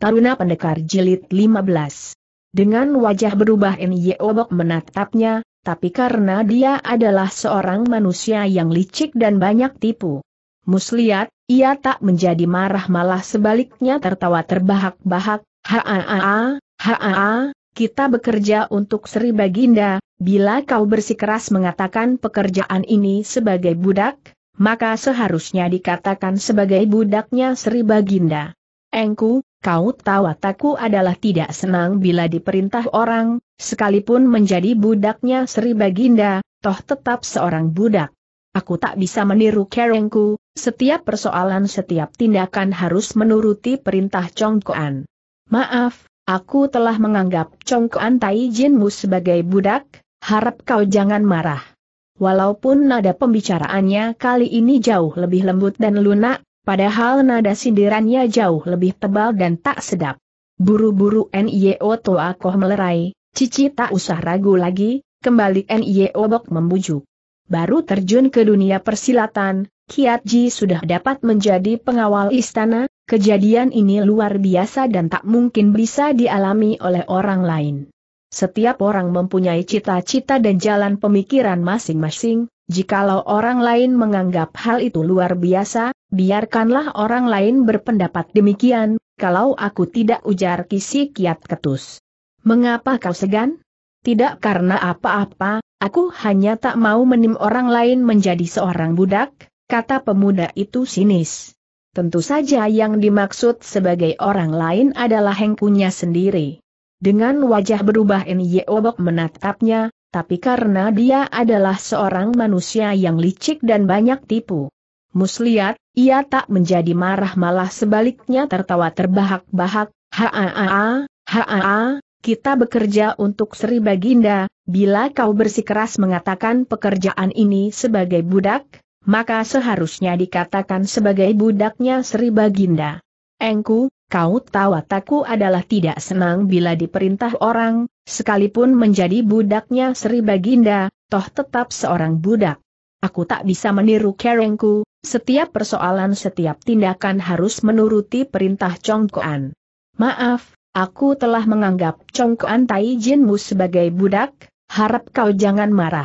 Taruna Pendekar Jilid 15. Dengan wajah berubah Nye menatapnya, tapi karena dia adalah seorang manusia yang licik dan banyak tipu. Muslihat, ia tak menjadi marah malah sebaliknya tertawa terbahak-bahak, haa, haa, kita bekerja untuk Sri Baginda, bila kau bersikeras mengatakan pekerjaan ini sebagai budak, maka seharusnya dikatakan sebagai budaknya Sri Baginda. Engku, Kau tahu aku adalah tidak senang bila diperintah orang, sekalipun menjadi budaknya Sri Baginda, toh tetap seorang budak. Aku tak bisa meniru kerengku, setiap persoalan setiap tindakan harus menuruti perintah Congkoan. Maaf, aku telah menganggap Congkoan Taijinmu sebagai budak, harap kau jangan marah. Walaupun nada pembicaraannya kali ini jauh lebih lembut dan lunak, Padahal nada sindirannya jauh lebih tebal dan tak sedap. Buru-buru NIO Koh melerai, Cici tak usah ragu lagi, kembali NIO Bok membujuk. Baru terjun ke dunia persilatan, Kiat Ji sudah dapat menjadi pengawal istana, kejadian ini luar biasa dan tak mungkin bisa dialami oleh orang lain. Setiap orang mempunyai cita-cita dan jalan pemikiran masing-masing, jikalau orang lain menganggap hal itu luar biasa, biarkanlah orang lain berpendapat demikian, kalau aku tidak ujar kisi kiat ketus. Mengapa kau segan? Tidak karena apa-apa, aku hanya tak mau menim orang lain menjadi seorang budak, kata pemuda itu sinis. Tentu saja yang dimaksud sebagai orang lain adalah hengkunya sendiri. Dengan wajah berubah Nye Obok menatapnya, tapi karena dia adalah seorang manusia yang licik dan banyak tipu. Muslihat, ia tak menjadi marah malah sebaliknya tertawa terbahak-bahak, haa, haa, kita bekerja untuk Sri Baginda, bila kau bersikeras mengatakan pekerjaan ini sebagai budak, maka seharusnya dikatakan sebagai budaknya Sri Baginda. Engku, kau tahu ataku adalah tidak senang bila diperintah orang, sekalipun menjadi budaknya Sri Baginda, toh tetap seorang budak. Aku tak bisa meniru kerengku, setiap persoalan setiap tindakan harus menuruti perintah Chongkoan. Maaf, aku telah menganggap Chongkoan Jinmu sebagai budak, harap kau jangan marah.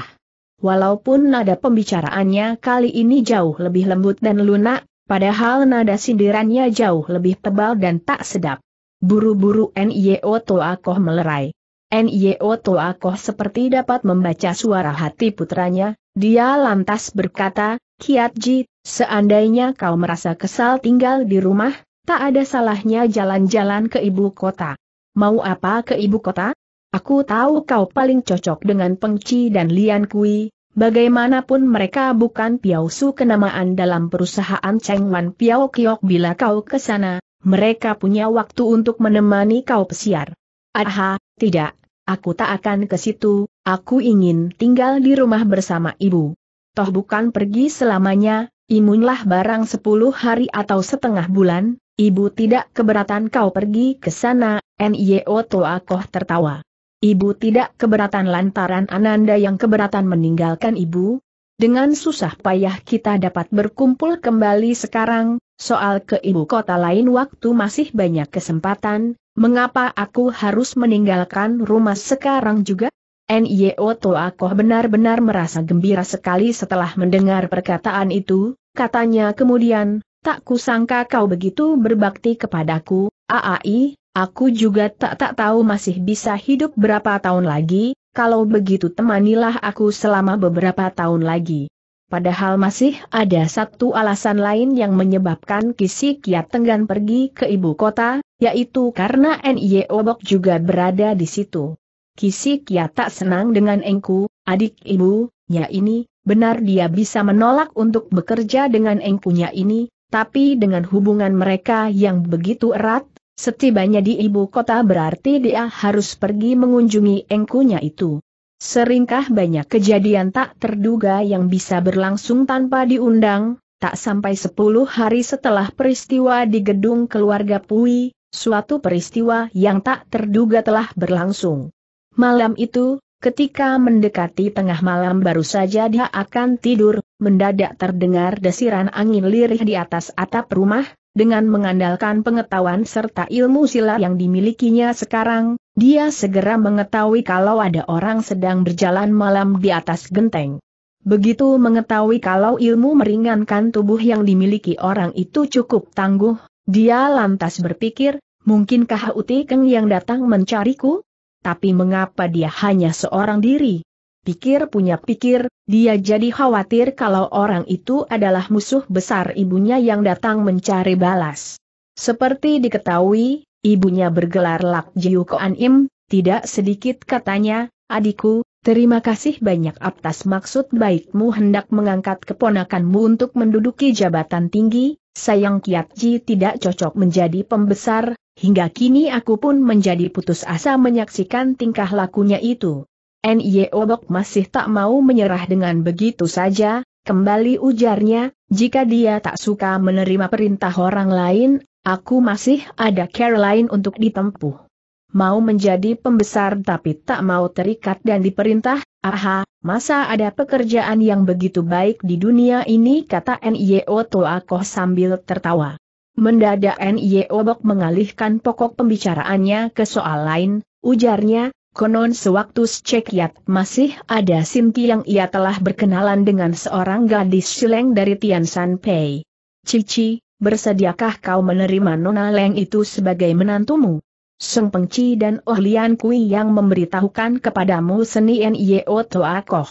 Walaupun nada pembicaraannya kali ini jauh lebih lembut dan lunak, padahal nada sindirannya jauh lebih tebal dan tak sedap. Buru-buru N.Y.O. Toakoh melerai. N.Y.O. Toakoh seperti dapat membaca suara hati putranya, dia lantas berkata, Kiat Ji, seandainya kau merasa kesal tinggal di rumah, tak ada salahnya jalan-jalan ke ibu kota. Mau apa ke ibu kota? Aku tahu kau paling cocok dengan Pengci dan Lian Kui, bagaimanapun mereka bukan Piao Su kenamaan dalam perusahaan Cheng Wan Piao Kiok bila kau ke sana, mereka punya waktu untuk menemani kau pesiar. Aha, tidak, aku tak akan ke situ, aku ingin tinggal di rumah bersama ibu toh bukan pergi selamanya, imunlah barang sepuluh hari atau setengah bulan, ibu tidak keberatan kau pergi ke sana, N.I.O. Toakoh tertawa. Ibu tidak keberatan lantaran Ananda yang keberatan meninggalkan ibu, dengan susah payah kita dapat berkumpul kembali sekarang, soal ke ibu kota lain waktu masih banyak kesempatan, mengapa aku harus meninggalkan rumah sekarang juga? NIO Koh benar-benar merasa gembira sekali setelah mendengar perkataan itu, katanya kemudian, tak kusangka kau begitu berbakti kepadaku, AAI, aku juga tak tak tahu masih bisa hidup berapa tahun lagi, kalau begitu temanilah aku selama beberapa tahun lagi. Padahal masih ada satu alasan lain yang menyebabkan Kisi Kiat Tenggan pergi ke ibu kota, yaitu karena NIO Bok juga berada di situ. Kisik ya tak senang dengan engku, adik ibu, ya ini, benar dia bisa menolak untuk bekerja dengan engkunya ini, tapi dengan hubungan mereka yang begitu erat, setibanya di ibu kota berarti dia harus pergi mengunjungi engkunya itu. Seringkah banyak kejadian tak terduga yang bisa berlangsung tanpa diundang, tak sampai 10 hari setelah peristiwa di gedung keluarga Pui, suatu peristiwa yang tak terduga telah berlangsung. Malam itu, ketika mendekati tengah malam baru saja dia akan tidur, mendadak terdengar desiran angin lirih di atas atap rumah, dengan mengandalkan pengetahuan serta ilmu silat yang dimilikinya sekarang, dia segera mengetahui kalau ada orang sedang berjalan malam di atas genteng. Begitu mengetahui kalau ilmu meringankan tubuh yang dimiliki orang itu cukup tangguh, dia lantas berpikir, mungkinkah Uti Keng yang datang mencariku? Tapi mengapa dia hanya seorang diri? Pikir punya pikir, dia jadi khawatir kalau orang itu adalah musuh besar ibunya yang datang mencari balas. Seperti diketahui, ibunya bergelar Lak Jiu Koan Im, tidak sedikit katanya, adikku, terima kasih banyak atas maksud baikmu hendak mengangkat keponakanmu untuk menduduki jabatan tinggi, sayang Kiat Ji tidak cocok menjadi pembesar, Hingga kini aku pun menjadi putus asa menyaksikan tingkah lakunya itu. N.Y. Obok masih tak mau menyerah dengan begitu saja, kembali ujarnya, jika dia tak suka menerima perintah orang lain, aku masih ada care lain untuk ditempuh. Mau menjadi pembesar tapi tak mau terikat dan diperintah, aha, masa ada pekerjaan yang begitu baik di dunia ini kata N.Y.O. Toakoh sambil tertawa. Mendadak N.Y.E. Obok mengalihkan pokok pembicaraannya ke soal lain, ujarnya, konon sewaktu Cekiat masih ada Sinti yang ia telah berkenalan dengan seorang gadis sileng dari Tian San Pei. Cici, bersediakah kau menerima Nona Leng itu sebagai menantumu? Seng Pengci dan Oh Lian Kui yang memberitahukan kepadamu seni N.I.O. E Toakoh.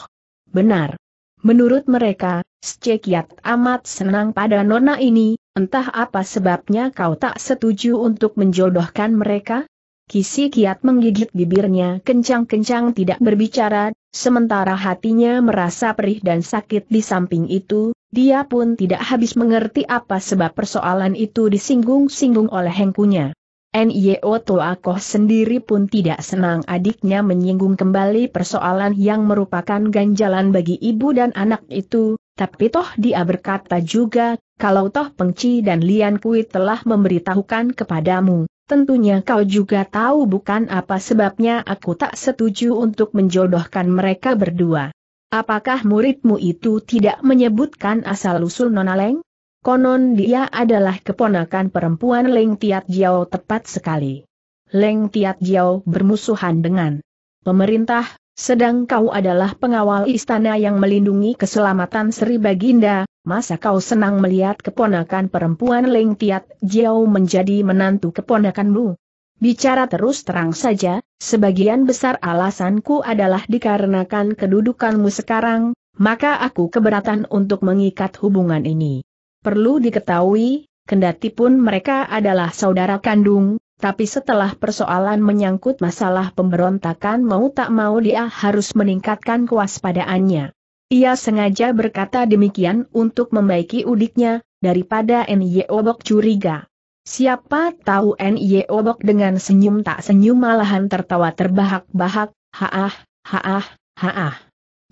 Benar. Menurut mereka, Cekiat amat senang pada Nona ini, Entah apa sebabnya kau tak setuju untuk menjodohkan mereka? Kisi kiat menggigit bibirnya kencang-kencang tidak berbicara, sementara hatinya merasa perih dan sakit di samping itu, dia pun tidak habis mengerti apa sebab persoalan itu disinggung-singgung oleh hengkunya. N.I.O. Toakoh sendiri pun tidak senang adiknya menyinggung kembali persoalan yang merupakan ganjalan bagi ibu dan anak itu, tapi toh dia berkata juga, kalau toh Pengci dan Lian Kui telah memberitahukan kepadamu, tentunya kau juga tahu bukan apa sebabnya aku tak setuju untuk menjodohkan mereka berdua. Apakah muridmu itu tidak menyebutkan asal-usul Nona Leng? Konon dia adalah keponakan perempuan Leng Tiat Jiao tepat sekali. Leng Tiat Jiao bermusuhan dengan pemerintah, sedang kau adalah pengawal istana yang melindungi keselamatan Sri Baginda, masa kau senang melihat keponakan perempuan Leng Tiat Jiao menjadi menantu keponakanmu? Bicara terus terang saja, sebagian besar alasanku adalah dikarenakan kedudukanmu sekarang, maka aku keberatan untuk mengikat hubungan ini. Perlu diketahui, kendatipun mereka adalah saudara kandung, tapi setelah persoalan menyangkut masalah pemberontakan mau tak mau dia harus meningkatkan kewaspadaannya. Ia sengaja berkata demikian untuk membaiki udiknya, daripada N.Y. Obok curiga. Siapa tahu N.Y. Obok dengan senyum tak senyum malahan tertawa terbahak-bahak, haah, haah, haah.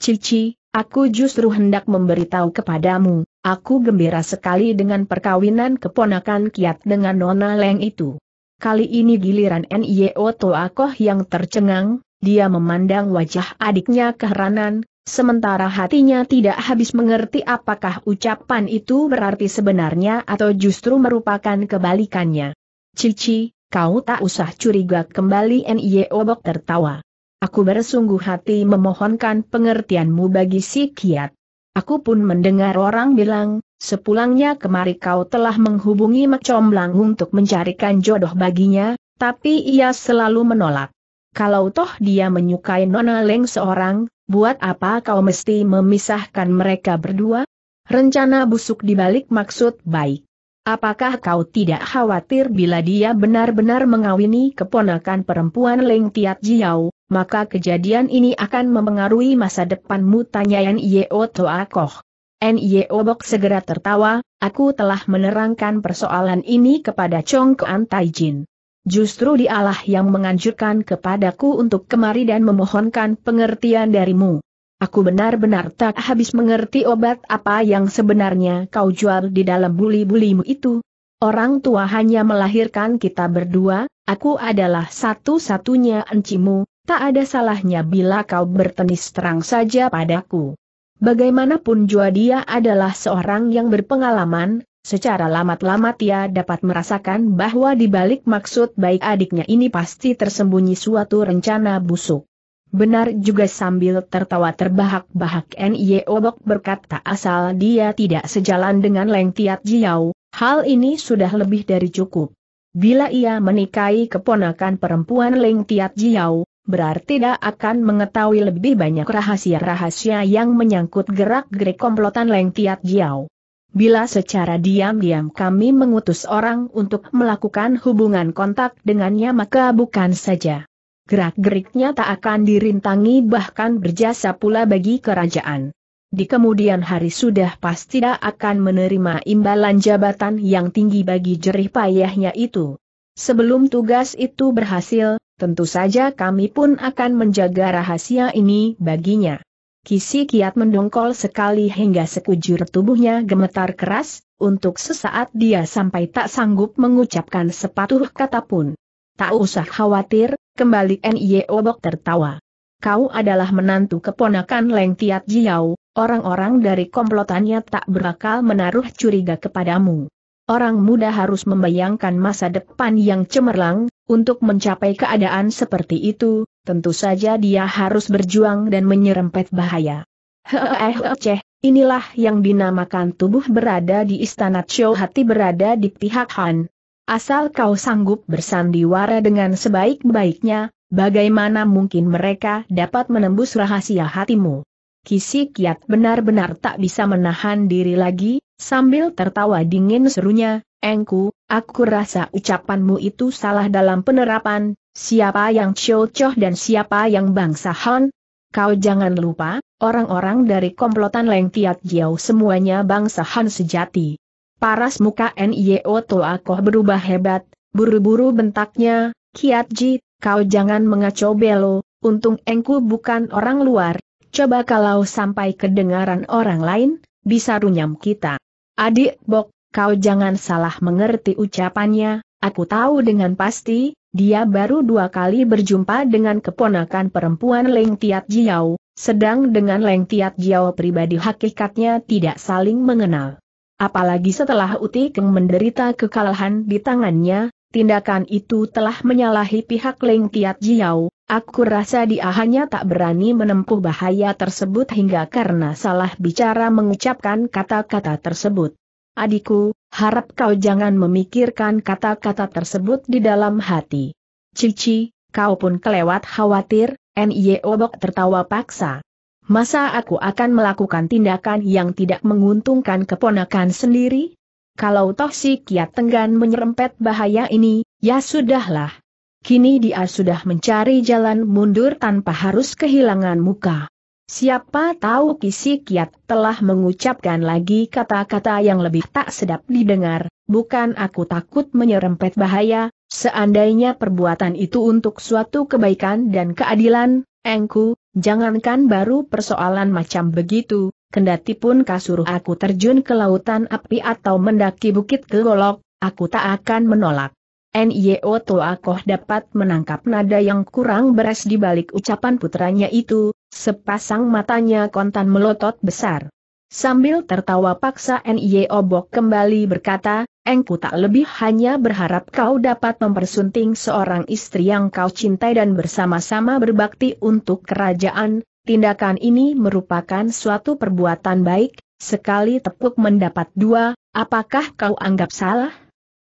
Cici, aku justru hendak memberitahu kepadamu, aku gembira sekali dengan perkawinan keponakan kiat dengan Nona Leng itu. Kali ini giliran Nio Toakoh yang tercengang, dia memandang wajah adiknya keheranan, sementara hatinya tidak habis mengerti apakah ucapan itu berarti sebenarnya atau justru merupakan kebalikannya. Cici, kau tak usah curiga kembali Nio Bok tertawa. Aku bersungguh hati memohonkan pengertianmu bagi si kiat. Aku pun mendengar orang bilang, sepulangnya kemari kau telah menghubungi Macomblang untuk mencarikan jodoh baginya, tapi ia selalu menolak. Kalau toh dia menyukai Nona Leng seorang, buat apa kau mesti memisahkan mereka berdua? Rencana busuk dibalik maksud baik. Apakah kau tidak khawatir bila dia benar-benar mengawini keponakan perempuan Leng Tiat Jiao, maka kejadian ini akan memengaruhi masa depanmu tanya Nio Toa Koh. Nyeo Bok segera tertawa, aku telah menerangkan persoalan ini kepada Chong Tai Jin. Justru dialah yang menganjurkan kepadaku untuk kemari dan memohonkan pengertian darimu. Aku benar-benar tak habis mengerti obat apa yang sebenarnya kau jual di dalam buli-bulimu itu. Orang tua hanya melahirkan kita berdua, aku adalah satu-satunya encimu, tak ada salahnya bila kau bertenis terang saja padaku. Bagaimanapun jua dia adalah seorang yang berpengalaman, secara lamat-lamat ia dapat merasakan bahwa di balik maksud baik adiknya ini pasti tersembunyi suatu rencana busuk. Benar juga sambil tertawa terbahak-bahak Nye Obok berkata asal dia tidak sejalan dengan Leng Tiat Jiao, hal ini sudah lebih dari cukup. Bila ia menikahi keponakan perempuan Leng Tiat Jiao, berarti tidak akan mengetahui lebih banyak rahasia-rahasia yang menyangkut gerak-gerik komplotan Leng Tiat Jiao. Bila secara diam-diam kami mengutus orang untuk melakukan hubungan kontak dengannya maka bukan saja Gerak-geriknya tak akan dirintangi bahkan berjasa pula bagi kerajaan. Di kemudian hari sudah pasti tidak akan menerima imbalan jabatan yang tinggi bagi jerih payahnya itu. Sebelum tugas itu berhasil, tentu saja kami pun akan menjaga rahasia ini baginya. Kisi kiat mendongkol sekali hingga sekujur tubuhnya gemetar keras, untuk sesaat dia sampai tak sanggup mengucapkan sepatuh kata pun. Tak usah khawatir, kembali N.I.E. Obok tertawa. Kau adalah menantu keponakan Leng Tiat Jiao, orang-orang dari komplotannya tak berakal menaruh curiga kepadamu. Orang muda harus membayangkan masa depan yang cemerlang, untuk mencapai keadaan seperti itu, tentu saja dia harus berjuang dan menyerempet bahaya. Hehehe, eh, inilah yang dinamakan tubuh berada di istana Chou hati berada di pihak Han, Asal kau sanggup bersandiwara dengan sebaik-baiknya, bagaimana mungkin mereka dapat menembus rahasia hatimu? Kisi Kiat benar-benar tak bisa menahan diri lagi, sambil tertawa dingin serunya, Engku, aku rasa ucapanmu itu salah dalam penerapan, siapa yang cocoh dan siapa yang bangsa Han? Kau jangan lupa, orang-orang dari komplotan Leng Tiat Jiao semuanya bangsa Han sejati. Paras muka NIO Toakoh berubah hebat, buru-buru bentaknya, Kiat Ji, kau jangan mengaco belo, untung engku bukan orang luar, coba kalau sampai kedengaran orang lain, bisa runyam kita. Adik Bok, kau jangan salah mengerti ucapannya, aku tahu dengan pasti, dia baru dua kali berjumpa dengan keponakan perempuan Leng Tiat Jiao, sedang dengan Leng Tiat Jiao pribadi hakikatnya tidak saling mengenal. Apalagi setelah Utikeng menderita kekalahan di tangannya, tindakan itu telah menyalahi pihak Leng Tiat Jiao, aku rasa dia hanya tak berani menempuh bahaya tersebut hingga karena salah bicara mengucapkan kata-kata tersebut. Adikku, harap kau jangan memikirkan kata-kata tersebut di dalam hati. Cici, kau pun kelewat khawatir, Nye Obok tertawa paksa. Masa aku akan melakukan tindakan yang tidak menguntungkan keponakan sendiri? Kalau toh si Kiat Tenggan menyerempet bahaya ini, ya sudahlah. Kini dia sudah mencari jalan mundur tanpa harus kehilangan muka. Siapa tahu Kisi Kiat telah mengucapkan lagi kata-kata yang lebih tak sedap didengar, bukan aku takut menyerempet bahaya, seandainya perbuatan itu untuk suatu kebaikan dan keadilan, engku, Jangankan baru persoalan macam begitu, kendati pun kasuruh aku terjun ke lautan api atau mendaki bukit ke golok, aku tak akan menolak. NIO Toakoh dapat menangkap nada yang kurang beres di balik ucapan putranya itu, sepasang matanya kontan melotot besar. Sambil tertawa paksa NIE Obok kembali berkata, Engku tak lebih hanya berharap kau dapat mempersunting seorang istri yang kau cintai dan bersama-sama berbakti untuk kerajaan, tindakan ini merupakan suatu perbuatan baik, sekali tepuk mendapat dua, apakah kau anggap salah?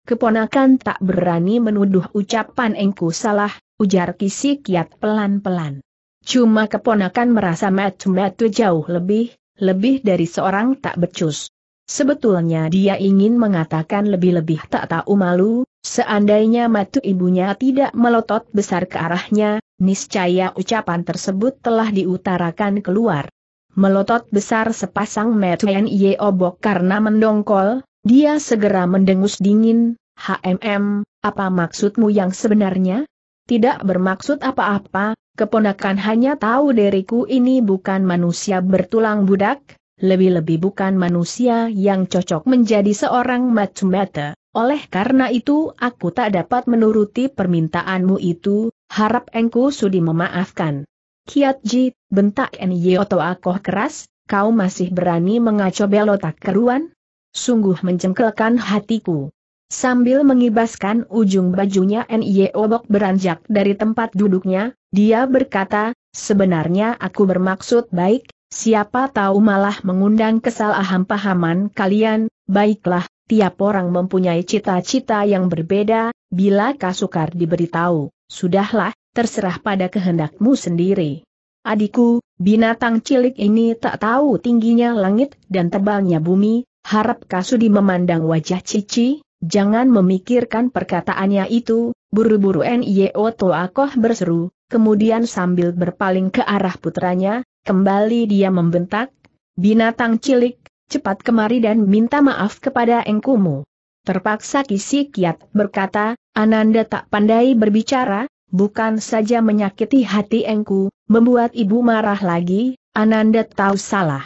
Keponakan tak berani menuduh ucapan Engku salah, ujar Kisi Kiat pelan-pelan. Cuma keponakan merasa metu-metu jauh lebih, lebih dari seorang tak becus. Sebetulnya dia ingin mengatakan lebih-lebih tak tahu malu, seandainya matu ibunya tidak melotot besar ke arahnya, niscaya ucapan tersebut telah diutarakan keluar. Melotot besar sepasang matu NIE obok karena mendongkol, dia segera mendengus dingin, HMM, apa maksudmu yang sebenarnya? Tidak bermaksud apa-apa, keponakan hanya tahu diriku ini bukan manusia bertulang budak, lebih-lebih bukan manusia yang cocok menjadi seorang matumata. Oleh karena itu aku tak dapat menuruti permintaanmu itu, harap engku sudi memaafkan. Kiat Ji, bentak Nyoto Akoh keras, kau masih berani mengaco belotak keruan? Sungguh menjengkelkan hatiku. Sambil mengibaskan ujung bajunya Nyobok beranjak dari tempat duduknya, dia berkata, sebenarnya aku bermaksud baik, siapa tahu malah mengundang pahaman kalian, baiklah, tiap orang mempunyai cita-cita yang berbeda, bila kasukar diberitahu, sudahlah, terserah pada kehendakmu sendiri. Adikku, binatang cilik ini tak tahu tingginya langit dan tebalnya bumi, harap Kasudi memandang wajah Cici, jangan memikirkan perkataannya itu, Buru-buru Nio Toakoh berseru, kemudian sambil berpaling ke arah putranya, kembali dia membentak, binatang cilik, cepat kemari dan minta maaf kepada engkumu. Terpaksa Kisi Kiat berkata, Ananda tak pandai berbicara, bukan saja menyakiti hati engku, membuat ibu marah lagi, Ananda tahu salah.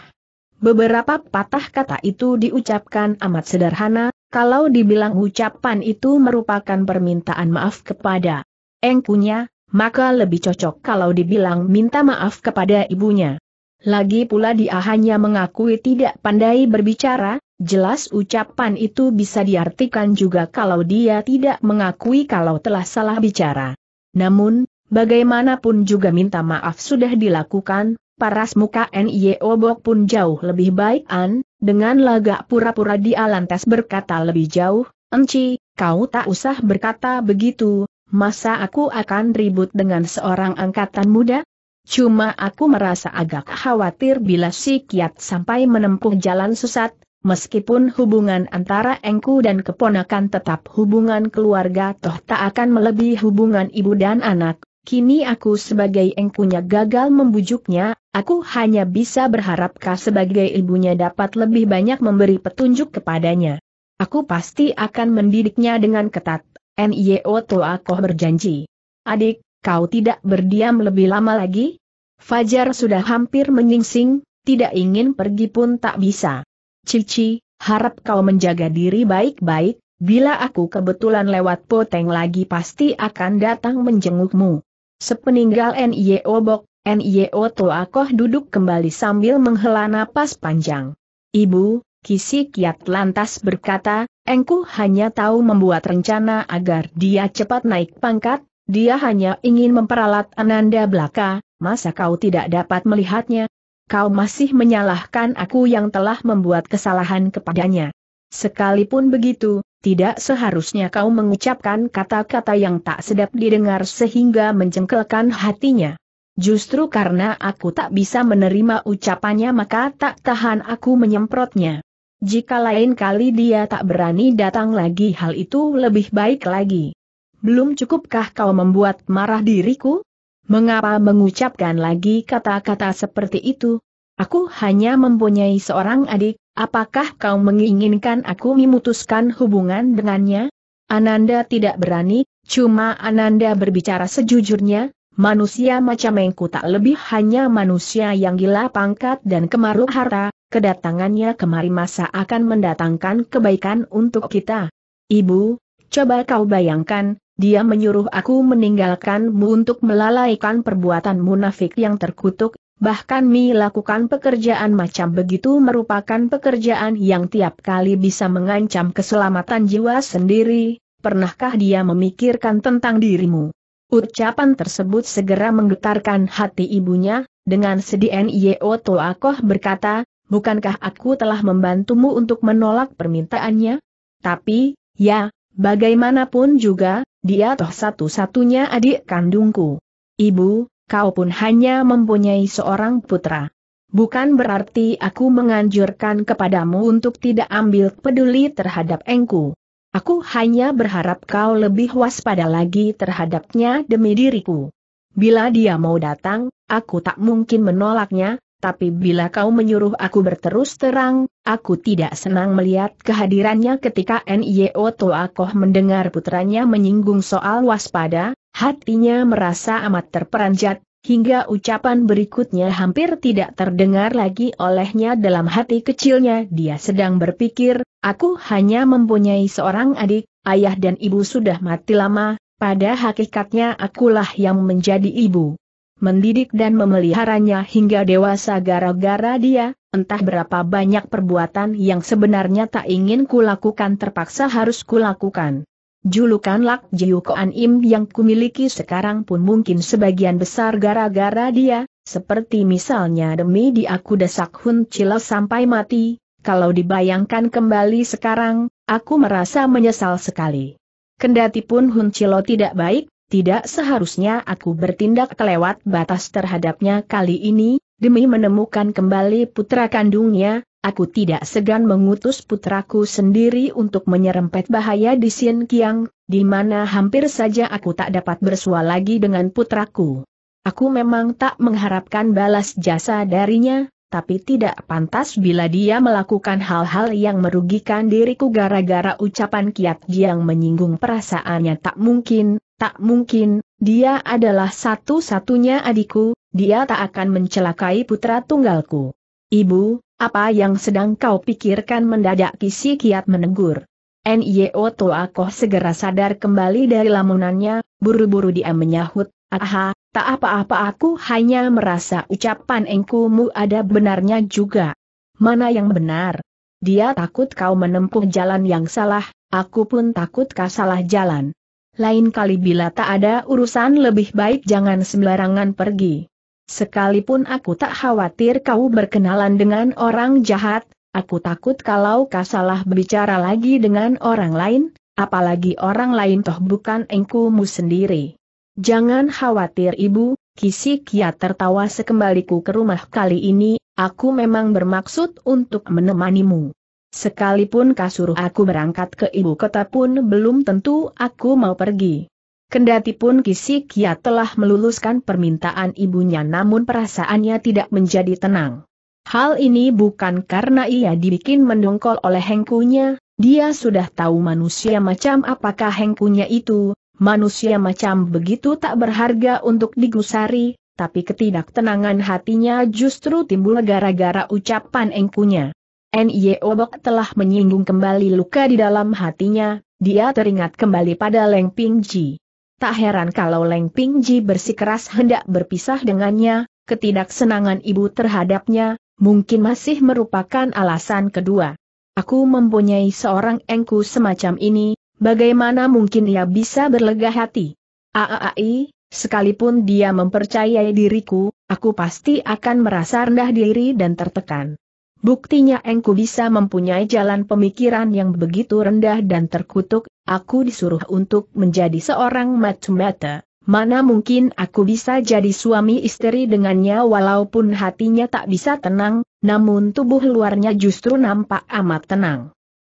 Beberapa patah kata itu diucapkan amat sederhana, kalau dibilang ucapan itu merupakan permintaan maaf kepada engkunya, maka lebih cocok kalau dibilang minta maaf kepada ibunya. Lagi pula dia hanya mengakui tidak pandai berbicara, jelas ucapan itu bisa diartikan juga kalau dia tidak mengakui kalau telah salah bicara. Namun, bagaimanapun juga minta maaf sudah dilakukan, paras muka NIO Bok pun jauh lebih baik an, dengan lagak pura-pura dia lantas berkata lebih jauh, Enci, kau tak usah berkata begitu, masa aku akan ribut dengan seorang angkatan muda? Cuma aku merasa agak khawatir bila si Kiat sampai menempuh jalan sesat, meskipun hubungan antara engku dan keponakan tetap hubungan keluarga toh tak akan melebihi hubungan ibu dan anak, Kini aku sebagai engkunya gagal membujuknya, aku hanya bisa berharapkah sebagai ibunya dapat lebih banyak memberi petunjuk kepadanya. Aku pasti akan mendidiknya dengan ketat, NIO Toakoh berjanji. Adik, kau tidak berdiam lebih lama lagi? Fajar sudah hampir menyingsing, tidak ingin pergi pun tak bisa. Cici, harap kau menjaga diri baik-baik, bila aku kebetulan lewat poteng lagi pasti akan datang menjengukmu. Sepeninggal NIO Bok, NIO Toakoh duduk kembali sambil menghela napas panjang. Ibu, Kisi Kiat lantas berkata, Engku hanya tahu membuat rencana agar dia cepat naik pangkat, dia hanya ingin memperalat Ananda Belaka, masa kau tidak dapat melihatnya? Kau masih menyalahkan aku yang telah membuat kesalahan kepadanya. Sekalipun begitu, tidak seharusnya kau mengucapkan kata-kata yang tak sedap didengar sehingga menjengkelkan hatinya. Justru karena aku tak bisa menerima ucapannya maka tak tahan aku menyemprotnya. Jika lain kali dia tak berani datang lagi hal itu lebih baik lagi. Belum cukupkah kau membuat marah diriku? Mengapa mengucapkan lagi kata-kata seperti itu? Aku hanya mempunyai seorang adik, apakah kau menginginkan aku memutuskan hubungan dengannya? Ananda tidak berani, cuma Ananda berbicara sejujurnya, manusia macam Engku tak lebih hanya manusia yang gila pangkat dan kemaruk harta, kedatangannya kemari masa akan mendatangkan kebaikan untuk kita. Ibu, coba kau bayangkan, dia menyuruh aku meninggalkanmu untuk melalaikan perbuatan munafik yang terkutuk, Bahkan Mi lakukan pekerjaan macam begitu merupakan pekerjaan yang tiap kali bisa mengancam keselamatan jiwa sendiri, pernahkah dia memikirkan tentang dirimu? Ucapan tersebut segera menggetarkan hati ibunya, dengan sedih N.I.O. Toakoh berkata, bukankah aku telah membantumu untuk menolak permintaannya? Tapi, ya, bagaimanapun juga, dia toh satu-satunya adik kandungku. Ibu, kau pun hanya mempunyai seorang putra. Bukan berarti aku menganjurkan kepadamu untuk tidak ambil peduli terhadap engku. Aku hanya berharap kau lebih waspada lagi terhadapnya demi diriku. Bila dia mau datang, aku tak mungkin menolaknya, tapi bila kau menyuruh aku berterus terang, aku tidak senang melihat kehadirannya ketika NIO Toakoh mendengar putranya menyinggung soal waspada, Hatinya merasa amat terperanjat, hingga ucapan berikutnya hampir tidak terdengar lagi olehnya dalam hati kecilnya dia sedang berpikir, aku hanya mempunyai seorang adik, ayah dan ibu sudah mati lama, pada hakikatnya akulah yang menjadi ibu. Mendidik dan memeliharanya hingga dewasa gara-gara dia, entah berapa banyak perbuatan yang sebenarnya tak ingin kulakukan terpaksa harus kulakukan. Julukan Lak Jiu Koan Im yang kumiliki sekarang pun mungkin sebagian besar gara-gara dia, seperti misalnya demi di aku desak Hun Chilo sampai mati, kalau dibayangkan kembali sekarang, aku merasa menyesal sekali. Kendati pun Hun Chilo tidak baik, tidak seharusnya aku bertindak kelewat batas terhadapnya kali ini, demi menemukan kembali putra kandungnya, Aku tidak segan mengutus putraku sendiri untuk menyerempet bahaya di Sien Kiang, di mana hampir saja aku tak dapat bersua lagi dengan putraku. Aku memang tak mengharapkan balas jasa darinya, tapi tidak pantas bila dia melakukan hal-hal yang merugikan diriku gara-gara ucapan kiat Jiang menyinggung perasaannya tak mungkin, tak mungkin, dia adalah satu-satunya adikku, dia tak akan mencelakai putra tunggalku. Ibu, apa yang sedang kau pikirkan mendadak Kisi Kiat menegur. Toa Toakoh segera sadar kembali dari lamunannya, buru-buru dia menyahut, aha, tak apa-apa aku hanya merasa ucapan engkumu ada benarnya juga. Mana yang benar? Dia takut kau menempuh jalan yang salah, aku pun takut kau salah jalan. Lain kali bila tak ada urusan lebih baik jangan sembarangan pergi. Sekalipun aku tak khawatir kau berkenalan dengan orang jahat, aku takut kalau kau salah berbicara lagi dengan orang lain, apalagi orang lain toh bukan engkumu sendiri. Jangan khawatir ibu, Kisi Kia tertawa sekembaliku ke rumah kali ini, aku memang bermaksud untuk menemanimu. Sekalipun suruh aku berangkat ke ibu kota pun belum tentu aku mau pergi. Kendatipun Kisik ya telah meluluskan permintaan ibunya namun perasaannya tidak menjadi tenang. Hal ini bukan karena ia dibikin mendongkol oleh hengkunya, dia sudah tahu manusia macam apakah hengkunya itu, manusia macam begitu tak berharga untuk digusari, tapi ketidaktenangan hatinya justru timbul gara-gara ucapan hengkunya. Nye Obok telah menyinggung kembali luka di dalam hatinya, dia teringat kembali pada Leng Ping Ji. Tak heran kalau Leng Pingji bersikeras hendak berpisah dengannya, ketidaksenangan ibu terhadapnya, mungkin masih merupakan alasan kedua. Aku mempunyai seorang engku semacam ini, bagaimana mungkin ia bisa berlega hati? Aai, sekalipun dia mempercayai diriku, aku pasti akan merasa rendah diri dan tertekan. Buktinya engku bisa mempunyai jalan pemikiran yang begitu rendah dan terkutuk, aku disuruh untuk menjadi seorang matumata. Mana mungkin aku bisa jadi suami istri dengannya walaupun hatinya tak bisa tenang, namun tubuh luarnya justru nampak amat tenang.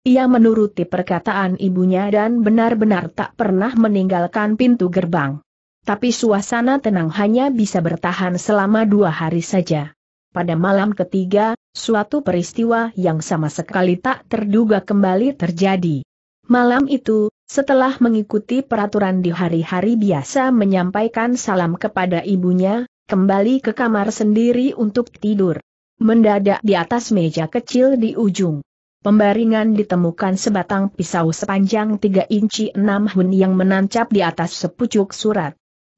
Ia menuruti perkataan ibunya dan benar-benar tak pernah meninggalkan pintu gerbang. Tapi suasana tenang hanya bisa bertahan selama dua hari saja. Pada malam ketiga, suatu peristiwa yang sama sekali tak terduga kembali terjadi. Malam itu, setelah mengikuti peraturan di hari-hari biasa menyampaikan salam kepada ibunya, kembali ke kamar sendiri untuk tidur. Mendadak di atas meja kecil di ujung pembaringan ditemukan sebatang pisau sepanjang 3 inci 6 hun yang menancap di atas sepucuk surat.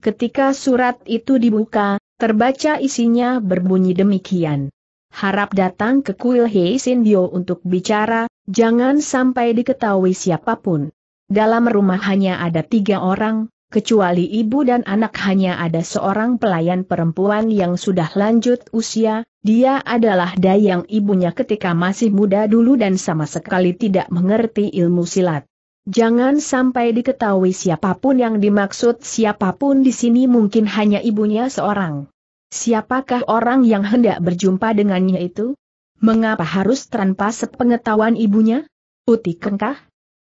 Ketika surat itu dibuka, Terbaca isinya berbunyi demikian. Harap datang ke kuil Hei Dio untuk bicara, jangan sampai diketahui siapapun. Dalam rumah hanya ada tiga orang, kecuali ibu dan anak hanya ada seorang pelayan perempuan yang sudah lanjut usia, dia adalah dayang ibunya ketika masih muda dulu dan sama sekali tidak mengerti ilmu silat. Jangan sampai diketahui siapapun yang dimaksud siapapun di sini mungkin hanya ibunya seorang. Siapakah orang yang hendak berjumpa dengannya itu? Mengapa harus tanpa sepengetahuan ibunya? Uti Kengkah?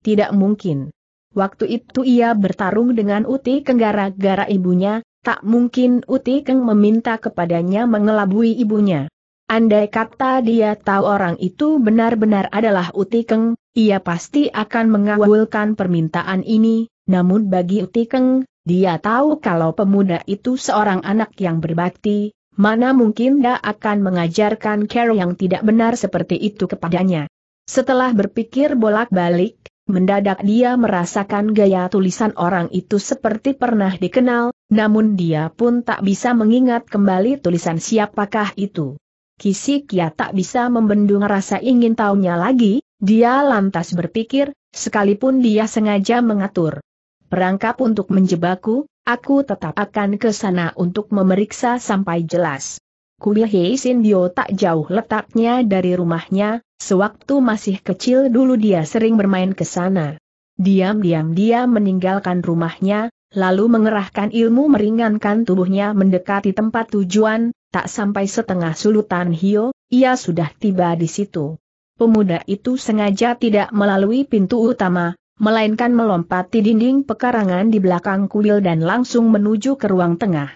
Tidak mungkin. Waktu itu ia bertarung dengan Uti Keng gara-gara ibunya, tak mungkin Uti Keng meminta kepadanya mengelabui ibunya. Andai kata dia tahu orang itu benar-benar adalah Uti Keng, ia pasti akan mengawulkan permintaan ini, namun bagi Uti Keng, dia tahu kalau pemuda itu seorang anak yang berbakti, mana mungkin dia akan mengajarkan Carol yang tidak benar seperti itu kepadanya. Setelah berpikir bolak-balik, mendadak dia merasakan gaya tulisan orang itu seperti pernah dikenal, namun dia pun tak bisa mengingat kembali tulisan siapakah itu. Kisik ya tak bisa membendung rasa ingin tahunya lagi, dia lantas berpikir, sekalipun dia sengaja mengatur perangkap untuk menjebakku, aku tetap akan ke sana untuk memeriksa sampai jelas. Kuil Hei Dio tak jauh letaknya dari rumahnya, sewaktu masih kecil dulu dia sering bermain ke sana. Diam-diam dia meninggalkan rumahnya, lalu mengerahkan ilmu meringankan tubuhnya mendekati tempat tujuan, tak sampai setengah sulutan Hio, ia sudah tiba di situ. Pemuda itu sengaja tidak melalui pintu utama, melainkan melompati dinding pekarangan di belakang kuil dan langsung menuju ke ruang tengah.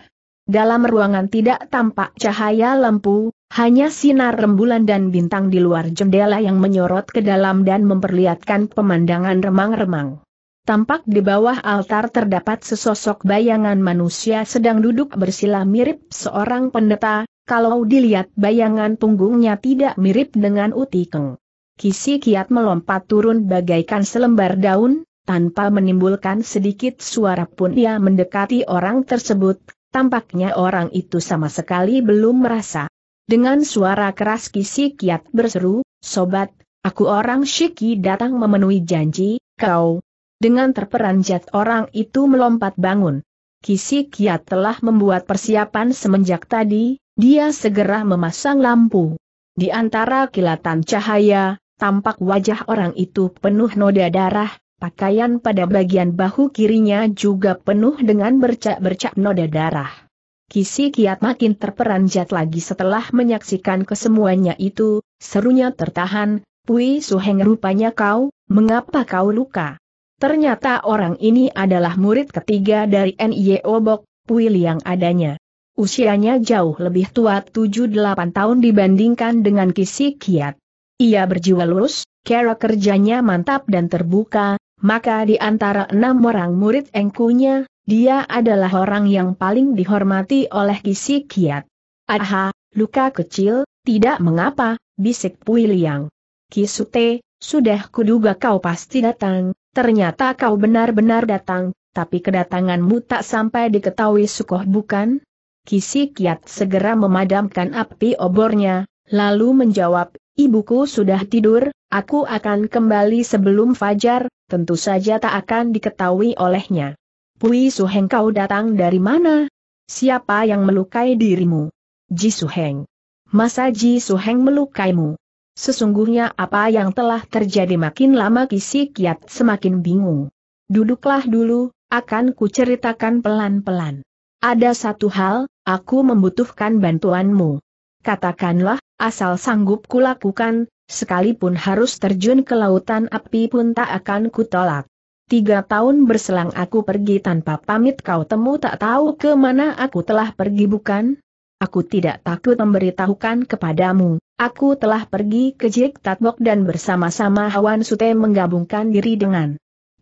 Dalam ruangan tidak tampak cahaya lampu, hanya sinar rembulan dan bintang di luar jendela yang menyorot ke dalam dan memperlihatkan pemandangan remang-remang. Tampak di bawah altar terdapat sesosok bayangan manusia sedang duduk bersila mirip seorang pendeta, kalau dilihat bayangan punggungnya tidak mirip dengan Utikeng. Kisi kiat melompat turun bagaikan selembar daun, tanpa menimbulkan sedikit suara pun ia mendekati orang tersebut, tampaknya orang itu sama sekali belum merasa. Dengan suara keras Kisi Kiat berseru, Sobat, aku orang Shiki datang memenuhi janji, kau. Dengan terperanjat orang itu melompat bangun. Kisi Kiat telah membuat persiapan semenjak tadi, dia segera memasang lampu. Di antara kilatan cahaya, tampak wajah orang itu penuh noda darah, pakaian pada bagian bahu kirinya juga penuh dengan bercak-bercak noda darah. Kisi Kiat makin terperanjat lagi setelah menyaksikan kesemuanya itu, serunya tertahan, Pui Suheng rupanya kau, mengapa kau luka? Ternyata orang ini adalah murid ketiga dari N.I.E. Obok, Pui Liang adanya. Usianya jauh lebih tua 78 tahun dibandingkan dengan Kisi Kiat. Ia berjiwa lurus, kera kerjanya mantap dan terbuka, maka di antara enam orang murid engkunya, dia adalah orang yang paling dihormati oleh Kisi Kiat. Aha, luka kecil, tidak mengapa, bisik Pui Liang. Kisute, sudah kuduga kau pasti datang, ternyata kau benar-benar datang, tapi kedatanganmu tak sampai diketahui Sukoh bukan? Kisi Kiat segera memadamkan api obornya, lalu menjawab Ibuku sudah tidur, aku akan kembali sebelum fajar, tentu saja tak akan diketahui olehnya. Pui Suheng kau datang dari mana? Siapa yang melukai dirimu? Ji Suheng. Masa Ji Suheng melukaimu? Sesungguhnya apa yang telah terjadi makin lama Kisi Kiat semakin bingung. Duduklah dulu, akan kuceritakan pelan-pelan. Ada satu hal, aku membutuhkan bantuanmu. Katakanlah, asal sanggup kulakukan, sekalipun harus terjun ke lautan api pun tak akan kutolak. Tiga tahun berselang aku pergi tanpa pamit kau temu tak tahu ke mana aku telah pergi bukan? Aku tidak takut memberitahukan kepadamu, aku telah pergi ke Jik Tatbok dan bersama-sama Hawan Sute menggabungkan diri dengan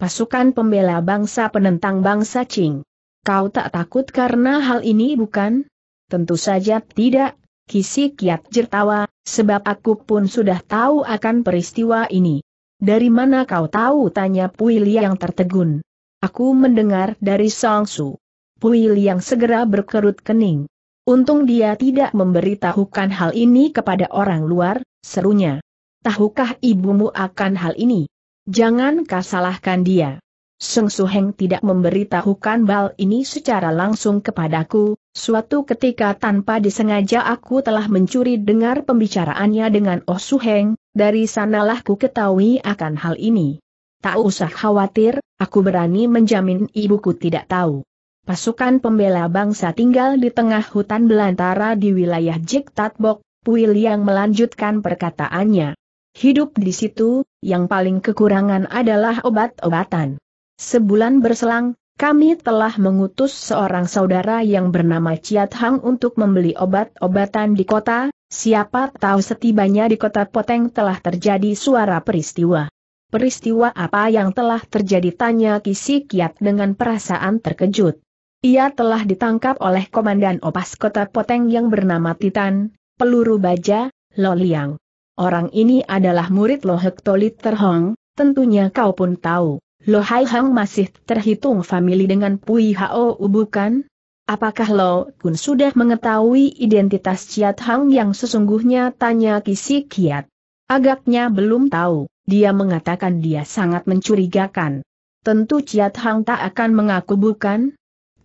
pasukan pembela bangsa penentang bangsa Qing. Kau tak takut karena hal ini bukan? Tentu saja tidak, Kisi Kiat jertawa, sebab aku pun sudah tahu akan peristiwa ini. Dari mana kau tahu? tanya Pui Liang tertegun. Aku mendengar dari Song Su. Pui Liang segera berkerut kening. Untung dia tidak memberitahukan hal ini kepada orang luar, serunya. Tahukah ibumu akan hal ini? Jangan kau salahkan dia. Seng Suheng tidak memberitahukan bal ini secara langsung kepadaku, suatu ketika tanpa disengaja aku telah mencuri dengar pembicaraannya dengan Oh Suheng, dari sanalah ku ketahui akan hal ini. Tak usah khawatir, aku berani menjamin ibuku tidak tahu. Pasukan pembela bangsa tinggal di tengah hutan belantara di wilayah Jik Tatbok, Puil yang melanjutkan perkataannya. Hidup di situ, yang paling kekurangan adalah obat-obatan. Sebulan berselang, kami telah mengutus seorang saudara yang bernama Ciat Hang untuk membeli obat-obatan di kota, siapa tahu setibanya di kota Poteng telah terjadi suara peristiwa. Peristiwa apa yang telah terjadi tanya Kisi Kiat dengan perasaan terkejut. Ia telah ditangkap oleh Komandan Opas Kota Poteng yang bernama Titan, Peluru Baja, Loliang. Orang ini adalah murid Lohek Tolit Terhong, tentunya kau pun tahu. Lo Hai Hang masih terhitung famili dengan Pui Hao bukan? Apakah Lo pun sudah mengetahui identitas Ciat Hang yang sesungguhnya tanya Kisi Kiat? Agaknya belum tahu, dia mengatakan dia sangat mencurigakan. Tentu Ciat Hang tak akan mengaku bukan?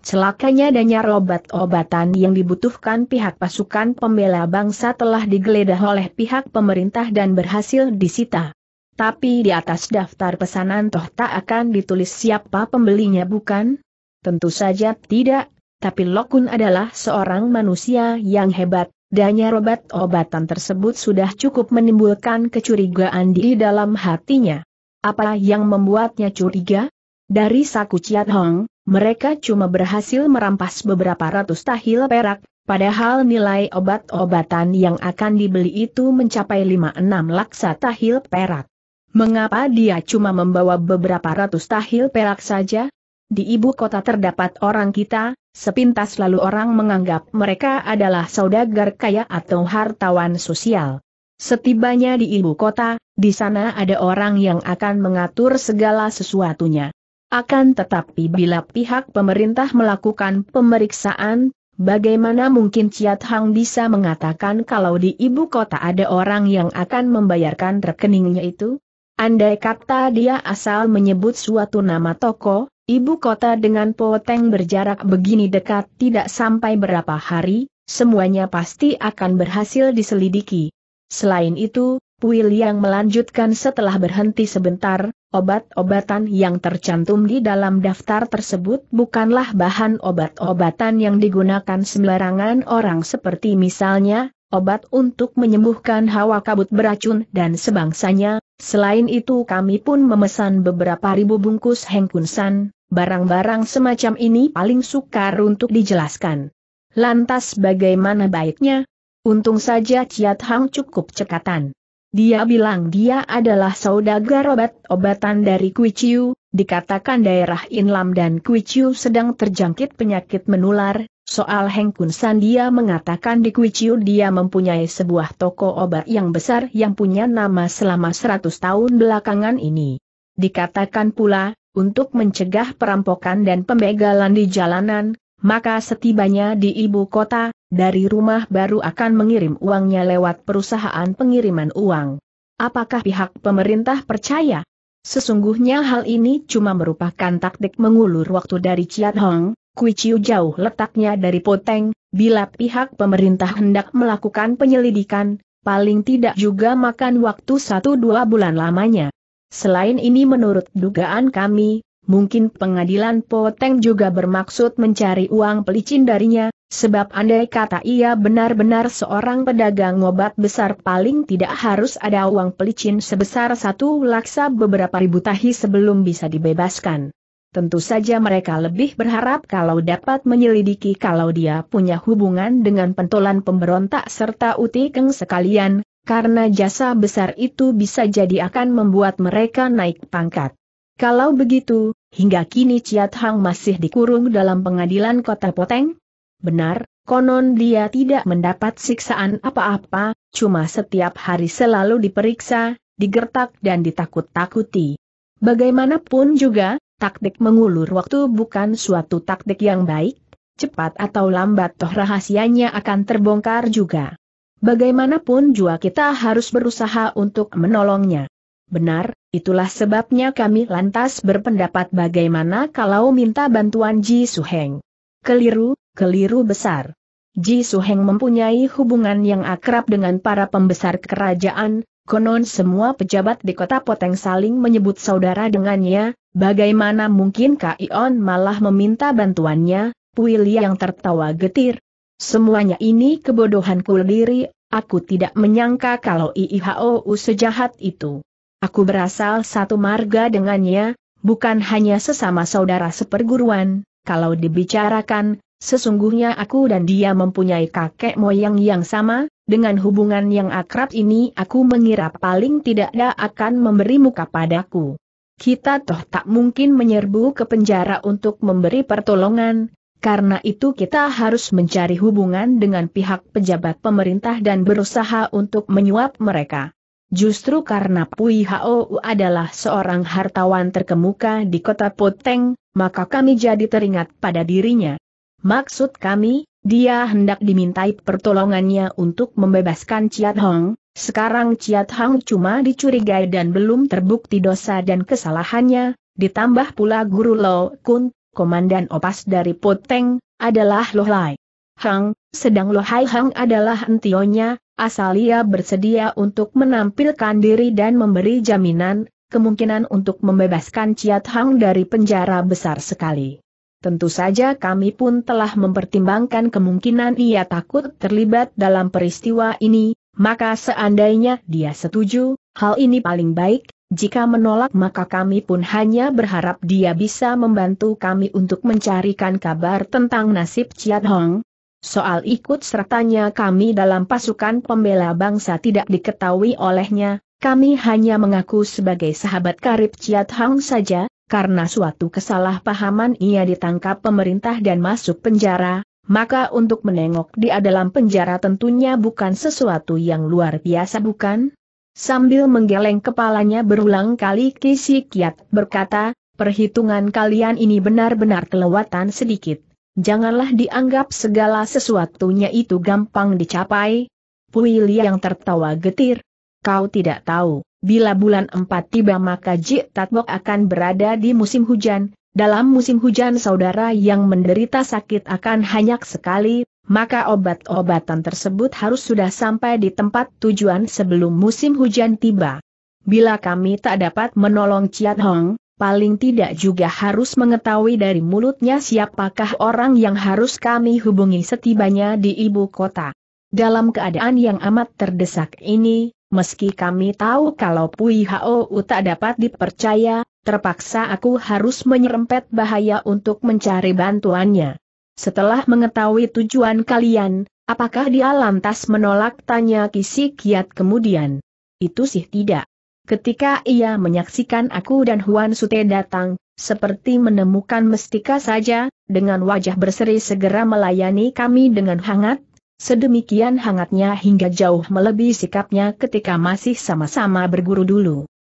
Celakanya adanya obat-obatan yang dibutuhkan pihak pasukan pembela bangsa telah digeledah oleh pihak pemerintah dan berhasil disita. Tapi di atas daftar pesanan toh tak akan ditulis siapa pembelinya bukan? Tentu saja tidak, tapi Lokun adalah seorang manusia yang hebat, danya obat-obatan tersebut sudah cukup menimbulkan kecurigaan di dalam hatinya. Apa yang membuatnya curiga? Dari saku Chiat Hong, mereka cuma berhasil merampas beberapa ratus tahil perak, padahal nilai obat-obatan yang akan dibeli itu mencapai 5-6 laksa tahil perak. Mengapa dia cuma membawa beberapa ratus tahil perak saja? Di ibu kota terdapat orang kita, sepintas lalu orang menganggap mereka adalah saudagar kaya atau hartawan sosial. Setibanya di ibu kota, di sana ada orang yang akan mengatur segala sesuatunya. Akan tetapi bila pihak pemerintah melakukan pemeriksaan, Bagaimana mungkin Ciat Hang bisa mengatakan kalau di ibu kota ada orang yang akan membayarkan rekeningnya itu? Andai kata dia asal menyebut suatu nama toko, ibu kota dengan poteng berjarak begini dekat tidak sampai berapa hari, semuanya pasti akan berhasil diselidiki. Selain itu, Puil yang melanjutkan setelah berhenti sebentar, obat-obatan yang tercantum di dalam daftar tersebut bukanlah bahan obat-obatan yang digunakan sembarangan orang seperti misalnya, obat untuk menyembuhkan hawa kabut beracun dan sebangsanya, Selain itu kami pun memesan beberapa ribu bungkus hengkunsan, barang-barang semacam ini paling sukar untuk dijelaskan. Lantas bagaimana baiknya? Untung saja Ciat Hang cukup cekatan. Dia bilang dia adalah saudagar obat-obatan dari Kuiciu, dikatakan daerah Inlam dan Kuiciu sedang terjangkit penyakit menular, Soal Heng Kun dia mengatakan di Kuiciu dia mempunyai sebuah toko obat yang besar yang punya nama selama 100 tahun belakangan ini. Dikatakan pula, untuk mencegah perampokan dan pembegalan di jalanan, maka setibanya di ibu kota, dari rumah baru akan mengirim uangnya lewat perusahaan pengiriman uang. Apakah pihak pemerintah percaya? Sesungguhnya hal ini cuma merupakan taktik mengulur waktu dari Ciat Hong, Kuiciu jauh letaknya dari Poteng, bila pihak pemerintah hendak melakukan penyelidikan, paling tidak juga makan waktu satu dua bulan lamanya. Selain ini menurut dugaan kami, mungkin pengadilan Poteng juga bermaksud mencari uang pelicin darinya, sebab andai kata ia benar-benar seorang pedagang obat besar paling tidak harus ada uang pelicin sebesar satu laksa beberapa ribu tahi sebelum bisa dibebaskan. Tentu saja mereka lebih berharap kalau dapat menyelidiki kalau dia punya hubungan dengan pentolan pemberontak serta utikeng sekalian, karena jasa besar itu bisa jadi akan membuat mereka naik pangkat. Kalau begitu, hingga kini Ciat Hang masih dikurung dalam pengadilan kota Poteng? Benar, konon dia tidak mendapat siksaan apa-apa, cuma setiap hari selalu diperiksa, digertak dan ditakut-takuti. Bagaimanapun juga, taktik mengulur waktu bukan suatu taktik yang baik, cepat atau lambat toh rahasianya akan terbongkar juga. Bagaimanapun jua kita harus berusaha untuk menolongnya. Benar, itulah sebabnya kami lantas berpendapat bagaimana kalau minta bantuan Ji Su Heng. Keliru, keliru besar. Ji Su Heng mempunyai hubungan yang akrab dengan para pembesar kerajaan, Konon semua pejabat di kota Poteng saling menyebut saudara dengannya, bagaimana mungkin Kion malah meminta bantuannya, Puilia yang tertawa getir. Semuanya ini kebodohanku diri, aku tidak menyangka kalau IIHOU sejahat itu. Aku berasal satu marga dengannya, bukan hanya sesama saudara seperguruan, kalau dibicarakan, sesungguhnya aku dan dia mempunyai kakek moyang yang sama, dengan hubungan yang akrab ini aku mengira paling tidak dia akan memberi muka padaku. Kita toh tak mungkin menyerbu ke penjara untuk memberi pertolongan, karena itu kita harus mencari hubungan dengan pihak pejabat pemerintah dan berusaha untuk menyuap mereka. Justru karena Pui Hao adalah seorang hartawan terkemuka di kota Poteng, maka kami jadi teringat pada dirinya. Maksud kami, dia hendak dimintai pertolongannya untuk membebaskan Ciat Hong, sekarang Ciat Hong cuma dicurigai dan belum terbukti dosa dan kesalahannya, ditambah pula Guru Lo Kun, komandan opas dari Poteng, adalah Lo Hai Hang, sedang Lo Hai Hang adalah entionya, asal ia bersedia untuk menampilkan diri dan memberi jaminan, kemungkinan untuk membebaskan Ciat Hang dari penjara besar sekali. Tentu saja kami pun telah mempertimbangkan kemungkinan ia takut terlibat dalam peristiwa ini, maka seandainya dia setuju, hal ini paling baik, jika menolak maka kami pun hanya berharap dia bisa membantu kami untuk mencarikan kabar tentang nasib Chiat Hong. Soal ikut sertanya kami dalam pasukan pembela bangsa tidak diketahui olehnya, kami hanya mengaku sebagai sahabat karib Chiat Hong saja, karena suatu kesalahpahaman ia ditangkap pemerintah dan masuk penjara, maka untuk menengok dia dalam penjara tentunya bukan sesuatu yang luar biasa bukan? Sambil menggeleng kepalanya berulang kali Kisi Kiat berkata, perhitungan kalian ini benar-benar kelewatan sedikit. Janganlah dianggap segala sesuatunya itu gampang dicapai. Pui yang tertawa getir. Kau tidak tahu. Bila bulan 4 tiba maka Jik Tatbok akan berada di musim hujan, dalam musim hujan saudara yang menderita sakit akan hanyak sekali, maka obat-obatan tersebut harus sudah sampai di tempat tujuan sebelum musim hujan tiba. Bila kami tak dapat menolong Ciat Hong, paling tidak juga harus mengetahui dari mulutnya siapakah orang yang harus kami hubungi setibanya di ibu kota. Dalam keadaan yang amat terdesak ini, meski kami tahu kalau Pui Hou tak dapat dipercaya, terpaksa aku harus menyerempet bahaya untuk mencari bantuannya. Setelah mengetahui tujuan kalian, apakah dia lantas menolak tanya Kisi Kiat kemudian? Itu sih tidak. Ketika ia menyaksikan aku dan Huan Sute datang, seperti menemukan mestika saja, dengan wajah berseri segera melayani kami dengan hangat, Sedemikian hangatnya hingga jauh melebihi sikapnya ketika masih sama-sama berguru dulu.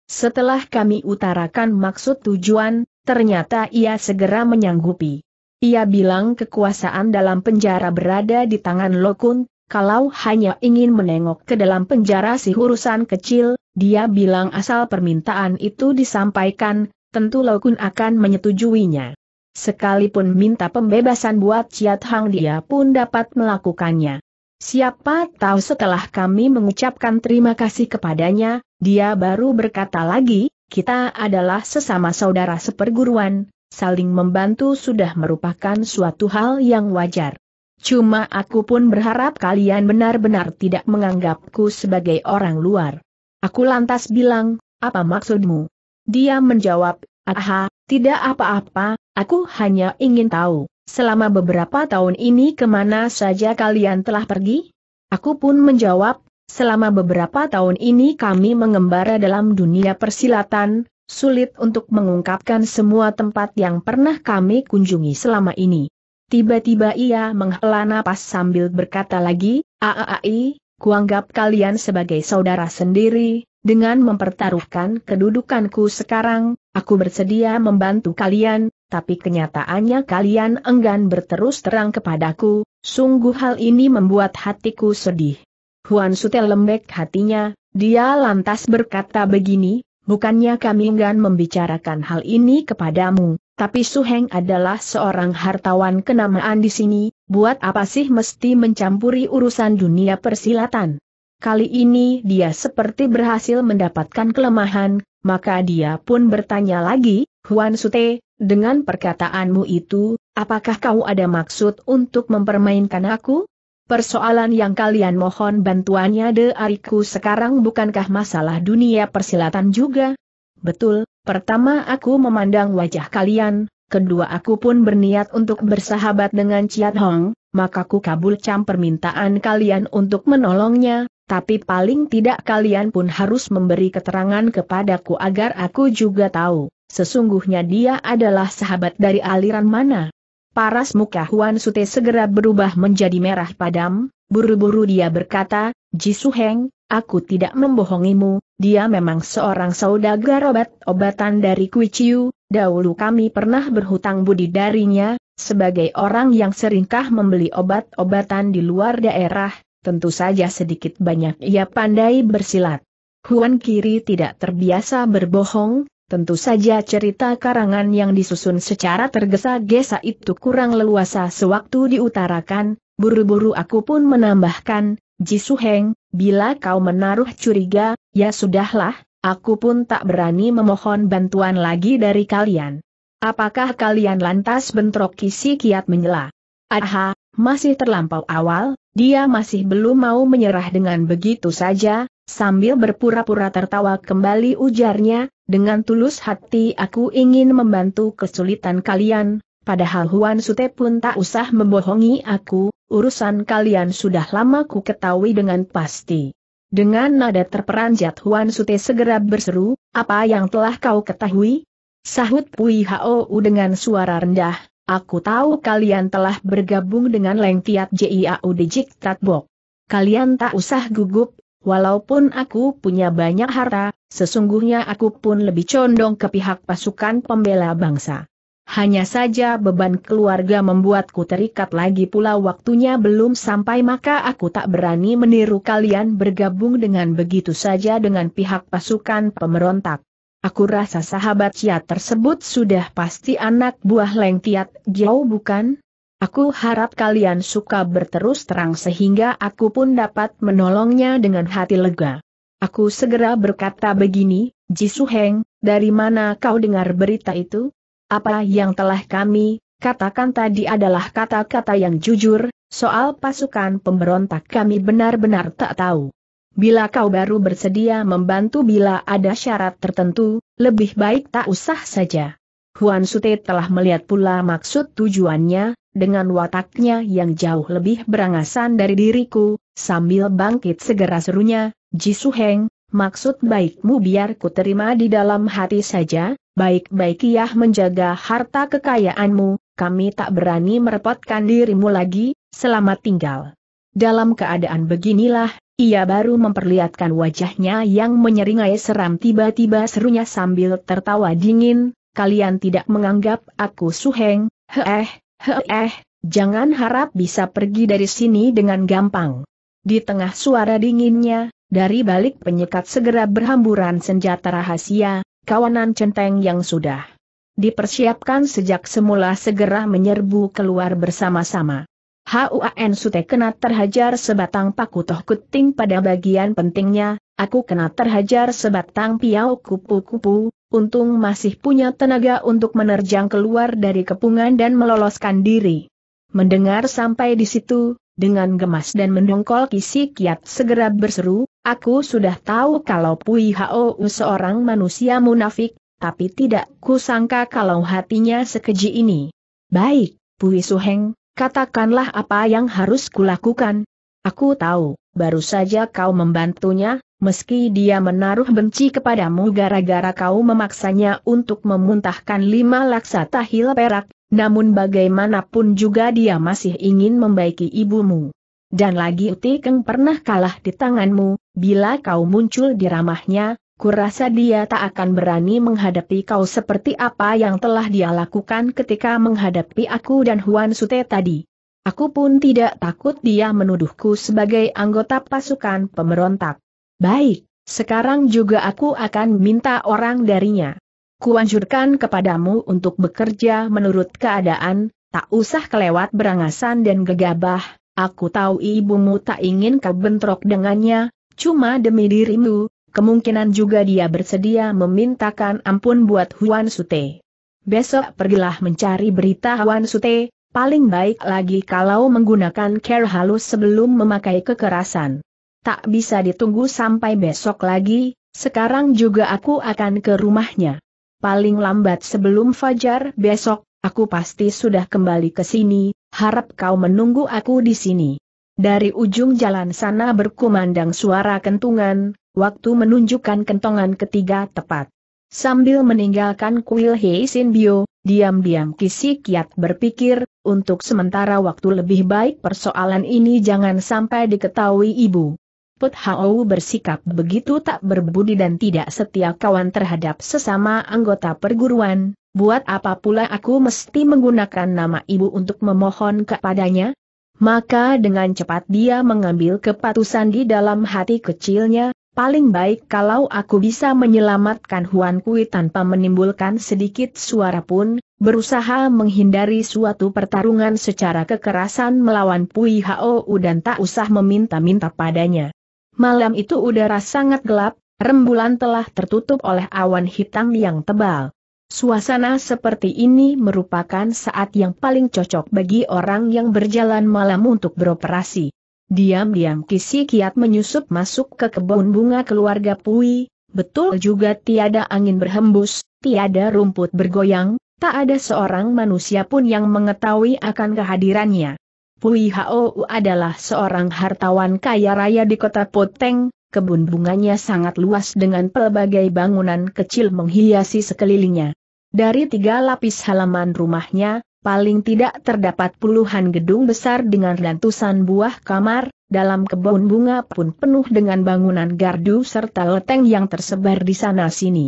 Setelah kami utarakan maksud tujuan, ternyata ia segera menyanggupi. Ia bilang kekuasaan dalam penjara berada di tangan Lokun, kalau hanya ingin menengok ke dalam penjara si urusan kecil, dia bilang asal permintaan itu disampaikan, tentu Lokun akan menyetujuinya. Sekalipun minta pembebasan buat Ciat Hang dia pun dapat melakukannya. Siapa tahu setelah kami mengucapkan terima kasih kepadanya, dia baru berkata lagi, kita adalah sesama saudara seperguruan, saling membantu sudah merupakan suatu hal yang wajar. Cuma aku pun berharap kalian benar-benar tidak menganggapku sebagai orang luar. Aku lantas bilang, apa maksudmu? Dia menjawab, Aha, tidak apa-apa, aku hanya ingin tahu, selama beberapa tahun ini kemana saja kalian telah pergi? Aku pun menjawab, selama beberapa tahun ini kami mengembara dalam dunia persilatan, sulit untuk mengungkapkan semua tempat yang pernah kami kunjungi selama ini. Tiba-tiba ia menghela napas sambil berkata lagi, Aaai, kuanggap kalian sebagai saudara sendiri, dengan mempertaruhkan kedudukanku sekarang, aku bersedia membantu kalian, tapi kenyataannya kalian enggan berterus terang kepadaku, sungguh hal ini membuat hatiku sedih. Huan Sute lembek hatinya, dia lantas berkata begini, bukannya kami enggan membicarakan hal ini kepadamu, tapi Su Heng adalah seorang hartawan kenamaan di sini, buat apa sih mesti mencampuri urusan dunia persilatan? Kali ini dia seperti berhasil mendapatkan kelemahan, maka dia pun bertanya lagi, Huan Sute, dengan perkataanmu itu, apakah kau ada maksud untuk mempermainkan aku? Persoalan yang kalian mohon bantuannya de ariku sekarang bukankah masalah dunia persilatan juga? Betul, pertama aku memandang wajah kalian, kedua aku pun berniat untuk bersahabat dengan Ciat Hong, maka ku cam permintaan kalian untuk menolongnya, tapi paling tidak kalian pun harus memberi keterangan kepadaku agar aku juga tahu, sesungguhnya dia adalah sahabat dari aliran mana. Paras muka Huan Sute segera berubah menjadi merah padam, buru-buru dia berkata, Jisu Heng, aku tidak membohongimu, dia memang seorang saudagar obat-obatan dari Kuiciu, Dahulu kami pernah berhutang budi darinya, sebagai orang yang seringkah membeli obat-obatan di luar daerah, tentu saja sedikit banyak ia pandai bersilat. Huan Kiri tidak terbiasa berbohong, tentu saja cerita karangan yang disusun secara tergesa-gesa itu kurang leluasa sewaktu diutarakan, buru-buru aku pun menambahkan, Jisuheng, bila kau menaruh curiga, ya sudahlah, Aku pun tak berani memohon bantuan lagi dari kalian. Apakah kalian lantas bentrok kisi kiat menyela? Aha, masih terlampau awal, dia masih belum mau menyerah dengan begitu saja, sambil berpura-pura tertawa kembali ujarnya, dengan tulus hati aku ingin membantu kesulitan kalian, padahal Huan Sute pun tak usah membohongi aku, urusan kalian sudah lama ku ketahui dengan pasti. Dengan nada terperanjat Huan Sute segera berseru, apa yang telah kau ketahui? Sahut Pui Hou dengan suara rendah, aku tahu kalian telah bergabung dengan Leng Tiat Jiao di Kalian tak usah gugup, walaupun aku punya banyak harta, sesungguhnya aku pun lebih condong ke pihak pasukan pembela bangsa. Hanya saja beban keluarga membuatku terikat lagi pula waktunya belum sampai maka aku tak berani meniru kalian bergabung dengan begitu saja dengan pihak pasukan pemberontak. Aku rasa sahabat Ciat tersebut sudah pasti anak buah Leng Tiat jauh bukan? Aku harap kalian suka berterus terang sehingga aku pun dapat menolongnya dengan hati lega. Aku segera berkata begini, Jisuheng, dari mana kau dengar berita itu? Apa yang telah kami katakan tadi adalah kata-kata yang jujur, soal pasukan pemberontak kami benar-benar tak tahu. Bila kau baru bersedia membantu bila ada syarat tertentu, lebih baik tak usah saja. Huan Sute telah melihat pula maksud tujuannya, dengan wataknya yang jauh lebih berangasan dari diriku, sambil bangkit segera serunya, Ji Jisuheng, maksud baikmu biar ku terima di dalam hati saja, baik-baik Yah menjaga harta kekayaanmu, kami tak berani merepotkan dirimu lagi, selamat tinggal. Dalam keadaan beginilah, ia baru memperlihatkan wajahnya yang menyeringai seram tiba-tiba serunya sambil tertawa dingin, kalian tidak menganggap aku suheng, heeh, heeh, jangan harap bisa pergi dari sini dengan gampang. Di tengah suara dinginnya, dari balik penyekat segera berhamburan senjata rahasia, kawanan centeng yang sudah dipersiapkan sejak semula segera menyerbu keluar bersama-sama. Huan Sute kena terhajar sebatang paku toh kuting pada bagian pentingnya, aku kena terhajar sebatang piau kupu-kupu, untung masih punya tenaga untuk menerjang keluar dari kepungan dan meloloskan diri. Mendengar sampai di situ, dengan gemas dan mendongkol Kisi Kiat segera berseru, aku sudah tahu kalau Pui Hao seorang manusia munafik, tapi tidak kusangka kalau hatinya sekeji ini. Baik, Pui Suheng, katakanlah apa yang harus kulakukan. Aku tahu, baru saja kau membantunya, meski dia menaruh benci kepadamu gara-gara kau memaksanya untuk memuntahkan lima laksa tahil perak, namun bagaimanapun juga dia masih ingin membaiki ibumu. Dan lagi Uti Utikeng pernah kalah di tanganmu, bila kau muncul di ramahnya, kurasa dia tak akan berani menghadapi kau seperti apa yang telah dia lakukan ketika menghadapi aku dan Huan Sute tadi. Aku pun tidak takut dia menuduhku sebagai anggota pasukan pemberontak. Baik, sekarang juga aku akan minta orang darinya. Kuanjurkan kepadamu untuk bekerja menurut keadaan, tak usah kelewat berangasan dan gegabah, aku tahu ibumu tak ingin kau bentrok dengannya, cuma demi dirimu, kemungkinan juga dia bersedia memintakan ampun buat Huan Sute. Besok pergilah mencari berita Huan Sute, paling baik lagi kalau menggunakan care halus sebelum memakai kekerasan. Tak bisa ditunggu sampai besok lagi, sekarang juga aku akan ke rumahnya paling lambat sebelum fajar besok, aku pasti sudah kembali ke sini, harap kau menunggu aku di sini. Dari ujung jalan sana berkumandang suara kentungan, waktu menunjukkan kentongan ketiga tepat. Sambil meninggalkan kuil Hei Sin Bio, diam-diam Kisi Kiat berpikir, untuk sementara waktu lebih baik persoalan ini jangan sampai diketahui ibu. Put Hau bersikap begitu tak berbudi dan tidak setia kawan terhadap sesama anggota perguruan, buat apa pula aku mesti menggunakan nama ibu untuk memohon kepadanya? Maka dengan cepat dia mengambil kepatusan di dalam hati kecilnya, paling baik kalau aku bisa menyelamatkan Huan Kui tanpa menimbulkan sedikit suara pun, berusaha menghindari suatu pertarungan secara kekerasan melawan Pui Hao dan tak usah meminta-minta padanya. Malam itu udara sangat gelap, rembulan telah tertutup oleh awan hitam yang tebal. Suasana seperti ini merupakan saat yang paling cocok bagi orang yang berjalan malam untuk beroperasi. Diam-diam Kisi Kiat menyusup masuk ke kebun bunga keluarga Pui, betul juga tiada angin berhembus, tiada rumput bergoyang, tak ada seorang manusia pun yang mengetahui akan kehadirannya. Pui Hao adalah seorang hartawan kaya raya di kota Poteng, kebun bunganya sangat luas dengan pelbagai bangunan kecil menghiasi sekelilingnya. Dari tiga lapis halaman rumahnya, paling tidak terdapat puluhan gedung besar dengan ratusan buah kamar, dalam kebun bunga pun penuh dengan bangunan gardu serta leteng yang tersebar di sana-sini.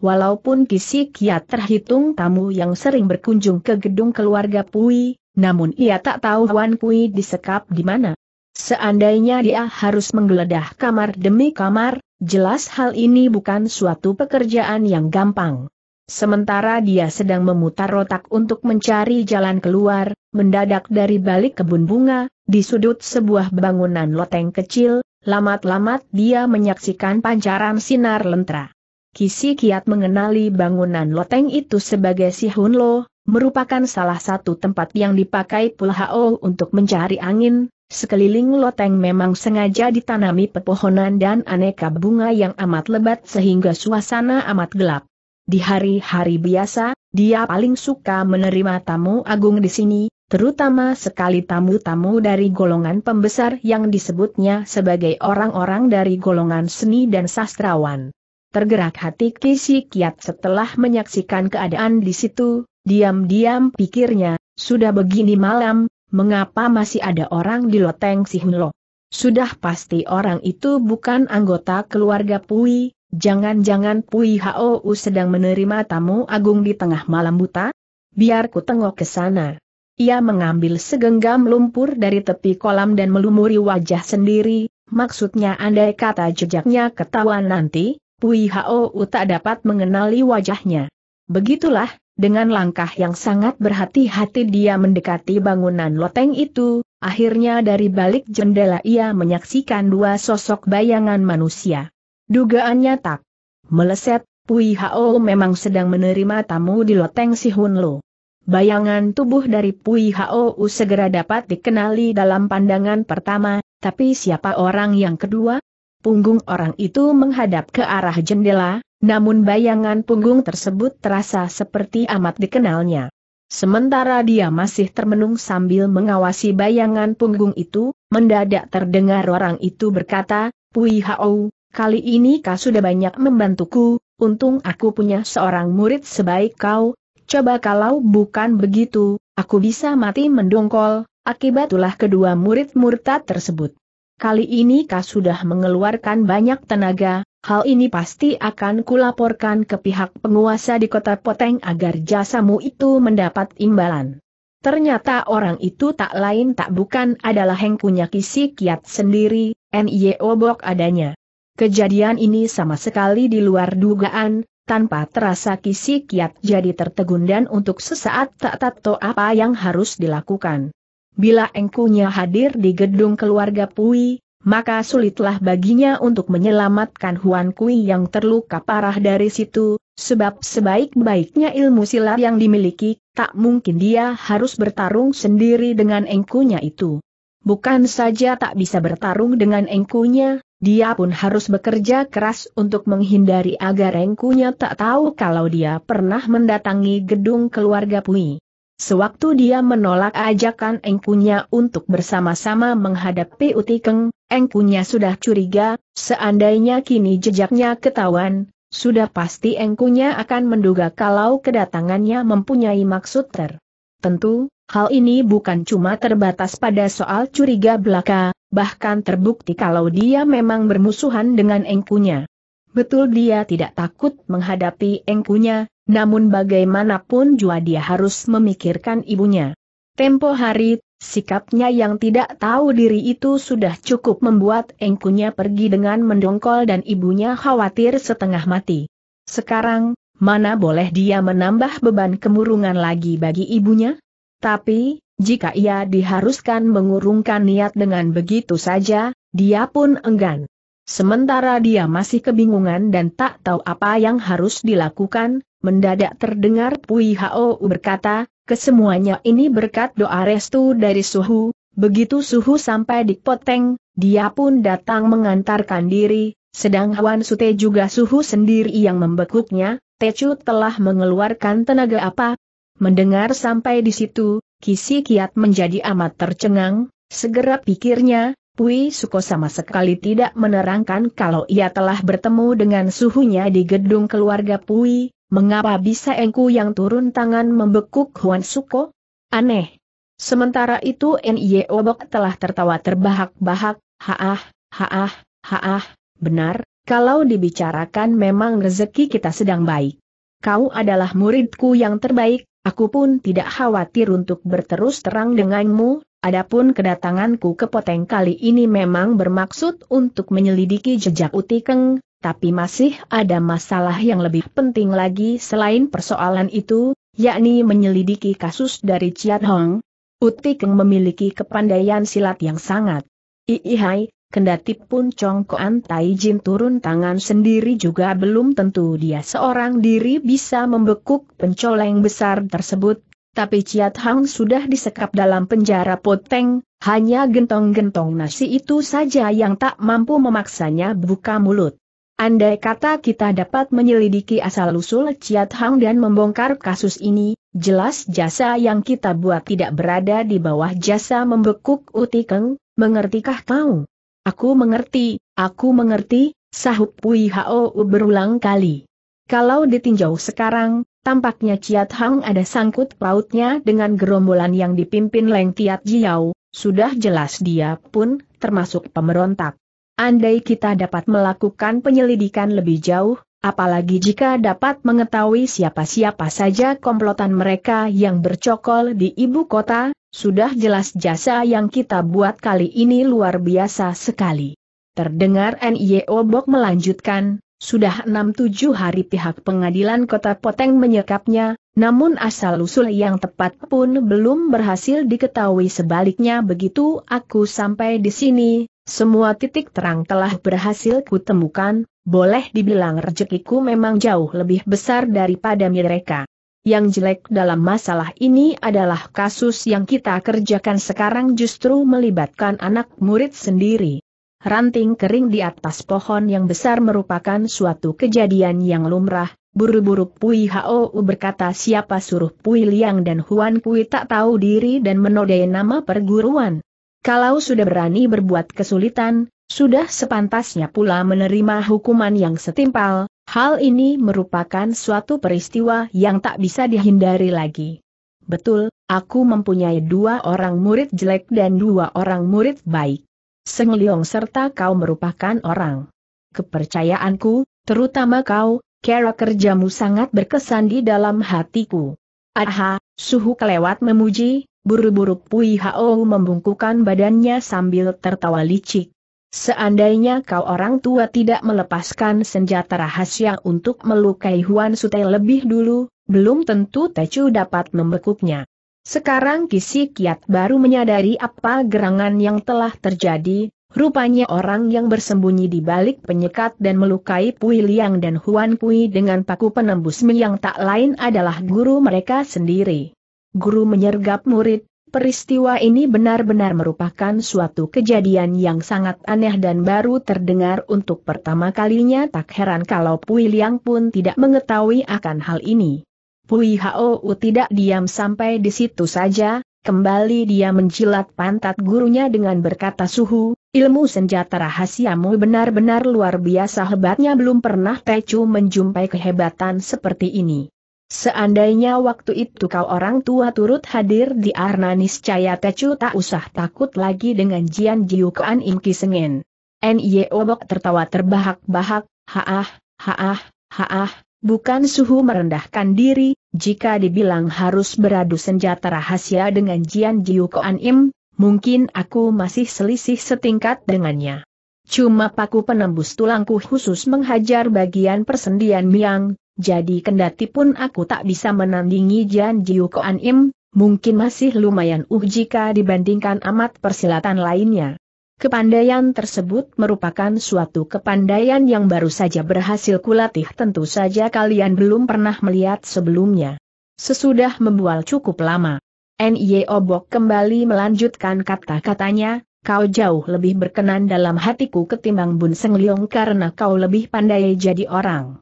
Walaupun Kisi Kiat terhitung tamu yang sering berkunjung ke gedung keluarga Pui, namun ia tak tahu Wan Kui disekap di mana. Seandainya dia harus menggeledah kamar demi kamar, jelas hal ini bukan suatu pekerjaan yang gampang. Sementara dia sedang memutar otak untuk mencari jalan keluar, mendadak dari balik kebun bunga, di sudut sebuah bangunan loteng kecil, lamat-lamat dia menyaksikan pancaran sinar lentera. Kisi Kiat mengenali bangunan loteng itu sebagai Si Hun Lo, merupakan salah satu tempat yang dipakai pula untuk mencari angin, sekeliling loteng memang sengaja ditanami pepohonan dan aneka bunga yang amat lebat sehingga suasana amat gelap. Di hari-hari biasa, dia paling suka menerima tamu agung di sini, terutama sekali tamu-tamu dari golongan pembesar yang disebutnya sebagai orang-orang dari golongan seni dan sastrawan. Tergerak hati Kisi Kiat setelah menyaksikan keadaan di situ, Diam-diam pikirnya, sudah begini malam, mengapa masih ada orang di loteng si Hunlo? Sudah pasti orang itu bukan anggota keluarga Pui, jangan-jangan Pui Hou sedang menerima tamu agung di tengah malam buta? Biar ku tengok ke sana. Ia mengambil segenggam lumpur dari tepi kolam dan melumuri wajah sendiri, maksudnya andai kata jejaknya ketahuan nanti, Pui Hou tak dapat mengenali wajahnya. Begitulah, dengan langkah yang sangat berhati-hati dia mendekati bangunan loteng itu, akhirnya dari balik jendela ia menyaksikan dua sosok bayangan manusia. Dugaannya tak meleset, Pui Hao memang sedang menerima tamu di loteng si Hun Lo. Bayangan tubuh dari Pui Hao segera dapat dikenali dalam pandangan pertama, tapi siapa orang yang kedua? Punggung orang itu menghadap ke arah jendela, namun bayangan punggung tersebut terasa seperti amat dikenalnya. Sementara dia masih termenung sambil mengawasi bayangan punggung itu, mendadak terdengar orang itu berkata, Pui Hao, kali ini kau sudah banyak membantuku, untung aku punya seorang murid sebaik kau, coba kalau bukan begitu, aku bisa mati mendongkol, akibat ulah kedua murid murtad tersebut. Kali ini kau sudah mengeluarkan banyak tenaga, Hal ini pasti akan kulaporkan ke pihak penguasa di kota Poteng agar jasamu itu mendapat imbalan. Ternyata orang itu tak lain tak bukan adalah hengkunya kisi kiat sendiri, NIE obok adanya. Kejadian ini sama sekali di luar dugaan, tanpa terasa kisi kiat jadi tertegun dan untuk sesaat tak tato apa yang harus dilakukan. Bila engkunya hadir di gedung keluarga Pui, maka sulitlah baginya untuk menyelamatkan Huan Kui yang terluka parah dari situ, sebab sebaik-baiknya ilmu silat yang dimiliki, tak mungkin dia harus bertarung sendiri dengan engkunya itu. Bukan saja tak bisa bertarung dengan engkunya, dia pun harus bekerja keras untuk menghindari agar engkunya tak tahu kalau dia pernah mendatangi gedung keluarga Pui. Sewaktu dia menolak ajakan engkunya untuk bersama-sama menghadapi Utikeng, Engkunya sudah curiga, seandainya kini jejaknya ketahuan, sudah pasti engkunya akan menduga kalau kedatangannya mempunyai maksud ter. Tentu, hal ini bukan cuma terbatas pada soal curiga belaka, bahkan terbukti kalau dia memang bermusuhan dengan engkunya. Betul dia tidak takut menghadapi engkunya, namun bagaimanapun juga dia harus memikirkan ibunya. Tempo hari Sikapnya yang tidak tahu diri itu sudah cukup membuat engkunya pergi dengan mendongkol dan ibunya khawatir setengah mati. Sekarang, mana boleh dia menambah beban kemurungan lagi bagi ibunya? Tapi, jika ia diharuskan mengurungkan niat dengan begitu saja, dia pun enggan. Sementara dia masih kebingungan dan tak tahu apa yang harus dilakukan, mendadak terdengar Pui Hao berkata, Kesemuanya ini berkat doa restu dari Suhu, begitu Suhu sampai di Poteng, dia pun datang mengantarkan diri, sedang Wan Sute juga Suhu sendiri yang membekuknya, Tecu telah mengeluarkan tenaga apa? Mendengar sampai di situ, Kisi Kiat menjadi amat tercengang, segera pikirnya, Pui Suko sama sekali tidak menerangkan kalau ia telah bertemu dengan suhunya di gedung keluarga Pui, mengapa bisa Engku yang turun tangan membekuk Huan Suko? Aneh. Sementara itu N.I.E. Obok telah tertawa terbahak-bahak, haah, haah, haah, benar, kalau dibicarakan memang rezeki kita sedang baik. Kau adalah muridku yang terbaik, aku pun tidak khawatir untuk berterus terang denganmu, adapun kedatanganku ke poteng kali ini memang bermaksud untuk menyelidiki jejak Utikeng, tapi masih ada masalah yang lebih penting lagi selain persoalan itu, yakni menyelidiki kasus dari Chiat Hong. Utikeng memiliki kepandaian silat yang sangat. Iihai, kendati pun Chong Koan Tai Jin turun tangan sendiri juga belum tentu dia seorang diri bisa membekuk pencoleng besar tersebut, tapi Chiat Hong sudah disekap dalam penjara poteng, hanya gentong-gentong nasi itu saja yang tak mampu memaksanya buka mulut. Andai kata kita dapat menyelidiki asal-usul Ciat Hang dan membongkar kasus ini, jelas jasa yang kita buat tidak berada di bawah jasa membekuk Utikeng, mengertikah kau? Aku mengerti, aku mengerti, sahup Pui Hao berulang kali. Kalau ditinjau sekarang, tampaknya Ciat Hang ada sangkut pautnya dengan gerombolan yang dipimpin Leng Tiat Jiao, sudah jelas dia pun termasuk pemberontak. Andai kita dapat melakukan penyelidikan lebih jauh, apalagi jika dapat mengetahui siapa-siapa saja komplotan mereka yang bercokol di ibu kota, sudah jelas jasa yang kita buat kali ini luar biasa sekali. Terdengar NIO e Bok melanjutkan, sudah 6-7 hari pihak pengadilan kota Poteng menyekapnya, namun asal-usul yang tepat pun belum berhasil diketahui sebaliknya begitu aku sampai di sini, semua titik terang telah berhasil kutemukan, boleh dibilang rezekiku memang jauh lebih besar daripada mereka. Yang jelek dalam masalah ini adalah kasus yang kita kerjakan sekarang justru melibatkan anak murid sendiri. Ranting kering di atas pohon yang besar merupakan suatu kejadian yang lumrah, buru-buru Pui Hao berkata siapa suruh Pui Liang dan Huan Pui tak tahu diri dan menodai nama perguruan. Kalau sudah berani berbuat kesulitan, sudah sepantasnya pula menerima hukuman yang setimpal, hal ini merupakan suatu peristiwa yang tak bisa dihindari lagi. Betul, aku mempunyai dua orang murid jelek dan dua orang murid baik. Seng Liong serta kau merupakan orang kepercayaanku, terutama kau, kera kerjamu sangat berkesan di dalam hatiku. Aha, suhu kelewat memuji, Buru-buru Pui Hao membungkukan badannya sambil tertawa licik. Seandainya kau orang tua tidak melepaskan senjata rahasia untuk melukai Huan Sute lebih dulu, belum tentu Tecu dapat membekuknya. Sekarang Kisi Kiat baru menyadari apa gerangan yang telah terjadi, rupanya orang yang bersembunyi di balik penyekat dan melukai Pui Liang dan Huan Pui dengan paku penembus yang tak lain adalah guru mereka sendiri guru menyergap murid, peristiwa ini benar-benar merupakan suatu kejadian yang sangat aneh dan baru terdengar untuk pertama kalinya tak heran kalau Pui Liang pun tidak mengetahui akan hal ini. Pui Hou tidak diam sampai di situ saja, kembali dia menjilat pantat gurunya dengan berkata suhu, ilmu senjata rahasiamu benar-benar luar biasa hebatnya belum pernah Tecu menjumpai kehebatan seperti ini. Seandainya waktu itu kau orang tua turut hadir di Arna niscaya Tecu tak usah takut lagi dengan Jian Jiu Kuan Im Ki Sengen. Nye Obok tertawa terbahak-bahak, haah, haah, haah, bukan suhu merendahkan diri, jika dibilang harus beradu senjata rahasia dengan Jian Jiu Kuan Im, mungkin aku masih selisih setingkat dengannya. Cuma paku penembus tulangku khusus menghajar bagian persendian Miang, jadi kendati pun aku tak bisa menandingi Jan Jiu Koan Im, mungkin masih lumayan uh jika dibandingkan amat persilatan lainnya. Kepandaian tersebut merupakan suatu kepandaian yang baru saja berhasil kulatih tentu saja kalian belum pernah melihat sebelumnya. Sesudah membual cukup lama. N.I.E. Obok kembali melanjutkan kata-katanya, kau jauh lebih berkenan dalam hatiku ketimbang Bun Seng Leong karena kau lebih pandai jadi orang.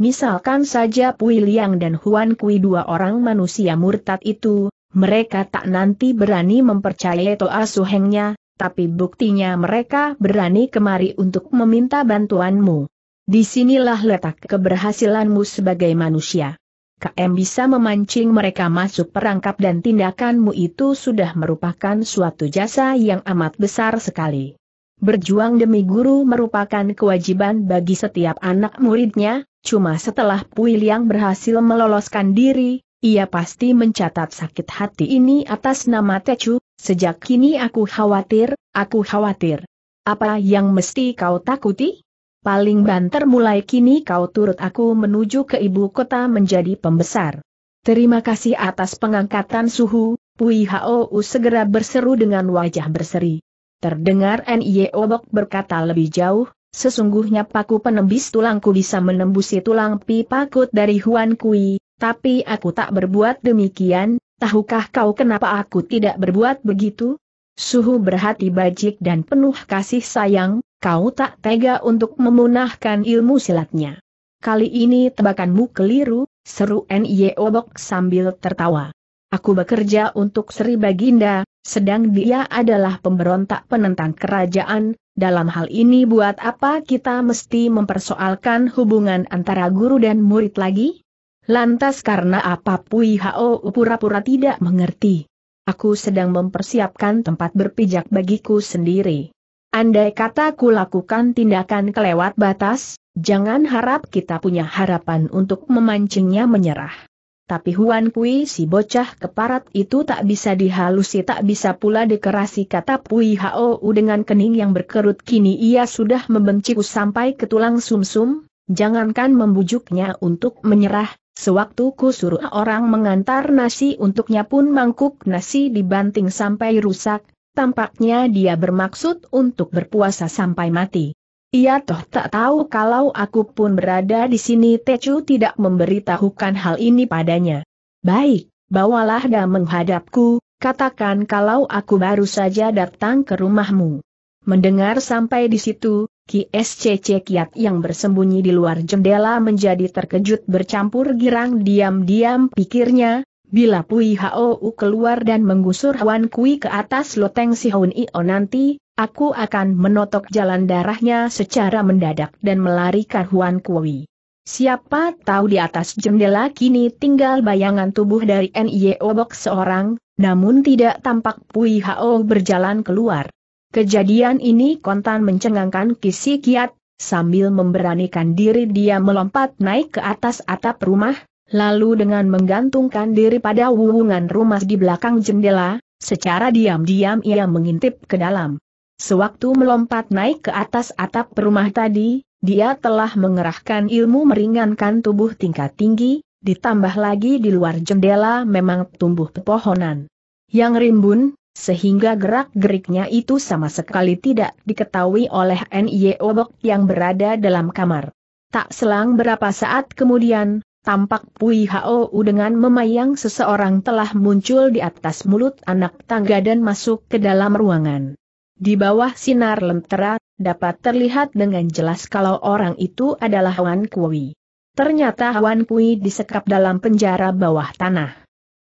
Misalkan saja Pui Liang dan Huan Kui dua orang manusia murtad itu, mereka tak nanti berani mempercayai Toa Suhengnya, tapi buktinya mereka berani kemari untuk meminta bantuanmu. Disinilah letak keberhasilanmu sebagai manusia. KM bisa memancing mereka masuk perangkap dan tindakanmu itu sudah merupakan suatu jasa yang amat besar sekali. Berjuang demi guru merupakan kewajiban bagi setiap anak muridnya, Cuma setelah Pui Liang berhasil meloloskan diri, ia pasti mencatat sakit hati ini atas nama Techu. sejak kini aku khawatir, aku khawatir. Apa yang mesti kau takuti? Paling banter mulai kini kau turut aku menuju ke ibu kota menjadi pembesar. Terima kasih atas pengangkatan suhu, Pui Hou segera berseru dengan wajah berseri. Terdengar N.Y. Obok berkata lebih jauh, Sesungguhnya paku penembis tulangku bisa menembusi tulang pipa kut dari Huan Kui, tapi aku tak berbuat demikian, tahukah kau kenapa aku tidak berbuat begitu? Suhu berhati bajik dan penuh kasih sayang, kau tak tega untuk memunahkan ilmu silatnya. Kali ini tebakanmu keliru, seru N.Y. Obok sambil tertawa. Aku bekerja untuk Sri Baginda, sedang dia adalah pemberontak penentang kerajaan, dalam hal ini buat apa kita mesti mempersoalkan hubungan antara guru dan murid lagi? Lantas karena apa Pui Hao pura-pura tidak mengerti. Aku sedang mempersiapkan tempat berpijak bagiku sendiri. Andai kata ku lakukan tindakan kelewat batas, jangan harap kita punya harapan untuk memancingnya menyerah tapi Huan Pui, si bocah keparat itu tak bisa dihalusi tak bisa pula dikerasi kata Pui Hou dengan kening yang berkerut kini ia sudah membenciku sampai ke tulang sumsum, -sum, jangankan membujuknya untuk menyerah, sewaktu ku suruh orang mengantar nasi untuknya pun mangkuk nasi dibanting sampai rusak, tampaknya dia bermaksud untuk berpuasa sampai mati. Ia toh tak tahu kalau aku pun berada di sini Tecu tidak memberitahukan hal ini padanya. Baik, bawalah dan menghadapku, katakan kalau aku baru saja datang ke rumahmu. Mendengar sampai di situ, Ki SCC Kiat yang bersembunyi di luar jendela menjadi terkejut bercampur girang diam-diam pikirnya, bila Pui Hou keluar dan menggusur Huan Kui ke atas loteng si Hun Io nanti, Aku akan menotok jalan darahnya secara mendadak dan melarikan Huan Kui. Siapa tahu di atas jendela kini tinggal bayangan tubuh dari N.I.O. Obok seorang, namun tidak tampak Pui Hao berjalan keluar. Kejadian ini kontan mencengangkan Kisi Kiat, sambil memberanikan diri dia melompat naik ke atas atap rumah, lalu dengan menggantungkan diri pada wuwungan rumah di belakang jendela, secara diam-diam ia mengintip ke dalam. Sewaktu melompat naik ke atas atap rumah tadi, dia telah mengerahkan ilmu meringankan tubuh tingkat tinggi, ditambah lagi di luar jendela memang tumbuh pepohonan. Yang rimbun, sehingga gerak-geriknya itu sama sekali tidak diketahui oleh Nye Obok yang berada dalam kamar. Tak selang berapa saat kemudian, tampak Pui Hao dengan memayang seseorang telah muncul di atas mulut anak tangga dan masuk ke dalam ruangan. Di bawah sinar lentera, dapat terlihat dengan jelas kalau orang itu adalah Wan Kui. Ternyata Wan Kui disekap dalam penjara bawah tanah.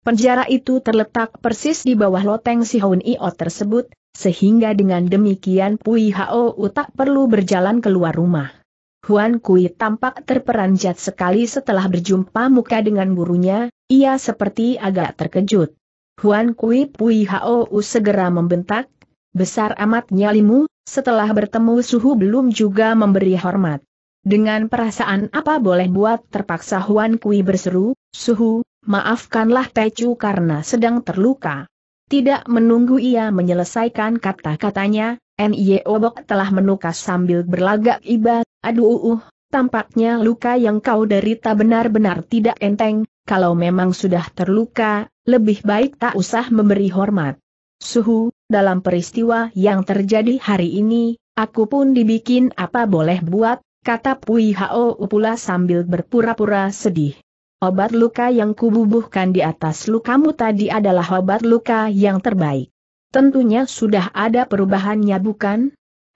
Penjara itu terletak persis di bawah loteng si Hun Io tersebut, sehingga dengan demikian Pui Hao tak perlu berjalan keluar rumah. Huan Kui tampak terperanjat sekali setelah berjumpa muka dengan gurunya, ia seperti agak terkejut. Huan Kui Pui Hao segera membentak, Besar amat nyalimu, setelah bertemu suhu belum juga memberi hormat. Dengan perasaan apa boleh buat terpaksa Huan Kui berseru, suhu, maafkanlah Pecu karena sedang terluka. Tidak menunggu ia menyelesaikan kata-katanya, Nye Obok telah menukas sambil berlagak iba, aduh uh, uh, tampaknya luka yang kau derita benar-benar tidak enteng, kalau memang sudah terluka, lebih baik tak usah memberi hormat. Suhu, dalam peristiwa yang terjadi hari ini, aku pun dibikin apa boleh buat, kata Pui Hao pula sambil berpura-pura sedih. Obat luka yang kububuhkan di atas lukamu tadi adalah obat luka yang terbaik. Tentunya sudah ada perubahannya bukan?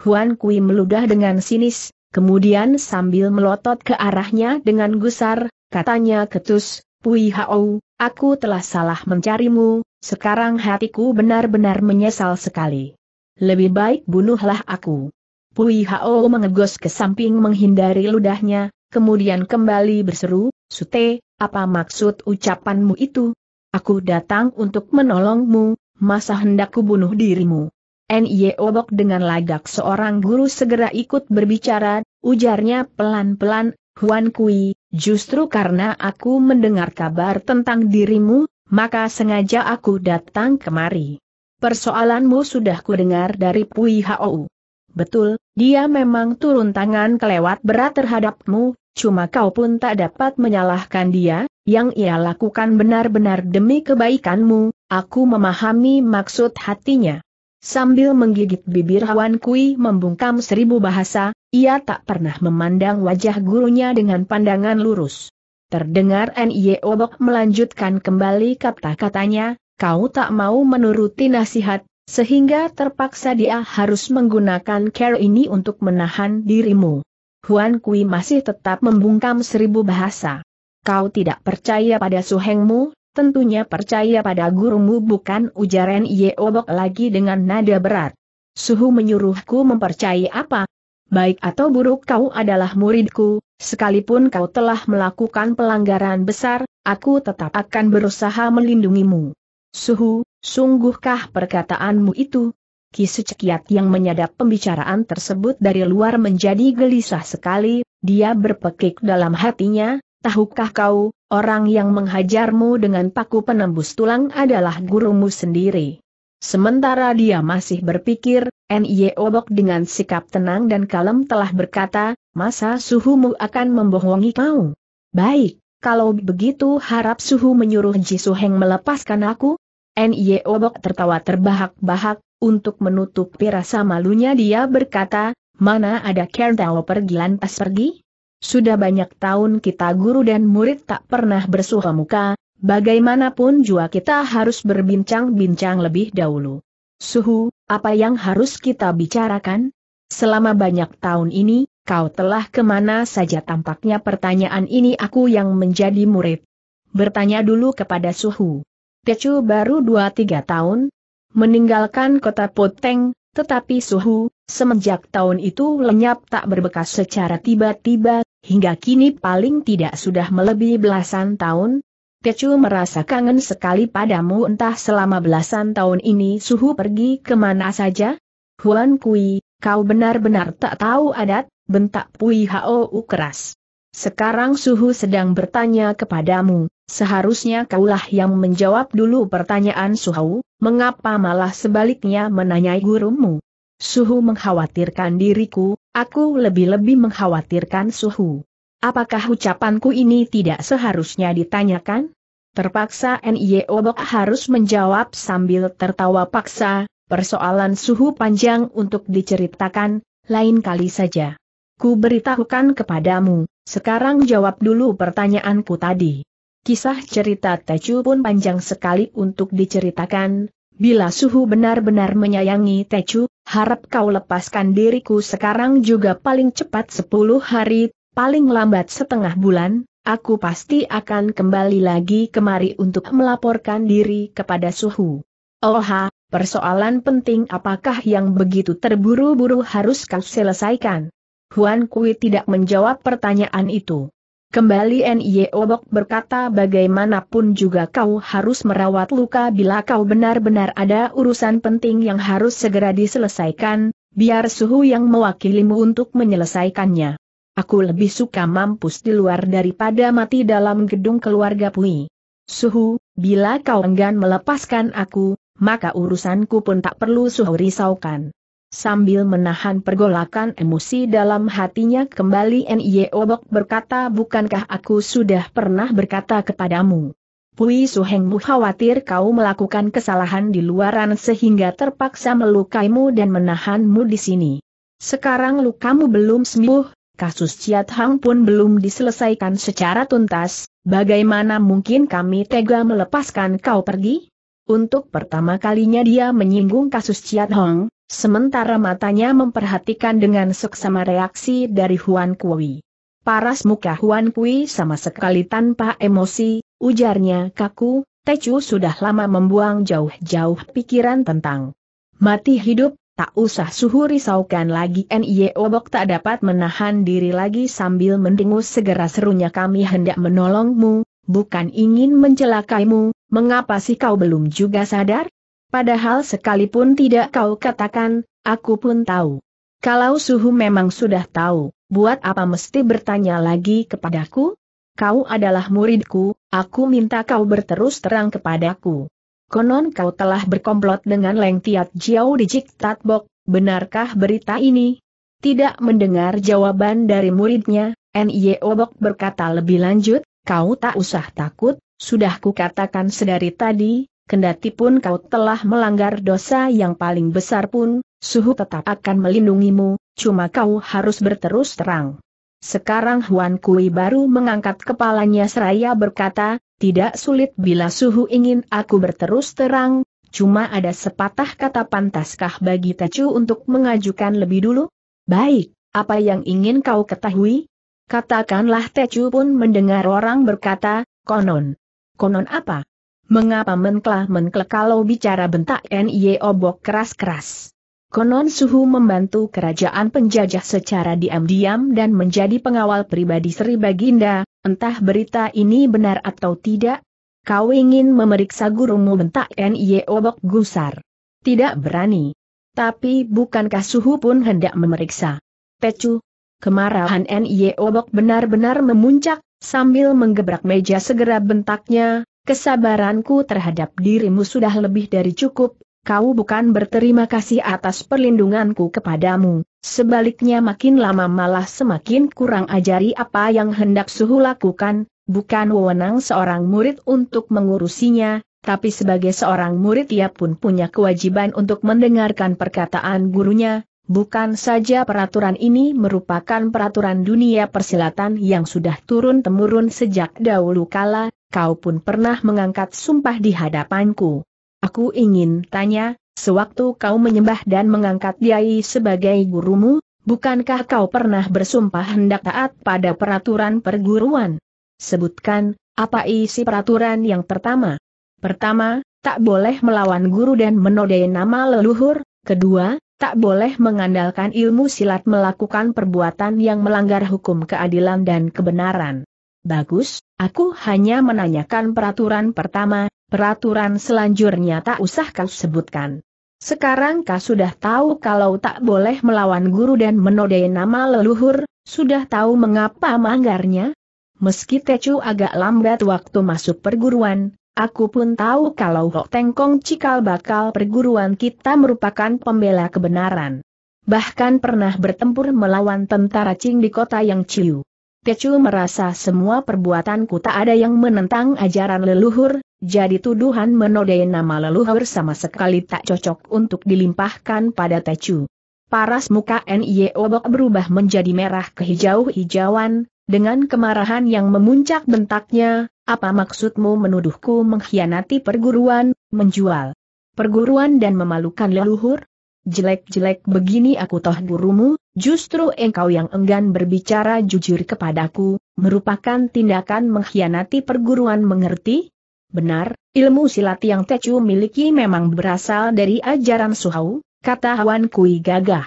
Huan Kui meludah dengan sinis, kemudian sambil melotot ke arahnya dengan gusar, katanya ketus, Pui Hao, Aku telah salah mencarimu, sekarang hatiku benar-benar menyesal sekali. Lebih baik bunuhlah aku. Pui Hao mengegos ke samping menghindari ludahnya, kemudian kembali berseru, Sute, apa maksud ucapanmu itu? Aku datang untuk menolongmu, masa hendakku bunuh dirimu? N.I.E. Obok dengan lagak seorang guru segera ikut berbicara, ujarnya pelan-pelan, Huan Kui, justru karena aku mendengar kabar tentang dirimu, maka sengaja aku datang kemari. Persoalanmu sudah kudengar dari Pui Hou. Betul, dia memang turun tangan kelewat berat terhadapmu, cuma kau pun tak dapat menyalahkan dia, yang ia lakukan benar-benar demi kebaikanmu, aku memahami maksud hatinya. Sambil menggigit bibir Huan Kui membungkam seribu bahasa, ia tak pernah memandang wajah gurunya dengan pandangan lurus. Terdengar Nie Obok melanjutkan kembali kata-katanya, kau tak mau menuruti nasihat, sehingga terpaksa dia harus menggunakan care ini untuk menahan dirimu. Huan Kui masih tetap membungkam seribu bahasa. Kau tidak percaya pada suhengmu, tentunya percaya pada gurumu bukan Ujaran Nie Obok lagi dengan nada berat. Suhu menyuruhku mempercayai apa, baik atau buruk kau adalah muridku, sekalipun kau telah melakukan pelanggaran besar, aku tetap akan berusaha melindungimu. Suhu, sungguhkah perkataanmu itu? Ki Sucekiat yang menyadap pembicaraan tersebut dari luar menjadi gelisah sekali, dia berpekik dalam hatinya, tahukah kau, orang yang menghajarmu dengan paku penembus tulang adalah gurumu sendiri. Sementara dia masih berpikir, Nye Obok dengan sikap tenang dan kalem telah berkata, masa suhumu akan membohongi kau? Baik, kalau begitu harap suhu menyuruh Jisuheng Suheng melepaskan aku? Nye Obok tertawa terbahak-bahak, untuk menutupi rasa malunya dia berkata, mana ada Kertao pergi lantas pergi? Sudah banyak tahun kita guru dan murid tak pernah bersuha muka, Bagaimanapun juga kita harus berbincang-bincang lebih dahulu. Suhu, apa yang harus kita bicarakan? Selama banyak tahun ini, kau telah kemana saja tampaknya pertanyaan ini aku yang menjadi murid. Bertanya dulu kepada Suhu. Tecu baru 2-3 tahun, meninggalkan kota Poteng, tetapi Suhu, semenjak tahun itu lenyap tak berbekas secara tiba-tiba, hingga kini paling tidak sudah melebihi belasan tahun, Kecu merasa kangen sekali padamu entah selama belasan tahun ini suhu pergi kemana saja? Huan Kui, kau benar-benar tak tahu adat, bentak Pui Hao keras. Sekarang suhu sedang bertanya kepadamu, seharusnya kaulah yang menjawab dulu pertanyaan suhu, mengapa malah sebaliknya menanyai gurumu? Suhu mengkhawatirkan diriku, aku lebih-lebih mengkhawatirkan suhu. Apakah ucapanku ini tidak seharusnya ditanyakan? Terpaksa N.Y. Obok harus menjawab sambil tertawa paksa, persoalan suhu panjang untuk diceritakan, lain kali saja. Ku beritahukan kepadamu, sekarang jawab dulu pertanyaanku tadi. Kisah cerita Tecu pun panjang sekali untuk diceritakan, bila suhu benar-benar menyayangi Tecu, harap kau lepaskan diriku sekarang juga paling cepat 10 hari, paling lambat setengah bulan, aku pasti akan kembali lagi kemari untuk melaporkan diri kepada suhu. Oha, persoalan penting apakah yang begitu terburu-buru harus kau selesaikan? Huan Kui tidak menjawab pertanyaan itu. Kembali Nye Obok berkata bagaimanapun juga kau harus merawat luka bila kau benar-benar ada urusan penting yang harus segera diselesaikan, biar suhu yang mewakilimu untuk menyelesaikannya. Aku lebih suka mampus di luar daripada mati dalam gedung keluarga Pui. Suhu, bila kau enggan melepaskan aku, maka urusanku pun tak perlu Suhu risaukan. Sambil menahan pergolakan emosi dalam hatinya kembali N.I.E. Obok berkata bukankah aku sudah pernah berkata kepadamu. Pui Suhengmu khawatir kau melakukan kesalahan di luaran sehingga terpaksa melukaimu dan menahanmu di sini. Sekarang lukamu belum sembuh, kasus Ciat Hang pun belum diselesaikan secara tuntas, bagaimana mungkin kami tega melepaskan kau pergi? Untuk pertama kalinya dia menyinggung kasus Ciat Hang, sementara matanya memperhatikan dengan seksama reaksi dari Huan Kui. Paras muka Huan Kui sama sekali tanpa emosi, ujarnya kaku, Tecu sudah lama membuang jauh-jauh pikiran tentang mati hidup, Tak usah suhu risaukan lagi N.I.E. Obok tak dapat menahan diri lagi sambil mendengus segera serunya kami hendak menolongmu, bukan ingin mencelakaimu, mengapa sih kau belum juga sadar? Padahal sekalipun tidak kau katakan, aku pun tahu. Kalau suhu memang sudah tahu, buat apa mesti bertanya lagi kepadaku? Kau adalah muridku, aku minta kau berterus terang kepadaku. Konon kau telah berkomplot dengan Leng Tiat Jiao di Jik Tatbok, benarkah berita ini? Tidak mendengar jawaban dari muridnya, Nie Obok berkata lebih lanjut, kau tak usah takut, sudah kukatakan sedari tadi, kendati pun kau telah melanggar dosa yang paling besar pun, suhu tetap akan melindungimu, cuma kau harus berterus terang. Sekarang Huan Kui baru mengangkat kepalanya seraya berkata, tidak sulit bila suhu ingin aku berterus terang, cuma ada sepatah kata pantaskah bagi Tecu untuk mengajukan lebih dulu? Baik, apa yang ingin kau ketahui? Katakanlah Tecu pun mendengar orang berkata, konon. Konon apa? Mengapa menklah-menklah kalau bicara bentak NIE obok keras-keras? Konon Suhu membantu kerajaan penjajah secara diam-diam dan menjadi pengawal pribadi Sri Baginda, Entah berita ini benar atau tidak, kau ingin memeriksa gurumu bentak Nye Obok gusar. Tidak berani. Tapi bukankah suhu pun hendak memeriksa? Pecu. Kemarahan Nye Obok benar-benar memuncak, sambil menggebrak meja segera bentaknya, kesabaranku terhadap dirimu sudah lebih dari cukup, kau bukan berterima kasih atas perlindunganku kepadamu, sebaliknya makin lama malah semakin kurang ajari apa yang hendak suhu lakukan, bukan wewenang seorang murid untuk mengurusinya, tapi sebagai seorang murid ia pun punya kewajiban untuk mendengarkan perkataan gurunya, bukan saja peraturan ini merupakan peraturan dunia persilatan yang sudah turun-temurun sejak dahulu kala, kau pun pernah mengangkat sumpah di hadapanku. Aku ingin tanya, sewaktu kau menyembah dan mengangkat Diai sebagai gurumu, bukankah kau pernah bersumpah hendak taat pada peraturan perguruan? Sebutkan, apa isi peraturan yang pertama? Pertama, tak boleh melawan guru dan menodai nama leluhur. Kedua, tak boleh mengandalkan ilmu silat melakukan perbuatan yang melanggar hukum keadilan dan kebenaran. Bagus, aku hanya menanyakan peraturan pertama, Peraturan selanjutnya tak usah kau sebutkan. Sekarang kau sudah tahu kalau tak boleh melawan guru dan menodai nama leluhur, sudah tahu mengapa manggarnya? Meski Tecu agak lambat waktu masuk perguruan, aku pun tahu kalau Hok Tengkong Cikal bakal perguruan kita merupakan pembela kebenaran. Bahkan pernah bertempur melawan tentara Qing di kota yang Ciu. Tecu merasa semua perbuatanku tak ada yang menentang ajaran leluhur, jadi tuduhan menodai nama leluhur sama sekali tak cocok untuk dilimpahkan pada Tecu. Paras muka NIE Obok berubah menjadi merah kehijau-hijauan, dengan kemarahan yang memuncak bentaknya, apa maksudmu menuduhku mengkhianati perguruan, menjual perguruan dan memalukan leluhur? Jelek-jelek begini aku toh gurumu, justru engkau yang enggan berbicara jujur kepadaku, merupakan tindakan mengkhianati perguruan mengerti? Benar, ilmu silat yang Tecu miliki memang berasal dari ajaran Suhau, kata Hwan Kui gagah.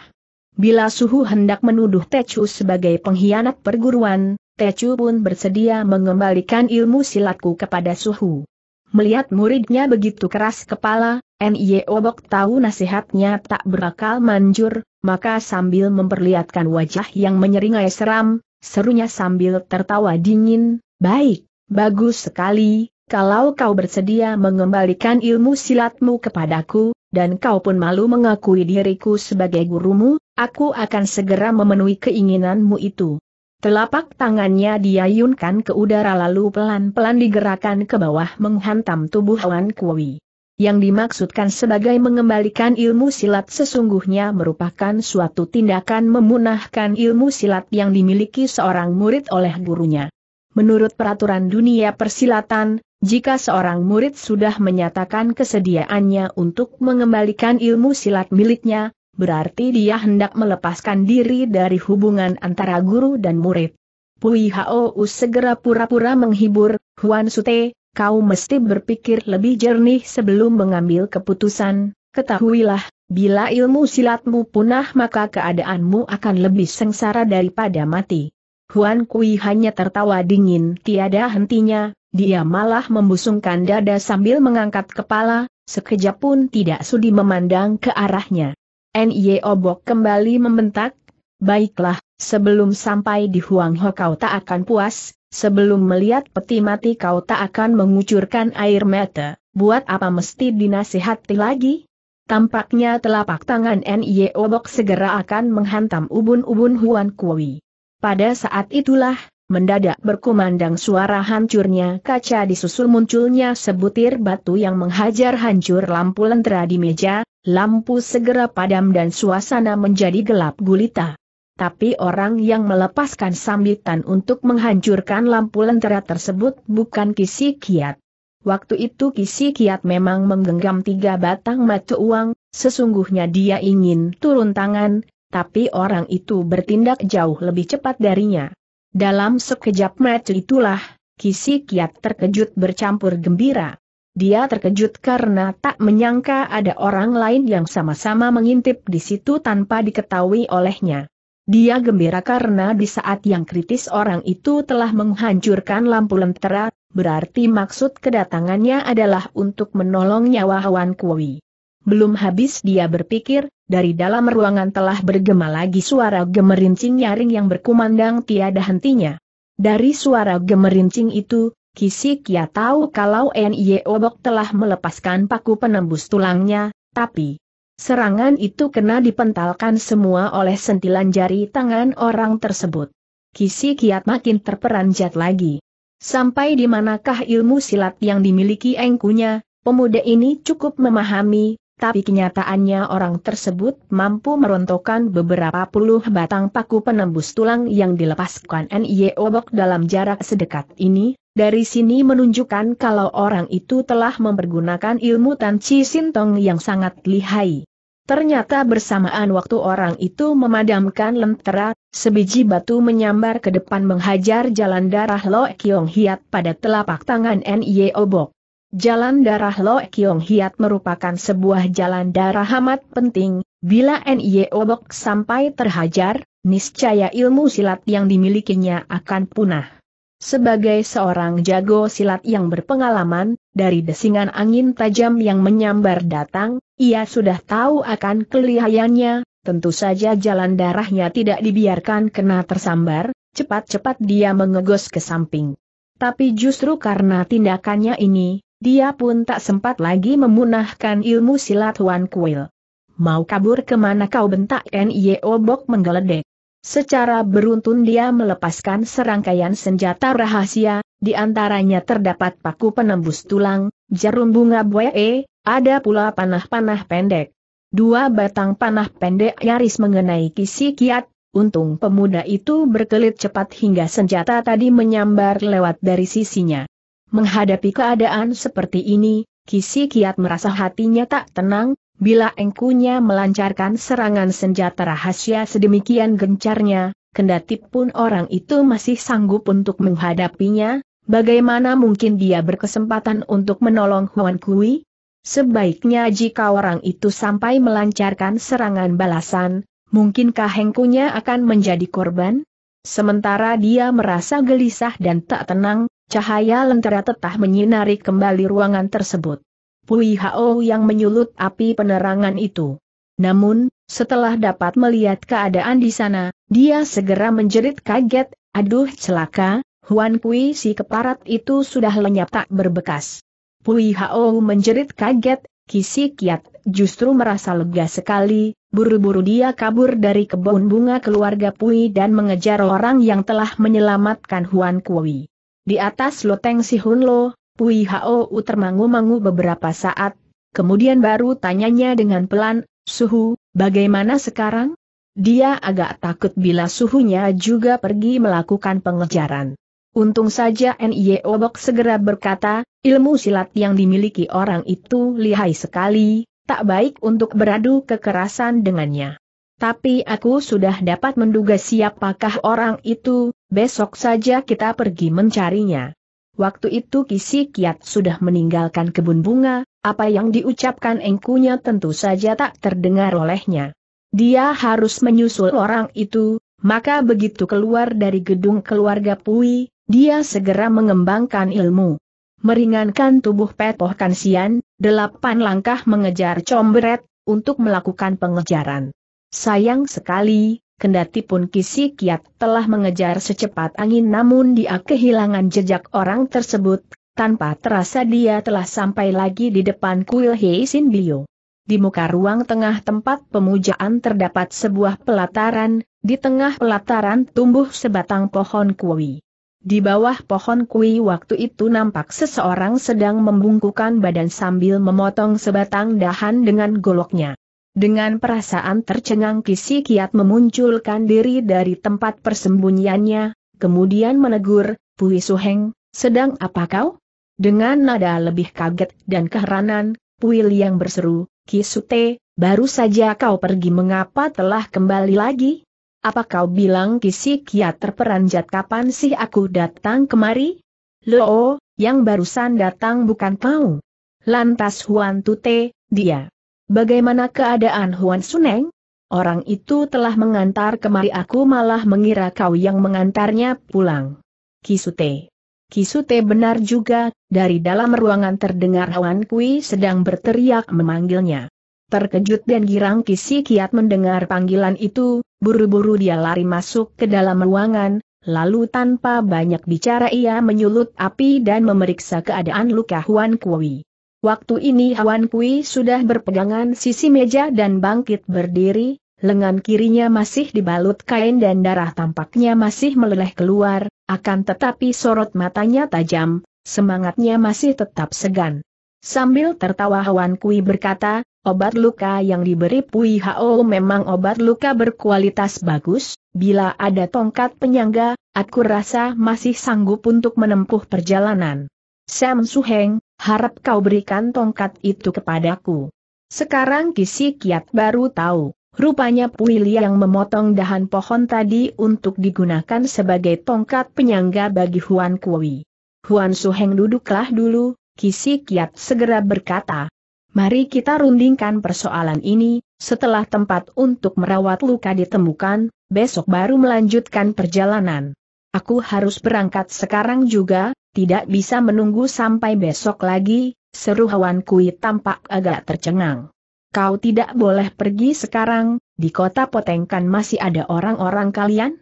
Bila Suhu hendak menuduh Tecu sebagai pengkhianat perguruan, Tecu pun bersedia mengembalikan ilmu silatku kepada Suhu. Melihat muridnya begitu keras kepala, Nye Obok tahu nasihatnya tak berakal manjur, maka sambil memperlihatkan wajah yang menyeringai seram, serunya sambil tertawa dingin, baik, bagus sekali, kalau kau bersedia mengembalikan ilmu silatmu kepadaku, dan kau pun malu mengakui diriku sebagai gurumu, aku akan segera memenuhi keinginanmu itu. Telapak tangannya diayunkan ke udara lalu pelan-pelan digerakkan ke bawah menghantam tubuh Wan Kui. Yang dimaksudkan sebagai mengembalikan ilmu silat sesungguhnya merupakan suatu tindakan memunahkan ilmu silat yang dimiliki seorang murid oleh gurunya. Menurut peraturan dunia persilatan, jika seorang murid sudah menyatakan kesediaannya untuk mengembalikan ilmu silat miliknya, berarti dia hendak melepaskan diri dari hubungan antara guru dan murid. Pui Hao segera pura-pura menghibur, Huan Sute, kau mesti berpikir lebih jernih sebelum mengambil keputusan, ketahuilah, bila ilmu silatmu punah maka keadaanmu akan lebih sengsara daripada mati. Huan Kui hanya tertawa dingin tiada hentinya, dia malah membusungkan dada sambil mengangkat kepala, sekejap pun tidak sudi memandang ke arahnya. N.Y. Obok kembali membentak, Baiklah, sebelum sampai di Huang Ho kau tak akan puas, sebelum melihat peti mati kau tak akan mengucurkan air mata, buat apa mesti dinasihati lagi? Tampaknya telapak tangan N.Y. Obok segera akan menghantam ubun-ubun Huan Kui. Pada saat itulah, Mendadak berkumandang suara hancurnya kaca disusul munculnya sebutir batu yang menghajar hancur lampu lentera di meja, lampu segera padam dan suasana menjadi gelap gulita. Tapi orang yang melepaskan sambitan untuk menghancurkan lampu lentera tersebut bukan Kisi Kiat. Waktu itu Kisi Kiat memang menggenggam tiga batang mata uang, sesungguhnya dia ingin turun tangan, tapi orang itu bertindak jauh lebih cepat darinya. Dalam sekejap mata itulah, Kisi Kiat terkejut bercampur gembira. Dia terkejut karena tak menyangka ada orang lain yang sama-sama mengintip di situ tanpa diketahui olehnya. Dia gembira karena di saat yang kritis orang itu telah menghancurkan lampu lentera, berarti maksud kedatangannya adalah untuk menolong nyawa Hwan Kui. Belum habis dia berpikir, dari dalam ruangan telah bergema lagi suara gemerincing nyaring yang berkumandang tiada hentinya. Dari suara gemerincing itu, Kisik ya tahu kalau Nye Obok telah melepaskan paku penembus tulangnya, tapi serangan itu kena dipentalkan semua oleh sentilan jari tangan orang tersebut. Kisik kiat ya makin terperanjat lagi. Sampai di manakah ilmu silat yang dimiliki engkunya, pemuda ini cukup memahami tapi kenyataannya orang tersebut mampu merontokkan beberapa puluh batang paku penembus tulang yang dilepaskan NIE Obok dalam jarak sedekat ini, dari sini menunjukkan kalau orang itu telah mempergunakan ilmu Tan Chi Sintong yang sangat lihai. Ternyata bersamaan waktu orang itu memadamkan lentera, sebiji batu menyambar ke depan menghajar jalan darah Lo Kiong Hiat pada telapak tangan NIE Obok. Jalan darah Lo Kiong Hiat merupakan sebuah jalan darah amat penting, bila NIE Obok sampai terhajar, niscaya ilmu silat yang dimilikinya akan punah. Sebagai seorang jago silat yang berpengalaman, dari desingan angin tajam yang menyambar datang, ia sudah tahu akan kelihayannya, tentu saja jalan darahnya tidak dibiarkan kena tersambar, cepat-cepat dia mengegos ke samping. Tapi justru karena tindakannya ini, dia pun tak sempat lagi memunahkan ilmu silat Huan Kuil. Mau kabur kemana kau bentak N.I.O. Bok menggeledek. Secara beruntun dia melepaskan serangkaian senjata rahasia, di antaranya terdapat paku penembus tulang, jarum bunga buaya, e, ada pula panah-panah pendek. Dua batang panah pendek nyaris mengenai kisi kiat, untung pemuda itu berkelit cepat hingga senjata tadi menyambar lewat dari sisinya. Menghadapi keadaan seperti ini, Kisi Kiat merasa hatinya tak tenang, bila engkunya melancarkan serangan senjata rahasia sedemikian gencarnya, kendati pun orang itu masih sanggup untuk menghadapinya, bagaimana mungkin dia berkesempatan untuk menolong Huan Kui? Sebaiknya jika orang itu sampai melancarkan serangan balasan, mungkinkah hengkunya akan menjadi korban? Sementara dia merasa gelisah dan tak tenang, Cahaya lentera tetah menyinari kembali ruangan tersebut. Pui Hao yang menyulut api penerangan itu. Namun, setelah dapat melihat keadaan di sana, dia segera menjerit kaget, aduh celaka, Huan Kui si keparat itu sudah lenyap tak berbekas. Pui Hao menjerit kaget, Kisi Kiat justru merasa lega sekali, buru-buru dia kabur dari kebun bunga keluarga Pui dan mengejar orang yang telah menyelamatkan Huan Kui. Di atas loteng si Hun Lo, Pui U termangu-mangu beberapa saat, kemudian baru tanyanya dengan pelan, Suhu, bagaimana sekarang? Dia agak takut bila suhunya juga pergi melakukan pengejaran. Untung saja N.I.E. Obok segera berkata, ilmu silat yang dimiliki orang itu lihai sekali, tak baik untuk beradu kekerasan dengannya. Tapi aku sudah dapat menduga siapakah orang itu, besok saja kita pergi mencarinya. Waktu itu Kisi Kiat sudah meninggalkan kebun bunga, apa yang diucapkan engkunya tentu saja tak terdengar olehnya. Dia harus menyusul orang itu, maka begitu keluar dari gedung keluarga Pui, dia segera mengembangkan ilmu. Meringankan tubuh Petoh Kansian, delapan langkah mengejar Comberet untuk melakukan pengejaran. Sayang sekali, kendati pun Kisi Kiat telah mengejar secepat angin namun dia kehilangan jejak orang tersebut, tanpa terasa dia telah sampai lagi di depan kuil Heisin Bio. Di muka ruang tengah tempat pemujaan terdapat sebuah pelataran, di tengah pelataran tumbuh sebatang pohon kui. Di bawah pohon kui waktu itu nampak seseorang sedang membungkukan badan sambil memotong sebatang dahan dengan goloknya. Dengan perasaan tercengang Kisi Kiat memunculkan diri dari tempat persembunyiannya, kemudian menegur, Pui Suheng, sedang apa kau? Dengan nada lebih kaget dan keheranan, Pui Liang berseru, Kisute, baru saja kau pergi mengapa telah kembali lagi? Apa kau bilang Kisi Kiat terperanjat kapan sih aku datang kemari? Loh, yang barusan datang bukan kau. Lantas Huan Tute, dia. Bagaimana keadaan Huan Suneng? Orang itu telah mengantar kemari aku malah mengira kau yang mengantarnya pulang. Kisute. Kisute benar juga, dari dalam ruangan terdengar Huan Kui sedang berteriak memanggilnya. Terkejut dan girang Kisi Kiat mendengar panggilan itu, buru-buru dia lari masuk ke dalam ruangan, lalu tanpa banyak bicara ia menyulut api dan memeriksa keadaan luka Huan Kui. Waktu ini Hawan Kui sudah berpegangan sisi meja dan bangkit berdiri, lengan kirinya masih dibalut kain dan darah tampaknya masih meleleh keluar, akan tetapi sorot matanya tajam, semangatnya masih tetap segan. Sambil tertawa Hawan Kui berkata, obat luka yang diberi Pui Hao memang obat luka berkualitas bagus, bila ada tongkat penyangga, aku rasa masih sanggup untuk menempuh perjalanan. Sam Suheng, harap kau berikan tongkat itu kepadaku. Sekarang Kisi Kiat baru tahu, rupanya puili yang memotong dahan pohon tadi untuk digunakan sebagai tongkat penyangga bagi Huan Kui. Huan Suheng duduklah dulu, Kisi Kiat segera berkata, Mari kita rundingkan persoalan ini, setelah tempat untuk merawat luka ditemukan, besok baru melanjutkan perjalanan. Aku harus berangkat sekarang juga, tidak bisa menunggu sampai besok lagi, seru Hawan Kui tampak agak tercengang. Kau tidak boleh pergi sekarang, di kota Potengkan masih ada orang-orang kalian?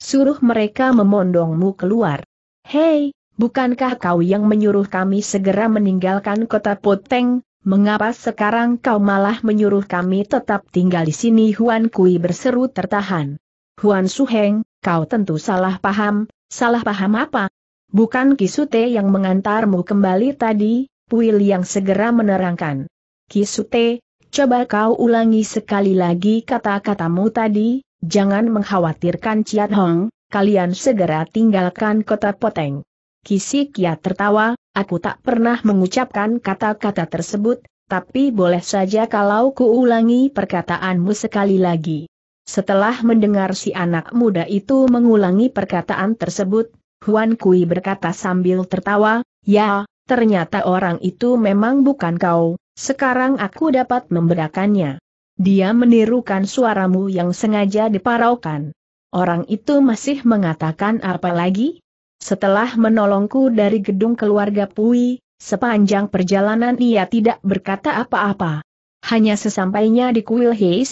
Suruh mereka memondongmu keluar. Hei, bukankah kau yang menyuruh kami segera meninggalkan kota Poteng, Mengapa sekarang kau malah menyuruh kami tetap tinggal di sini? Huan Kui berseru tertahan. Huan Suheng, kau tentu salah paham, salah paham apa? Bukan Kisute yang mengantarmu kembali tadi, Puil yang segera menerangkan. Kisute, coba kau ulangi sekali lagi kata-katamu tadi, jangan mengkhawatirkan Ciat Hong, kalian segera tinggalkan kota Poteng. Kisi Kiat tertawa, aku tak pernah mengucapkan kata-kata tersebut, tapi boleh saja kalau kuulangi perkataanmu sekali lagi. Setelah mendengar si anak muda itu mengulangi perkataan tersebut, Huan Kui berkata sambil tertawa, ya, ternyata orang itu memang bukan kau, sekarang aku dapat memberakannya. Dia menirukan suaramu yang sengaja diparaukan. Orang itu masih mengatakan apa lagi? Setelah menolongku dari gedung keluarga Pui, sepanjang perjalanan ia tidak berkata apa-apa. Hanya sesampainya di kuil Hei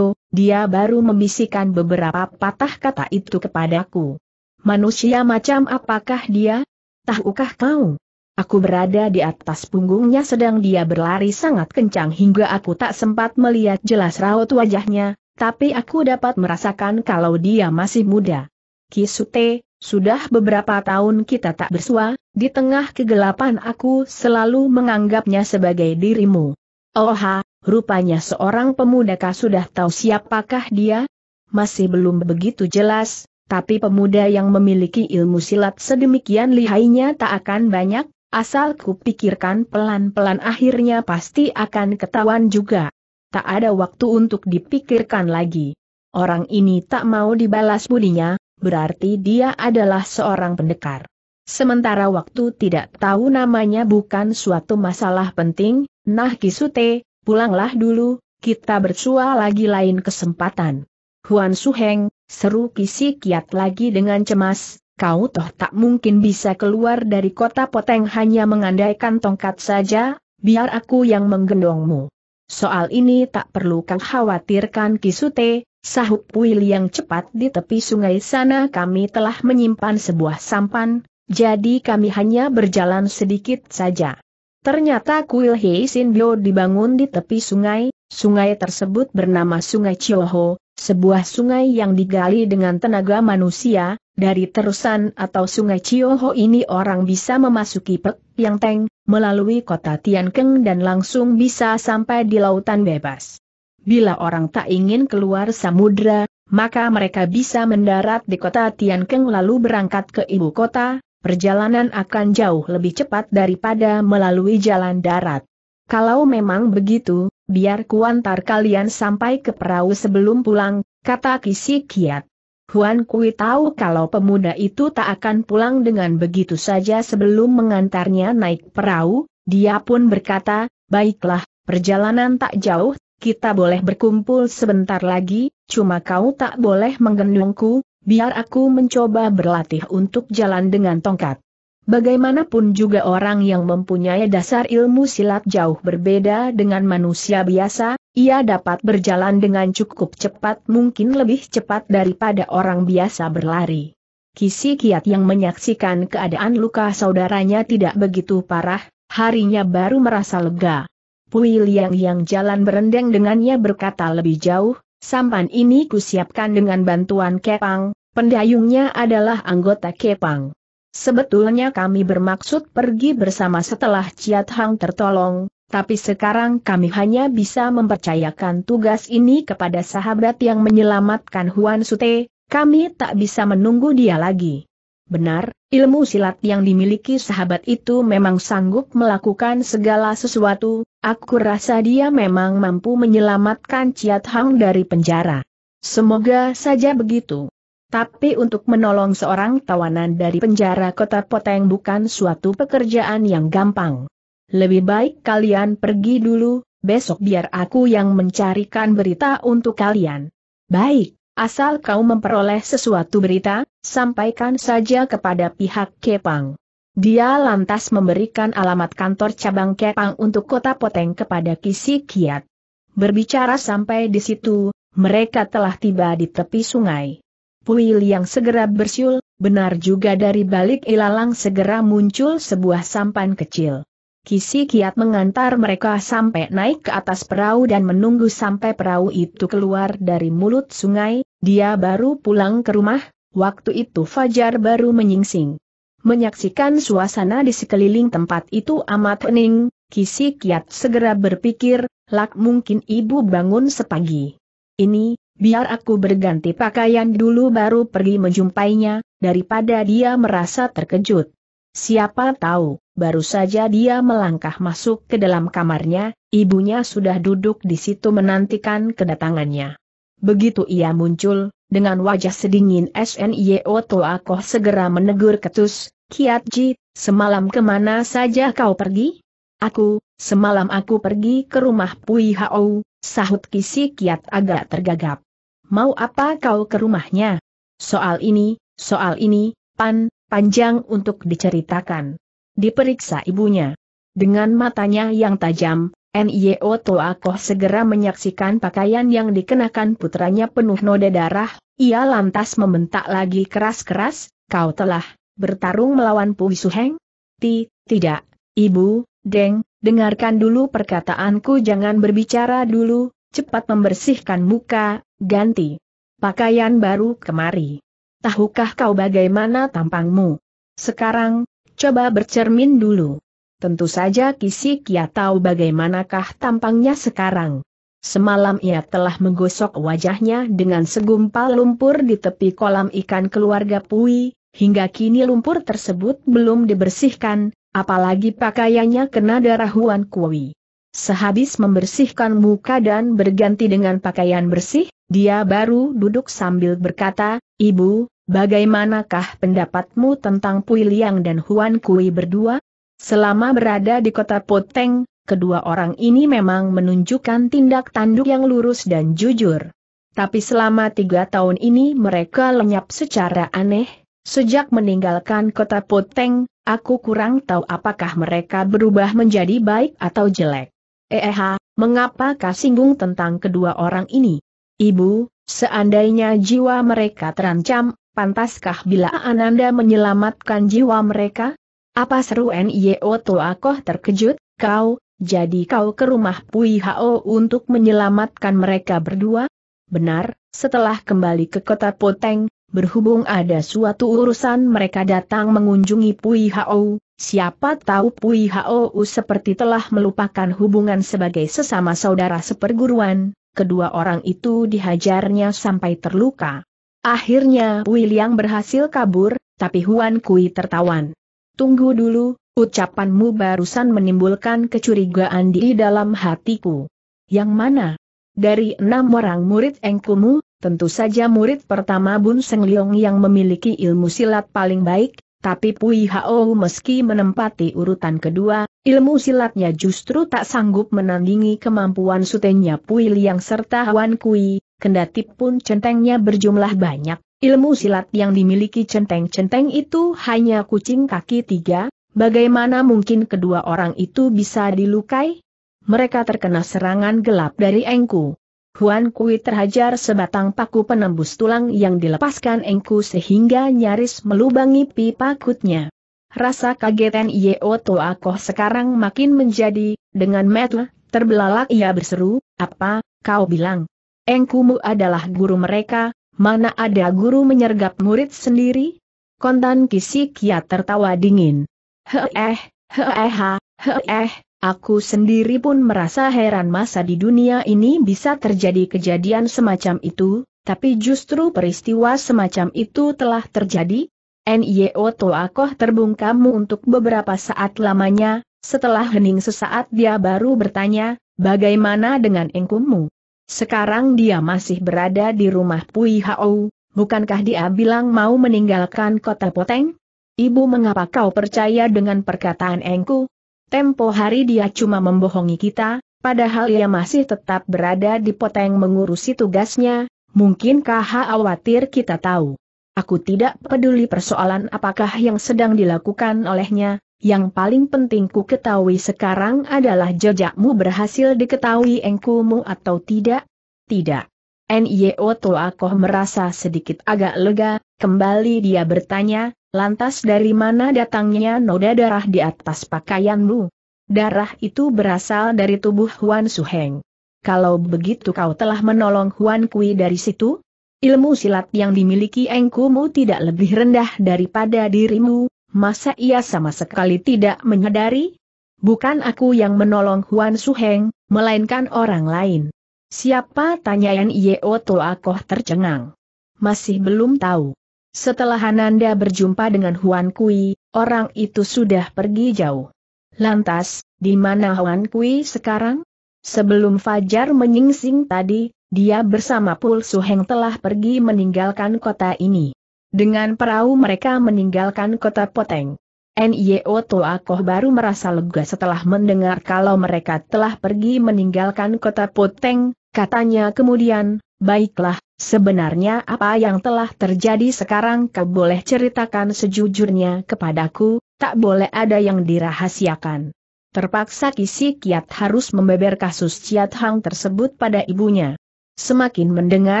dia baru membisikkan beberapa patah kata itu kepadaku. Manusia macam apakah dia? Tahukah kau? Aku berada di atas punggungnya sedang dia berlari sangat kencang hingga aku tak sempat melihat jelas raut wajahnya, tapi aku dapat merasakan kalau dia masih muda. Kisute, sudah beberapa tahun kita tak bersua, di tengah kegelapan aku selalu menganggapnya sebagai dirimu. Oha, rupanya seorang pemuda kah sudah tahu siapakah dia? Masih belum begitu jelas, tapi pemuda yang memiliki ilmu silat sedemikian lihainya tak akan banyak, asal kupikirkan pelan-pelan akhirnya pasti akan ketahuan juga. Tak ada waktu untuk dipikirkan lagi. Orang ini tak mau dibalas budinya, berarti dia adalah seorang pendekar. Sementara waktu tidak tahu namanya bukan suatu masalah penting, nah Kisute, pulanglah dulu, kita bersua lagi lain kesempatan. Huan Suheng, Seru kisi kiat lagi dengan cemas, kau toh tak mungkin bisa keluar dari kota poteng hanya mengandaikan tongkat saja, biar aku yang menggendongmu. Soal ini tak perlu kau khawatirkan kisute, sahut puil yang cepat di tepi sungai sana kami telah menyimpan sebuah sampan, jadi kami hanya berjalan sedikit saja. Ternyata kuil Hei Bio dibangun di tepi sungai, sungai tersebut bernama Sungai Chioho, sebuah sungai yang digali dengan tenaga manusia, dari terusan atau sungai Chioho ini orang bisa memasuki Pek Yang Teng, melalui kota Tiankeng dan langsung bisa sampai di lautan bebas. Bila orang tak ingin keluar samudra, maka mereka bisa mendarat di kota Tiankeng lalu berangkat ke ibu kota, perjalanan akan jauh lebih cepat daripada melalui jalan darat. Kalau memang begitu, biar kuantar kalian sampai ke perahu sebelum pulang, kata Kisi Kiat. Huan Kui tahu kalau pemuda itu tak akan pulang dengan begitu saja sebelum mengantarnya naik perahu, dia pun berkata, baiklah, perjalanan tak jauh, kita boleh berkumpul sebentar lagi, cuma kau tak boleh menggendongku, biar aku mencoba berlatih untuk jalan dengan tongkat. Bagaimanapun juga orang yang mempunyai dasar ilmu silat jauh berbeda dengan manusia biasa, ia dapat berjalan dengan cukup cepat mungkin lebih cepat daripada orang biasa berlari. Kisi Kiat yang menyaksikan keadaan luka saudaranya tidak begitu parah, harinya baru merasa lega. Pui Liang yang jalan berendeng dengannya berkata lebih jauh, Sampan ini kusiapkan dengan bantuan Kepang, pendayungnya adalah anggota Kepang. Sebetulnya kami bermaksud pergi bersama setelah Ciat Hang tertolong, tapi sekarang kami hanya bisa mempercayakan tugas ini kepada sahabat yang menyelamatkan Huan Sute, kami tak bisa menunggu dia lagi. Benar, ilmu silat yang dimiliki sahabat itu memang sanggup melakukan segala sesuatu, Aku rasa dia memang mampu menyelamatkan Ciat Hang dari penjara. Semoga saja begitu. Tapi untuk menolong seorang tawanan dari penjara kota Poteng bukan suatu pekerjaan yang gampang. Lebih baik kalian pergi dulu, besok biar aku yang mencarikan berita untuk kalian. Baik, asal kau memperoleh sesuatu berita, sampaikan saja kepada pihak Kepang. Dia lantas memberikan alamat kantor cabang Kepang untuk kota Poteng kepada Kisi Kiat. Berbicara sampai di situ, mereka telah tiba di tepi sungai. Puil yang segera bersiul, benar juga dari balik ilalang segera muncul sebuah sampan kecil. Kisi Kiat mengantar mereka sampai naik ke atas perahu dan menunggu sampai perahu itu keluar dari mulut sungai, dia baru pulang ke rumah, waktu itu Fajar baru menyingsing. Menyaksikan suasana di sekeliling tempat itu amat hening, Kisi Kiat segera berpikir, lak mungkin ibu bangun sepagi. Ini, biar aku berganti pakaian dulu baru pergi menjumpainya, daripada dia merasa terkejut. Siapa tahu, baru saja dia melangkah masuk ke dalam kamarnya, ibunya sudah duduk di situ menantikan kedatangannya. Begitu ia muncul, dengan wajah sedingin SNYO Toakoh segera menegur Ketus, Kiat Ji, semalam kemana saja kau pergi? Aku, semalam aku pergi ke rumah Pui Hao, sahut Kisi Kiat agak tergagap. Mau apa kau ke rumahnya? Soal ini, soal ini, pan, panjang untuk diceritakan. Diperiksa ibunya. Dengan matanya yang tajam, NIO Toakoh segera menyaksikan pakaian yang dikenakan putranya penuh noda darah, ia lantas membentak lagi keras-keras, kau telah bertarung melawan Pui Suheng? Ti, tidak, ibu, Deng, dengarkan dulu perkataanku jangan berbicara dulu, cepat membersihkan muka, ganti pakaian baru kemari. Tahukah kau bagaimana tampangmu? Sekarang, coba bercermin dulu. Tentu saja Kisik ya tahu bagaimanakah tampangnya sekarang. Semalam ia telah menggosok wajahnya dengan segumpal lumpur di tepi kolam ikan keluarga Pui, hingga kini lumpur tersebut belum dibersihkan, apalagi pakaiannya kena darah Huan Kui. Sehabis membersihkan muka dan berganti dengan pakaian bersih, dia baru duduk sambil berkata, Ibu, bagaimanakah pendapatmu tentang Pui Liang dan Huan Kui berdua? Selama berada di kota Poteng, kedua orang ini memang menunjukkan tindak tanduk yang lurus dan jujur. Tapi selama tiga tahun ini mereka lenyap secara aneh, sejak meninggalkan kota Poteng, aku kurang tahu apakah mereka berubah menjadi baik atau jelek. Eh, eh mengapa kau singgung tentang kedua orang ini? Ibu, seandainya jiwa mereka terancam, pantaskah bila Ananda menyelamatkan jiwa mereka? Apa seru Nio Toakoh terkejut, kau, jadi kau ke rumah Pui Hao untuk menyelamatkan mereka berdua? Benar, setelah kembali ke kota Poteng, berhubung ada suatu urusan mereka datang mengunjungi Pui Hao, siapa tahu Pui Hao seperti telah melupakan hubungan sebagai sesama saudara seperguruan, kedua orang itu dihajarnya sampai terluka. Akhirnya Pui Liang berhasil kabur, tapi Huan Kui tertawan. Tunggu dulu, ucapanmu barusan menimbulkan kecurigaan di dalam hatiku. Yang mana? Dari enam orang murid engkumu, tentu saja murid pertama Bun Seng Leong yang memiliki ilmu silat paling baik, tapi Pui Hao meski menempati urutan kedua, ilmu silatnya justru tak sanggup menandingi kemampuan sutenya Pui Liang serta Wan Kui, kendati pun centengnya berjumlah banyak. Ilmu silat yang dimiliki centeng-centeng itu hanya kucing kaki tiga, bagaimana mungkin kedua orang itu bisa dilukai? Mereka terkena serangan gelap dari Engku. Huan Kui terhajar sebatang paku penembus tulang yang dilepaskan Engku sehingga nyaris melubangi pipa kutnya. Rasa kagetan Yeo Toa Koh sekarang makin menjadi, dengan metel, terbelalak ia berseru, apa, kau bilang. Engkumu adalah guru mereka, mana ada guru menyergap murid sendiri? Kontan kisi kia tertawa dingin. Heeh, heeh, heeh, aku sendiri pun merasa heran masa di dunia ini bisa terjadi kejadian semacam itu, tapi justru peristiwa semacam itu telah terjadi. N.Y.O. Toakoh terbungkamu untuk beberapa saat lamanya, setelah hening sesaat dia baru bertanya, bagaimana dengan engkumu? Sekarang dia masih berada di rumah Pui Hao, bukankah dia bilang mau meninggalkan kota Poteng? Ibu mengapa kau percaya dengan perkataan Engku? Tempo hari dia cuma membohongi kita, padahal ia masih tetap berada di Poteng mengurusi tugasnya, mungkinkah khawatir kita tahu? Aku tidak peduli persoalan apakah yang sedang dilakukan olehnya, yang paling penting ku ketahui sekarang adalah jejakmu berhasil diketahui engkumu atau tidak? Tidak. N.Y.O. Toakoh merasa sedikit agak lega, kembali dia bertanya, lantas dari mana datangnya noda darah di atas pakaianmu? Darah itu berasal dari tubuh Huan Suheng. Kalau begitu kau telah menolong Huan Kui dari situ? Ilmu silat yang dimiliki engkumu tidak lebih rendah daripada dirimu, Masa ia sama sekali tidak menyadari? Bukan aku yang menolong Huan Suheng, melainkan orang lain. Siapa tanya Yeo Toakoh tercengang. Masih belum tahu. Setelah Hananda berjumpa dengan Huan Kui, orang itu sudah pergi jauh. Lantas, di mana Huan Kui sekarang? Sebelum Fajar menyingsing tadi, dia bersama Pul Suheng telah pergi meninggalkan kota ini. Dengan perahu mereka meninggalkan kota Poteng. NIO Toakoh baru merasa lega setelah mendengar kalau mereka telah pergi meninggalkan kota Poteng, katanya kemudian, baiklah, sebenarnya apa yang telah terjadi sekarang kau boleh ceritakan sejujurnya kepadaku, tak boleh ada yang dirahasiakan. Terpaksa Kisi Kiat harus membeber kasus Ciat Hang tersebut pada ibunya. Semakin mendengar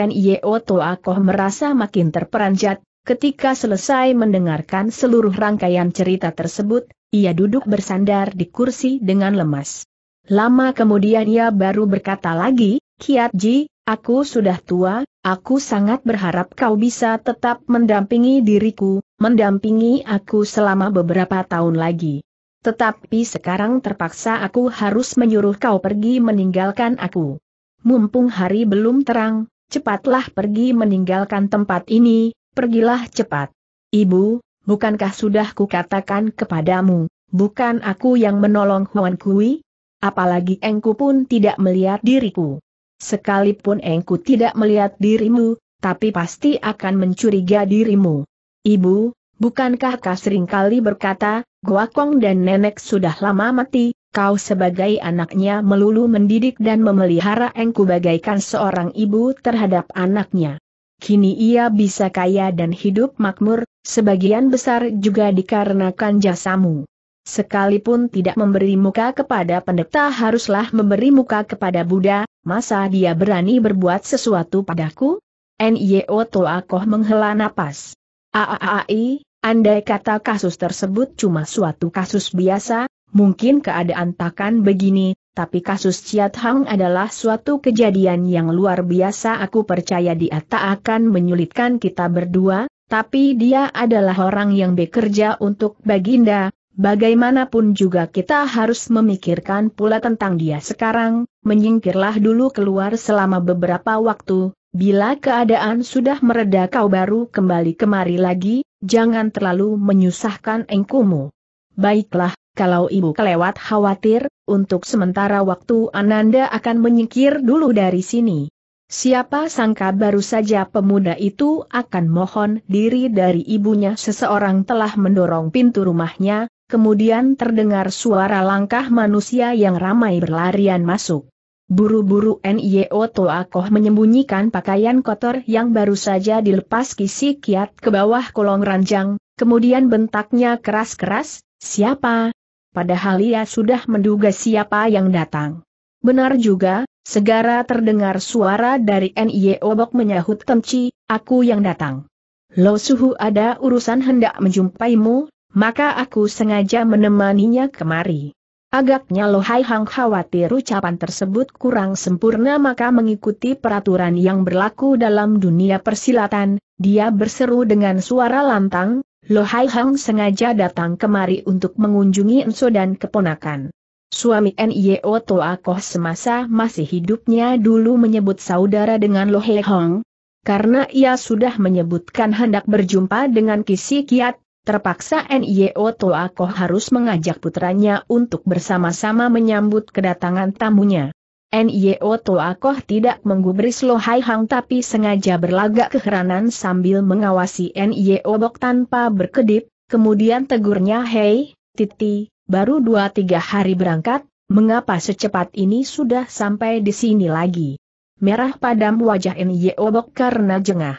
NIO Toakoh merasa makin terperanjat, Ketika selesai mendengarkan seluruh rangkaian cerita tersebut, ia duduk bersandar di kursi dengan lemas. Lama kemudian ia baru berkata lagi, Kiat Ji, aku sudah tua, aku sangat berharap kau bisa tetap mendampingi diriku, mendampingi aku selama beberapa tahun lagi. Tetapi sekarang terpaksa aku harus menyuruh kau pergi meninggalkan aku. Mumpung hari belum terang, cepatlah pergi meninggalkan tempat ini, Pergilah cepat. Ibu, bukankah sudah kukatakan kepadamu, bukan aku yang menolong Huan Kui? Apalagi engku pun tidak melihat diriku. Sekalipun engku tidak melihat dirimu, tapi pasti akan mencuriga dirimu. Ibu, bukankah kau seringkali berkata, gua kong dan nenek sudah lama mati, kau sebagai anaknya melulu mendidik dan memelihara engku bagaikan seorang ibu terhadap anaknya kini ia bisa kaya dan hidup makmur, sebagian besar juga dikarenakan jasamu. Sekalipun tidak memberi muka kepada pendeta haruslah memberi muka kepada Buddha, masa dia berani berbuat sesuatu padaku? N.Y.O. Toakoh menghela napas. Aaai, andai kata kasus tersebut cuma suatu kasus biasa, mungkin keadaan takkan begini, tapi kasus Ciat Hang adalah suatu kejadian yang luar biasa aku percaya dia tak akan menyulitkan kita berdua, tapi dia adalah orang yang bekerja untuk Baginda, bagaimanapun juga kita harus memikirkan pula tentang dia sekarang, menyingkirlah dulu keluar selama beberapa waktu, bila keadaan sudah mereda kau baru kembali kemari lagi, jangan terlalu menyusahkan engkumu. Baiklah, kalau ibu kelewat khawatir, untuk sementara waktu Ananda akan menyingkir dulu dari sini. Siapa sangka baru saja pemuda itu akan mohon diri dari ibunya seseorang telah mendorong pintu rumahnya, kemudian terdengar suara langkah manusia yang ramai berlarian masuk. Buru-buru Nio Toakoh menyembunyikan pakaian kotor yang baru saja dilepas kisi kiat ke bawah kolong ranjang, kemudian bentaknya keras-keras, siapa, padahal ia sudah menduga siapa yang datang. Benar juga, segera terdengar suara dari NIE Obok menyahut Temci, aku yang datang. Lo suhu ada urusan hendak menjumpaimu, maka aku sengaja menemaninya kemari. Agaknya lo Hang khawatir ucapan tersebut kurang sempurna maka mengikuti peraturan yang berlaku dalam dunia persilatan, dia berseru dengan suara lantang, Lohai Hang sengaja datang kemari untuk mengunjungi Enso dan keponakan. Suami N.I.O. Toa Koh semasa masih hidupnya dulu menyebut saudara dengan Lohai Hang. Karena ia sudah menyebutkan hendak berjumpa dengan Kisi Kiat, terpaksa N.I.O. Toa Koh harus mengajak putranya untuk bersama-sama menyambut kedatangan tamunya. NIO Toakoh tidak menggubris Lo Hai Hang tapi sengaja berlagak keheranan sambil mengawasi NIO Bok tanpa berkedip, kemudian tegurnya Hei, Titi, baru dua tiga hari berangkat, mengapa secepat ini sudah sampai di sini lagi? Merah padam wajah NIO Bok karena jengah.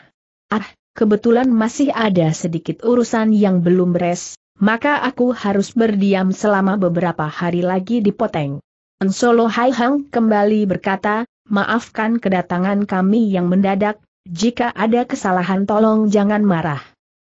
Ah, kebetulan masih ada sedikit urusan yang belum beres, maka aku harus berdiam selama beberapa hari lagi di Poteng. Ensolo Hai Hang kembali berkata, maafkan kedatangan kami yang mendadak, jika ada kesalahan tolong jangan marah.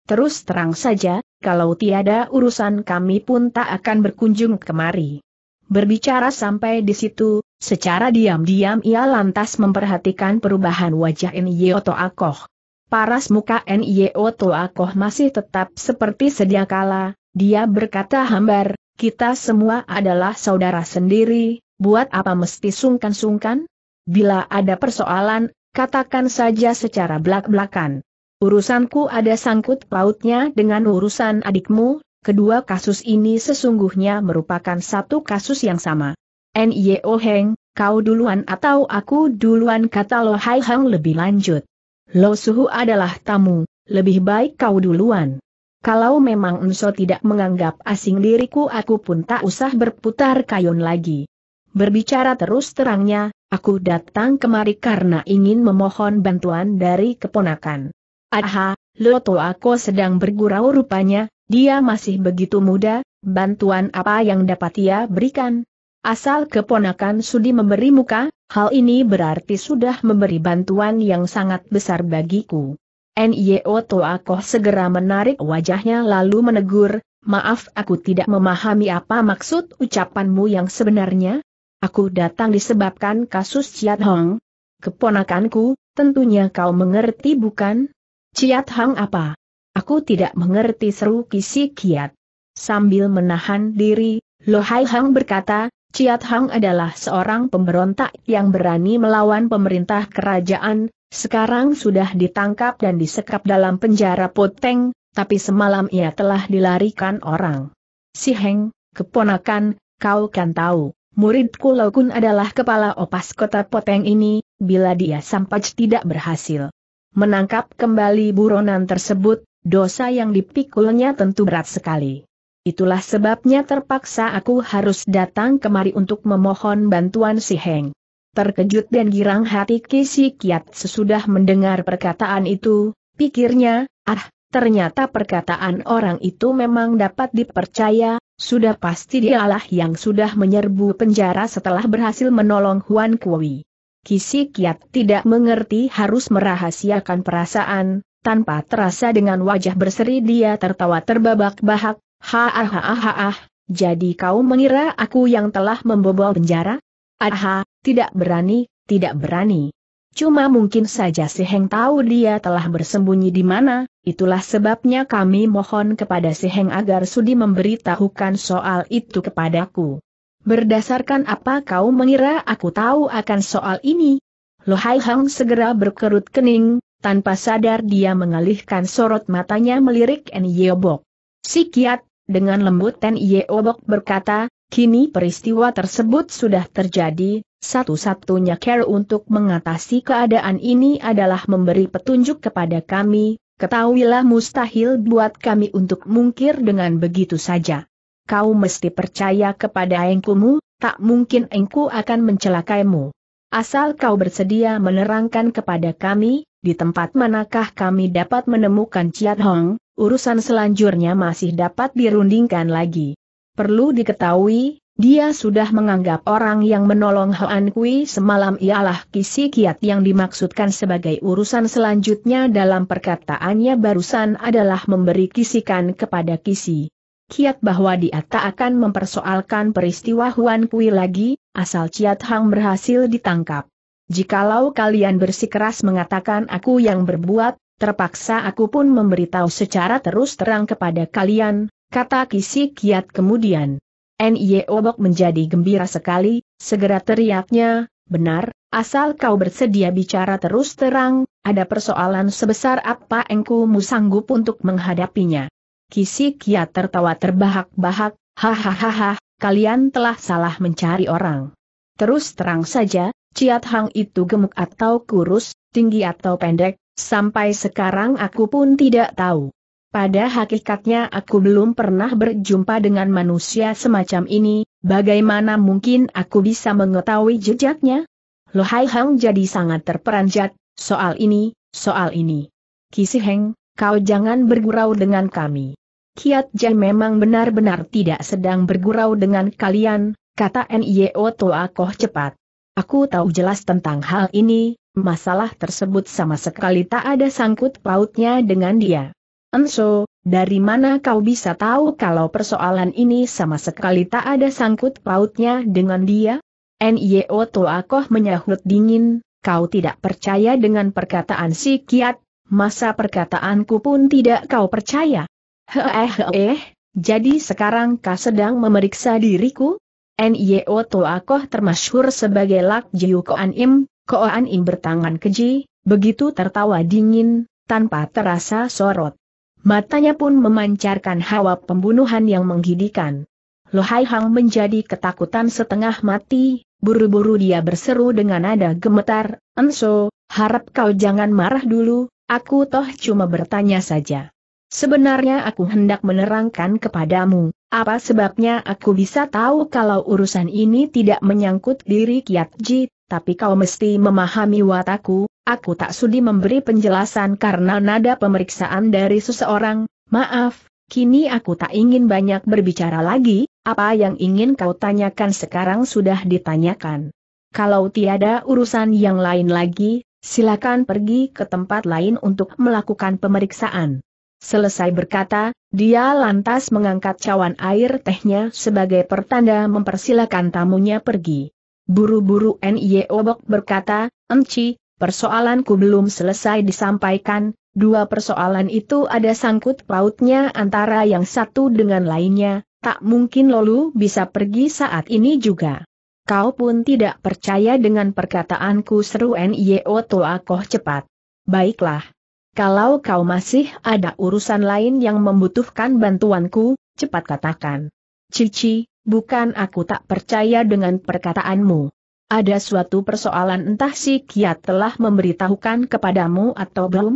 Terus terang saja, kalau tiada urusan kami pun tak akan berkunjung kemari. Berbicara sampai di situ, secara diam-diam ia lantas memperhatikan perubahan wajah Nio Toakoh. Paras muka Nio Toakoh masih tetap seperti sedia kala, dia berkata hambar, kita semua adalah saudara sendiri, buat apa mesti sungkan-sungkan? Bila ada persoalan, katakan saja secara belak-belakan. Urusanku ada sangkut pautnya dengan urusan adikmu, kedua kasus ini sesungguhnya merupakan satu kasus yang sama. N.Y.O. Heng, kau duluan atau aku duluan kata Lo Hai Heng lebih lanjut. Lo Suhu adalah tamu, lebih baik kau duluan. Kalau memang Enso tidak menganggap asing diriku aku pun tak usah berputar kayun lagi. Berbicara terus terangnya, aku datang kemari karena ingin memohon bantuan dari keponakan. Aha, Loto aku sedang bergurau rupanya, dia masih begitu muda, bantuan apa yang dapat ia berikan? Asal keponakan sudi memberi muka, hal ini berarti sudah memberi bantuan yang sangat besar bagiku. NIO Toakoh segera menarik wajahnya lalu menegur, maaf aku tidak memahami apa maksud ucapanmu yang sebenarnya. Aku datang disebabkan kasus Ciat Hong. Keponakanku, tentunya kau mengerti bukan? Ciat Hong apa? Aku tidak mengerti seru kisi kiat. Sambil menahan diri, Lohai Hang berkata, Ciat Hang adalah seorang pemberontak yang berani melawan pemerintah kerajaan, sekarang sudah ditangkap dan disekap dalam penjara poteng, tapi semalam ia telah dilarikan orang. Si Heng, keponakan, kau kan tahu, muridku Lokun adalah kepala opas kota poteng ini, bila dia sampai tidak berhasil menangkap kembali buronan tersebut, dosa yang dipikulnya tentu berat sekali. Itulah sebabnya terpaksa aku harus datang kemari untuk memohon bantuan si Heng. Terkejut dan girang hati Kisi Kiat sesudah mendengar perkataan itu, pikirnya, ah, ternyata perkataan orang itu memang dapat dipercaya, sudah pasti dialah yang sudah menyerbu penjara setelah berhasil menolong Huan Kui. Kisi Kiat tidak mengerti harus merahasiakan perasaan, tanpa terasa dengan wajah berseri dia tertawa terbabak-bahak, Hahaha, jadi kau mengira aku yang telah membobol penjara? Aha, tidak berani, tidak berani. Cuma mungkin saja si Heng tahu dia telah bersembunyi di mana, itulah sebabnya kami mohon kepada si Heng agar sudi memberitahukan soal itu kepadaku. Berdasarkan apa kau mengira aku tahu akan soal ini? Lohai Hang segera berkerut kening, tanpa sadar dia mengalihkan sorot matanya melirik En Yeobok. Si dengan lembut Ten Obok berkata, kini peristiwa tersebut sudah terjadi, satu-satunya care untuk mengatasi keadaan ini adalah memberi petunjuk kepada kami, ketahuilah mustahil buat kami untuk mungkir dengan begitu saja. Kau mesti percaya kepada engkumu, tak mungkin engku akan mencelakaimu. Asal kau bersedia menerangkan kepada kami, di tempat manakah kami dapat menemukan Ciat Hong, urusan selanjutnya masih dapat dirundingkan lagi. Perlu diketahui, dia sudah menganggap orang yang menolong Hoan Kui semalam ialah Kisi Kiat yang dimaksudkan sebagai urusan selanjutnya dalam perkataannya barusan adalah memberi kisikan kepada Kisi Kiat bahwa dia tak akan mempersoalkan peristiwa Huan Kui lagi, asal Ciat Hang berhasil ditangkap. Jikalau kalian bersikeras mengatakan aku yang berbuat, terpaksa aku pun memberitahu secara terus terang kepada kalian, kata Kisi Kiat kemudian. Nye Obok menjadi gembira sekali, segera teriaknya, benar, asal kau bersedia bicara terus terang, ada persoalan sebesar apa engkumu sanggup untuk menghadapinya. Kisi Kiat tertawa terbahak-bahak, hahaha, kalian telah salah mencari orang. Terus terang saja, Ciat Hang itu gemuk atau kurus, tinggi atau pendek, sampai sekarang aku pun tidak tahu. Pada hakikatnya aku belum pernah berjumpa dengan manusia semacam ini, bagaimana mungkin aku bisa mengetahui jejaknya? Lohai Hang jadi sangat terperanjat, soal ini, soal ini. Kisi Heng, kau jangan bergurau dengan kami. Kiat Jai memang benar-benar tidak sedang bergurau dengan kalian, kata Nio Toa Koh cepat. Aku tahu jelas tentang hal ini, masalah tersebut sama sekali tak ada sangkut pautnya dengan dia. Enso, dari mana kau bisa tahu kalau persoalan ini sama sekali tak ada sangkut pautnya dengan dia? To Toakoh menyahut dingin, kau tidak percaya dengan perkataan si Kiat, masa perkataanku pun tidak kau percaya. Hehehe, jadi sekarang kau sedang memeriksa diriku? NIO Toakoh termasyhur sebagai Lak Jiu Koan Im, Koan Im bertangan keji, begitu tertawa dingin, tanpa terasa sorot. Matanya pun memancarkan hawa pembunuhan yang menggigikan. Lohai Hang menjadi ketakutan setengah mati, buru-buru dia berseru dengan nada gemetar, Enso, harap kau jangan marah dulu, aku toh cuma bertanya saja. Sebenarnya aku hendak menerangkan kepadamu, apa sebabnya aku bisa tahu kalau urusan ini tidak menyangkut diri Kiat Ji, tapi kau mesti memahami wataku, aku tak sudi memberi penjelasan karena nada pemeriksaan dari seseorang, maaf, kini aku tak ingin banyak berbicara lagi, apa yang ingin kau tanyakan sekarang sudah ditanyakan. Kalau tiada urusan yang lain lagi, silakan pergi ke tempat lain untuk melakukan pemeriksaan. Selesai berkata, dia lantas mengangkat cawan air tehnya sebagai pertanda mempersilahkan tamunya pergi. Buru-buru N.Y. E Obok berkata, Enci, persoalanku belum selesai disampaikan, dua persoalan itu ada sangkut pautnya antara yang satu dengan lainnya, tak mungkin Lolu bisa pergi saat ini juga. Kau pun tidak percaya dengan perkataanku seru N.Y.O. E Toakoh cepat. Baiklah, kalau kau masih ada urusan lain yang membutuhkan bantuanku, cepat katakan. Cici, bukan aku tak percaya dengan perkataanmu. Ada suatu persoalan entah si Kiat telah memberitahukan kepadamu atau belum?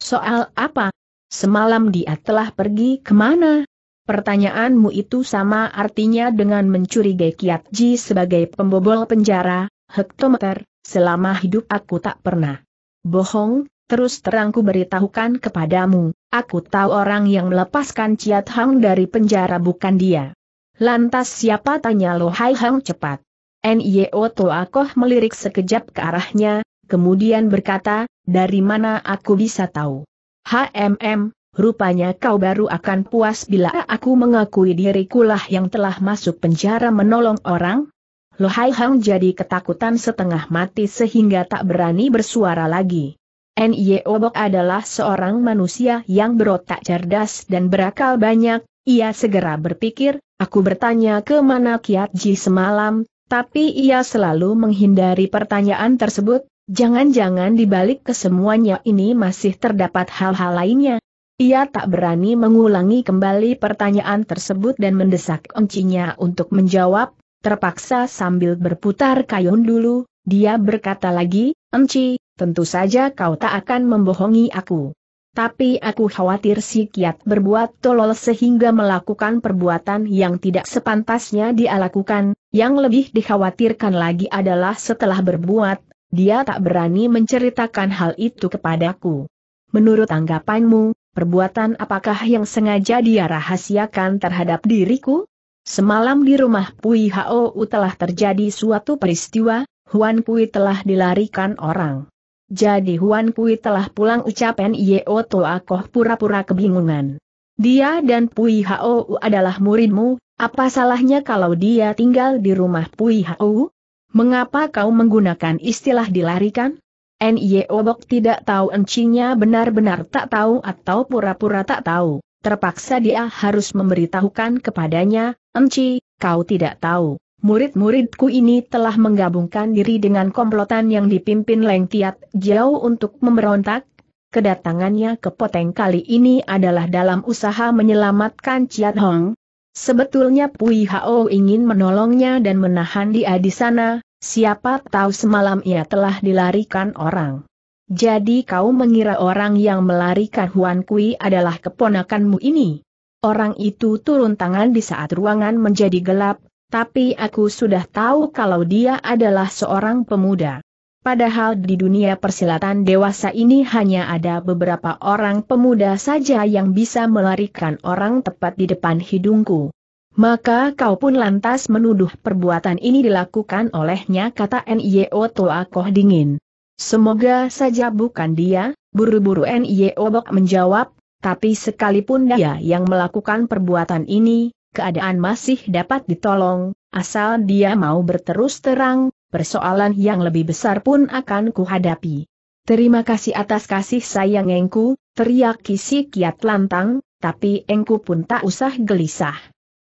Soal apa? Semalam dia telah pergi kemana? Pertanyaanmu itu sama artinya dengan mencurigai Kiat Ji sebagai pembobol penjara, hektometer, selama hidup aku tak pernah. Bohong, terus terangku beritahukan kepadamu, aku tahu orang yang melepaskan Ciat Hang dari penjara bukan dia. Lantas siapa tanya Lo Hai Hang cepat. N.I.O. Toakoh melirik sekejap ke arahnya, kemudian berkata, dari mana aku bisa tahu? HMM, rupanya kau baru akan puas bila aku mengakui dirikulah yang telah masuk penjara menolong orang? Lo Hai Hang jadi ketakutan setengah mati sehingga tak berani bersuara lagi. N.Y. Obok adalah seorang manusia yang berotak cerdas dan berakal banyak, ia segera berpikir, aku bertanya ke mana Kiat Ji semalam, tapi ia selalu menghindari pertanyaan tersebut, jangan-jangan dibalik kesemuanya ini masih terdapat hal-hal lainnya. Ia tak berani mengulangi kembali pertanyaan tersebut dan mendesak encinya untuk menjawab, terpaksa sambil berputar kayun dulu, dia berkata lagi, Enci, Tentu saja kau tak akan membohongi aku. Tapi aku khawatir si Kiat berbuat tolol sehingga melakukan perbuatan yang tidak sepantasnya dia lakukan, yang lebih dikhawatirkan lagi adalah setelah berbuat, dia tak berani menceritakan hal itu kepadaku. Menurut anggapanmu, perbuatan apakah yang sengaja dia rahasiakan terhadap diriku? Semalam di rumah Pui Hao telah terjadi suatu peristiwa, Huan Pui telah dilarikan orang. Jadi Huan Pui telah pulang ucapan Yeo Toa Koh pura-pura kebingungan. Dia dan Pui Hao adalah muridmu, apa salahnya kalau dia tinggal di rumah Pui Hao? Mengapa kau menggunakan istilah dilarikan? Nye Bok tidak tahu encinya benar-benar tak tahu atau pura-pura tak tahu. Terpaksa dia harus memberitahukan kepadanya, Enci, kau tidak tahu. Murid-muridku ini telah menggabungkan diri dengan komplotan yang dipimpin Leng Tiat Jiao untuk memberontak. Kedatangannya ke Poteng kali ini adalah dalam usaha menyelamatkan Chiat Hong. Sebetulnya Pui Hao ingin menolongnya dan menahan dia di sana, siapa tahu semalam ia telah dilarikan orang. Jadi kau mengira orang yang melarikan Huan Kui adalah keponakanmu ini? Orang itu turun tangan di saat ruangan menjadi gelap, tapi aku sudah tahu kalau dia adalah seorang pemuda. Padahal di dunia persilatan dewasa ini hanya ada beberapa orang pemuda saja yang bisa melarikan orang tepat di depan hidungku. Maka kau pun lantas menuduh perbuatan ini dilakukan olehnya kata NIO Toa Koh Dingin. Semoga saja bukan dia, buru-buru NIO Bok menjawab, tapi sekalipun dia yang melakukan perbuatan ini, keadaan masih dapat ditolong, asal dia mau berterus terang, persoalan yang lebih besar pun akan kuhadapi. Terima kasih atas kasih sayang engku, teriak kisi kiat lantang, tapi engku pun tak usah gelisah.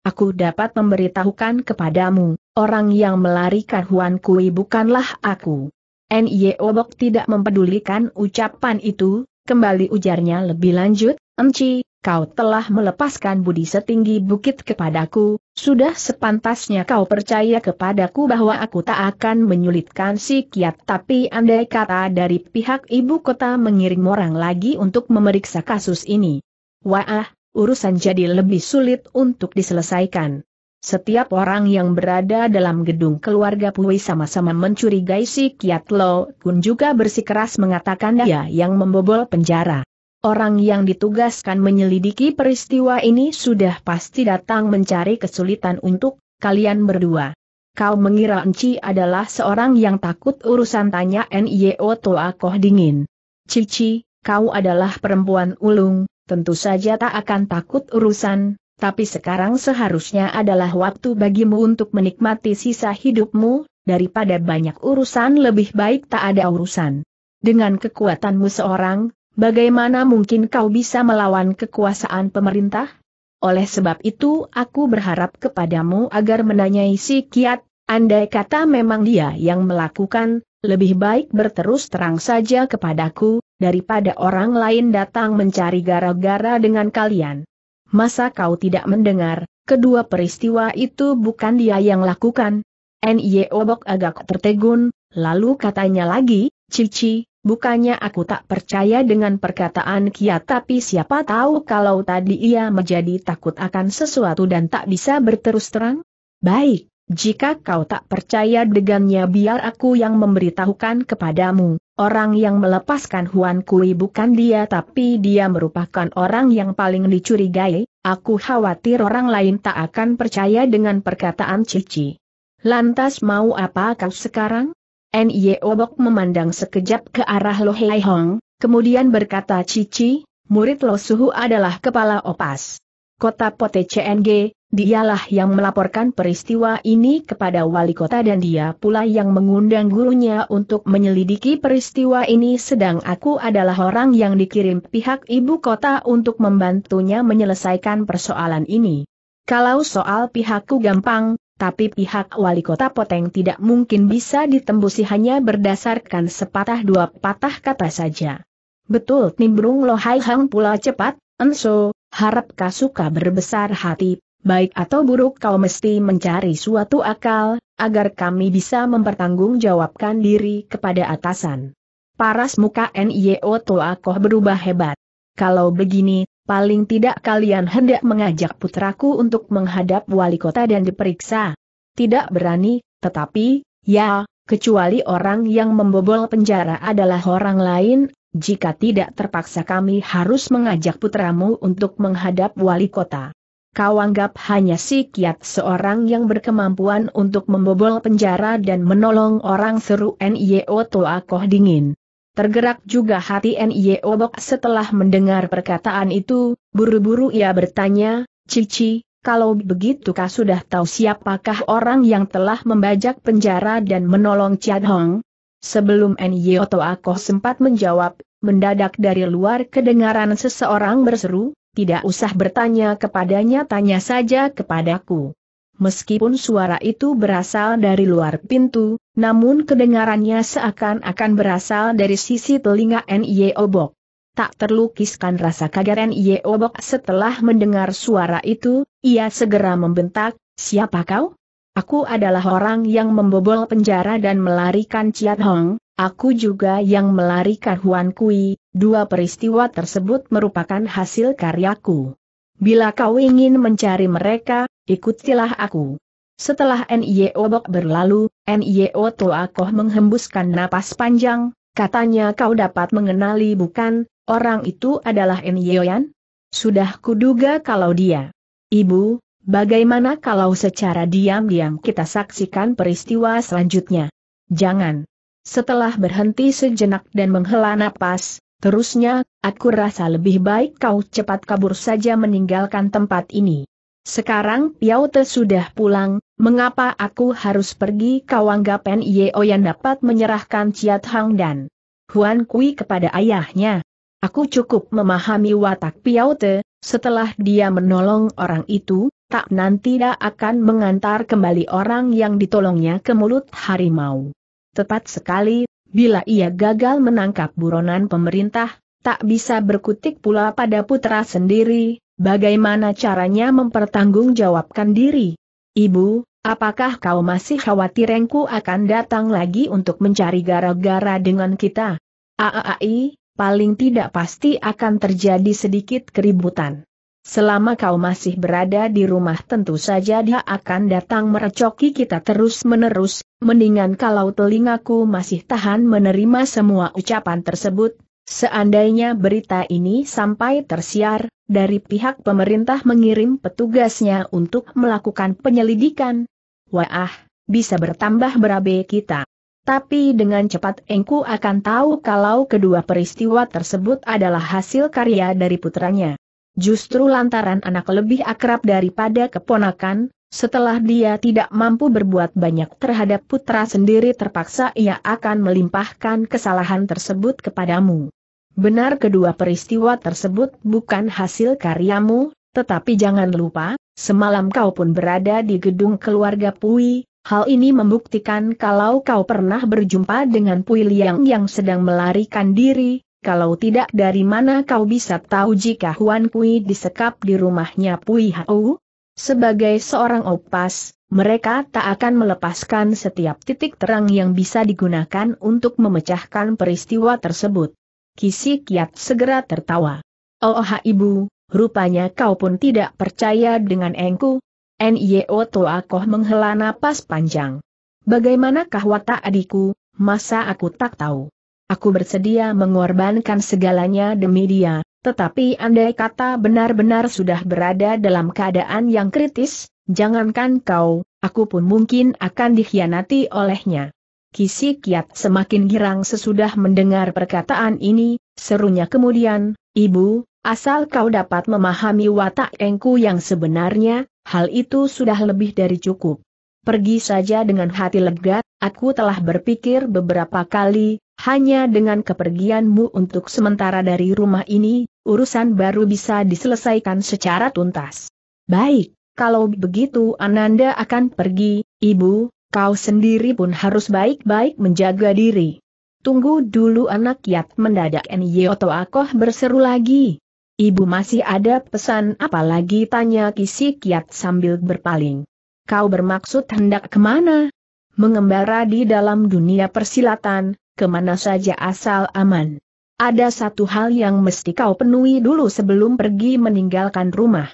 Aku dapat memberitahukan kepadamu, orang yang melarikan Huan Kui bukanlah aku. Nye Obok tidak mempedulikan ucapan itu, kembali ujarnya lebih lanjut, Enci, kau telah melepaskan budi setinggi bukit kepadaku, sudah sepantasnya kau percaya kepadaku bahwa aku tak akan menyulitkan si kiat tapi andai kata dari pihak ibu kota mengirim orang lagi untuk memeriksa kasus ini. Wah, urusan jadi lebih sulit untuk diselesaikan. Setiap orang yang berada dalam gedung keluarga Pui sama-sama mencurigai si Kiat Lo Kun juga bersikeras mengatakan dia yang membobol penjara. Orang yang ditugaskan menyelidiki peristiwa ini sudah pasti datang mencari kesulitan untuk kalian berdua. Kau mengira Enci adalah seorang yang takut urusan tanya Nio koh dingin. Cici, kau adalah perempuan ulung, tentu saja tak akan takut urusan, tapi sekarang seharusnya adalah waktu bagimu untuk menikmati sisa hidupmu, daripada banyak urusan lebih baik tak ada urusan. Dengan kekuatanmu seorang, Bagaimana mungkin kau bisa melawan kekuasaan pemerintah? Oleh sebab itu aku berharap kepadamu agar menanyai si kiat, andai kata memang dia yang melakukan, lebih baik berterus terang saja kepadaku, daripada orang lain datang mencari gara-gara dengan kalian. Masa kau tidak mendengar, kedua peristiwa itu bukan dia yang lakukan? N.I.O. Obok agak tertegun, lalu katanya lagi, Cici, Bukannya aku tak percaya dengan perkataan Kia tapi siapa tahu kalau tadi ia menjadi takut akan sesuatu dan tak bisa berterus terang? Baik, jika kau tak percaya dengannya biar aku yang memberitahukan kepadamu, orang yang melepaskan Huan Kui bukan dia tapi dia merupakan orang yang paling dicurigai, aku khawatir orang lain tak akan percaya dengan perkataan Cici. Lantas mau apa kau sekarang? NIE Obok memandang sekejap ke arah Lo Hei Hong, kemudian berkata Cici, murid Lo Suhu adalah kepala opas. Kota Pote CNG, dialah yang melaporkan peristiwa ini kepada wali kota dan dia pula yang mengundang gurunya untuk menyelidiki peristiwa ini sedang aku adalah orang yang dikirim pihak ibu kota untuk membantunya menyelesaikan persoalan ini. Kalau soal pihakku gampang, tapi pihak wali kota Poteng tidak mungkin bisa ditembusi hanya berdasarkan sepatah dua patah kata saja. Betul nimbrung lohai hang pula cepat, enso, harap kau suka berbesar hati, baik atau buruk kau mesti mencari suatu akal, agar kami bisa mempertanggungjawabkan diri kepada atasan. Paras muka NIO Toakoh berubah hebat. Kalau begini, paling tidak kalian hendak mengajak putraku untuk menghadap wali kota dan diperiksa. Tidak berani, tetapi, ya, kecuali orang yang membobol penjara adalah orang lain, jika tidak terpaksa kami harus mengajak putramu untuk menghadap wali kota. Kau anggap hanya si kiat seorang yang berkemampuan untuk membobol penjara dan menolong orang seru N.I.O. Toa Koh Dingin. Tergerak juga hati Nye Obok setelah mendengar perkataan itu, buru-buru ia bertanya, Cici, kalau begitu kau sudah tahu siapakah orang yang telah membajak penjara dan menolong Chad Hong? Sebelum Nye Oto sempat menjawab, mendadak dari luar kedengaran seseorang berseru, tidak usah bertanya kepadanya tanya saja kepadaku meskipun suara itu berasal dari luar pintu, namun kedengarannya seakan-akan berasal dari sisi telinga N.I.E. Obok. Tak terlukiskan rasa kaget N.I.E. Obok setelah mendengar suara itu, ia segera membentak, siapa kau? Aku adalah orang yang membobol penjara dan melarikan Ciat Hong, Aku juga yang melarikan Huan Kui, dua peristiwa tersebut merupakan hasil karyaku. Bila kau ingin mencari mereka, ikutilah aku. Setelah N.I.O. Bok berlalu, N.I.O. Toakoh menghembuskan napas panjang, katanya kau dapat mengenali bukan, orang itu adalah N.I.O. Yan? Sudah kuduga kalau dia. Ibu, bagaimana kalau secara diam-diam kita saksikan peristiwa selanjutnya? Jangan. Setelah berhenti sejenak dan menghela napas, Terusnya, aku rasa lebih baik kau cepat kabur saja meninggalkan tempat ini. Sekarang Piao Te sudah pulang, mengapa aku harus pergi kau anggap Nio yang dapat menyerahkan Ciat Hang dan Huan Kui kepada ayahnya. Aku cukup memahami watak Piao Te, setelah dia menolong orang itu, tak nanti dia akan mengantar kembali orang yang ditolongnya ke mulut harimau. Tepat sekali, Bila ia gagal menangkap buronan pemerintah, tak bisa berkutik pula pada putra sendiri, bagaimana caranya mempertanggungjawabkan diri. Ibu, apakah kau masih khawatir engku akan datang lagi untuk mencari gara-gara dengan kita? Aai, paling tidak pasti akan terjadi sedikit keributan. Selama kau masih berada di rumah tentu saja dia akan datang merecoki kita terus-menerus, mendingan kalau telingaku masih tahan menerima semua ucapan tersebut, Seandainya berita ini sampai tersiar, dari pihak pemerintah mengirim petugasnya untuk melakukan penyelidikan. Wah, bisa bertambah berabe kita. Tapi dengan cepat Engku akan tahu kalau kedua peristiwa tersebut adalah hasil karya dari putranya. Justru lantaran anak lebih akrab daripada keponakan, setelah dia tidak mampu berbuat banyak terhadap putra sendiri terpaksa ia akan melimpahkan kesalahan tersebut kepadamu. Benar kedua peristiwa tersebut bukan hasil karyamu, tetapi jangan lupa, semalam kau pun berada di gedung keluarga Pui, hal ini membuktikan kalau kau pernah berjumpa dengan Pui Liang yang sedang melarikan diri, kalau tidak dari mana kau bisa tahu jika Huan Kui disekap di rumahnya Pui Hau? Sebagai seorang opas, mereka tak akan melepaskan setiap titik terang yang bisa digunakan untuk memecahkan peristiwa tersebut. Kisi Kiat segera tertawa. Oh ah, ibu, rupanya kau pun tidak percaya dengan engku. Nio Toakoh menghela napas panjang. Bagaimanakah watak adikku, masa aku tak tahu? Aku bersedia mengorbankan segalanya demi dia, tetapi andai kata benar-benar sudah berada dalam keadaan yang kritis, jangankan kau, aku pun mungkin akan dikhianati olehnya. Kisi Kiat semakin girang sesudah mendengar perkataan ini, serunya kemudian, Ibu, asal kau dapat memahami watak engku yang sebenarnya, hal itu sudah lebih dari cukup. Pergi saja dengan hati lega, aku telah berpikir beberapa kali, hanya dengan kepergianmu untuk sementara dari rumah ini, urusan baru bisa diselesaikan secara tuntas. Baik, kalau begitu Ananda akan pergi, Ibu, kau sendiri pun harus baik-baik menjaga diri. Tunggu dulu anak yat mendadak Nyoto Akoh berseru lagi. Ibu masih ada pesan apalagi tanya Kisi Kiat sambil berpaling. Kau bermaksud hendak kemana? Mengembara di dalam dunia persilatan, kemana saja asal aman. Ada satu hal yang mesti kau penuhi dulu sebelum pergi meninggalkan rumah.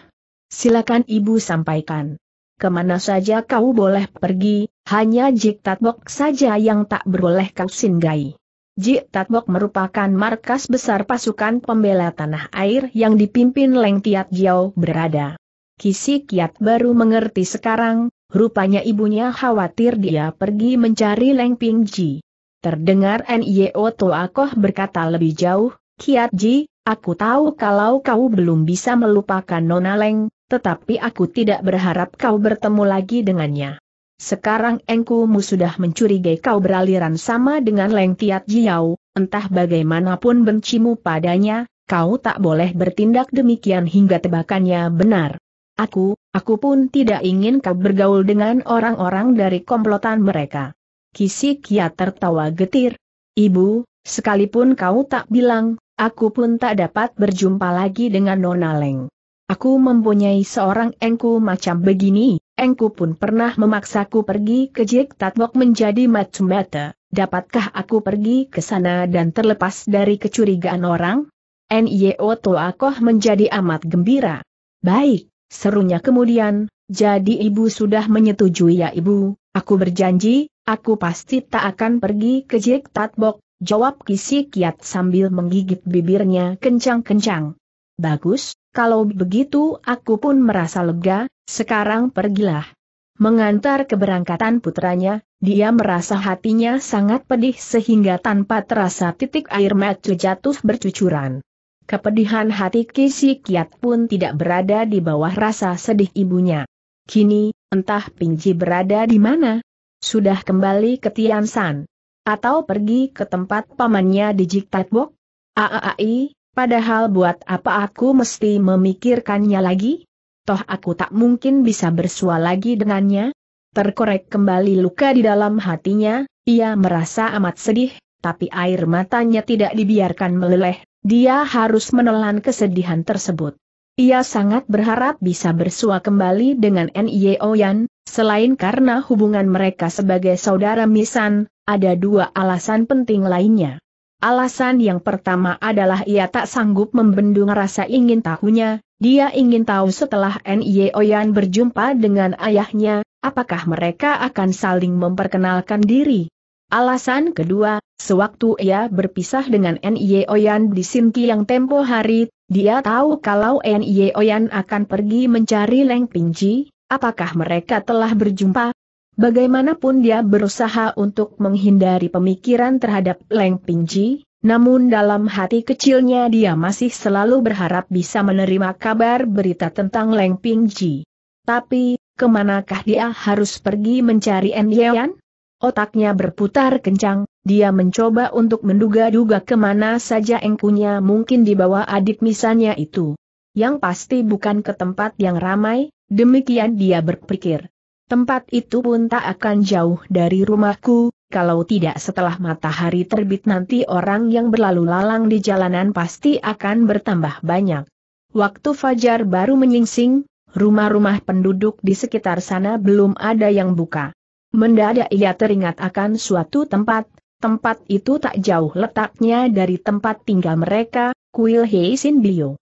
Silakan ibu sampaikan. Kemana saja kau boleh pergi, hanya Jik Tatbok saja yang tak beroleh kau singgahi. Jik Tatbok merupakan markas besar pasukan pembela tanah air yang dipimpin Leng Tiat Jiao berada. Kisi Kiat baru mengerti sekarang, rupanya ibunya khawatir dia pergi mencari Leng Ping Ji. Terdengar Nio Toakoh berkata lebih jauh, Kiat Ji, aku tahu kalau kau belum bisa melupakan Nona Leng, tetapi aku tidak berharap kau bertemu lagi dengannya. Sekarang engkumu sudah mencurigai kau beraliran sama dengan Leng Tiat Jiao, entah bagaimanapun bencimu padanya, kau tak boleh bertindak demikian hingga tebakannya benar. Aku, aku pun tidak ingin kau bergaul dengan orang-orang dari komplotan mereka. Kisik kia tertawa getir. Ibu, sekalipun kau tak bilang, aku pun tak dapat berjumpa lagi dengan Nona Leng. Aku mempunyai seorang engku macam begini, engku pun pernah memaksaku pergi ke Jek Tatwok menjadi Matsumata, dapatkah aku pergi ke sana dan terlepas dari kecurigaan orang? Nyo Toakoh menjadi amat gembira. Baik, serunya kemudian, jadi ibu sudah menyetujui ya ibu, aku berjanji, Aku pasti tak akan pergi ke Jek Tatbok, jawab Kisi Kiat sambil menggigit bibirnya kencang-kencang. Bagus, kalau begitu aku pun merasa lega, sekarang pergilah. Mengantar keberangkatan putranya, dia merasa hatinya sangat pedih sehingga tanpa terasa titik air mata jatuh bercucuran. Kepedihan hati Kisi Kiat pun tidak berada di bawah rasa sedih ibunya. Kini, entah Pingji berada di mana, sudah kembali ke Tian San. Atau pergi ke tempat pamannya di Jiktatbok? Aai, padahal buat apa aku mesti memikirkannya lagi? Toh aku tak mungkin bisa bersua lagi dengannya. Terkorek kembali luka di dalam hatinya, ia merasa amat sedih, tapi air matanya tidak dibiarkan meleleh, dia harus menelan kesedihan tersebut. Ia sangat berharap bisa bersua kembali dengan N.I.O. Yan, selain karena hubungan mereka sebagai saudara misan, ada dua alasan penting lainnya. Alasan yang pertama adalah ia tak sanggup membendung rasa ingin tahunya, dia ingin tahu setelah N.I.O. Yan berjumpa dengan ayahnya, apakah mereka akan saling memperkenalkan diri. Alasan kedua, sewaktu ia berpisah dengan N.I.O. Yan di Sinki yang tempo hari dia tahu kalau Nie Oyan akan pergi mencari Leng Pingji, apakah mereka telah berjumpa? Bagaimanapun dia berusaha untuk menghindari pemikiran terhadap Leng Pingji, namun dalam hati kecilnya dia masih selalu berharap bisa menerima kabar berita tentang Leng Pingji. Tapi, kemanakah dia harus pergi mencari Nie Oyan? Otaknya berputar kencang, dia mencoba untuk menduga-duga kemana saja engkunya mungkin dibawa adik misalnya itu. Yang pasti bukan ke tempat yang ramai, demikian dia berpikir. Tempat itu pun tak akan jauh dari rumahku, kalau tidak setelah matahari terbit nanti orang yang berlalu lalang di jalanan pasti akan bertambah banyak. Waktu fajar baru menyingsing, rumah-rumah penduduk di sekitar sana belum ada yang buka. Mendadak ia teringat akan suatu tempat, Tempat itu tak jauh letaknya dari tempat tinggal mereka, Kuil Heisin Bio.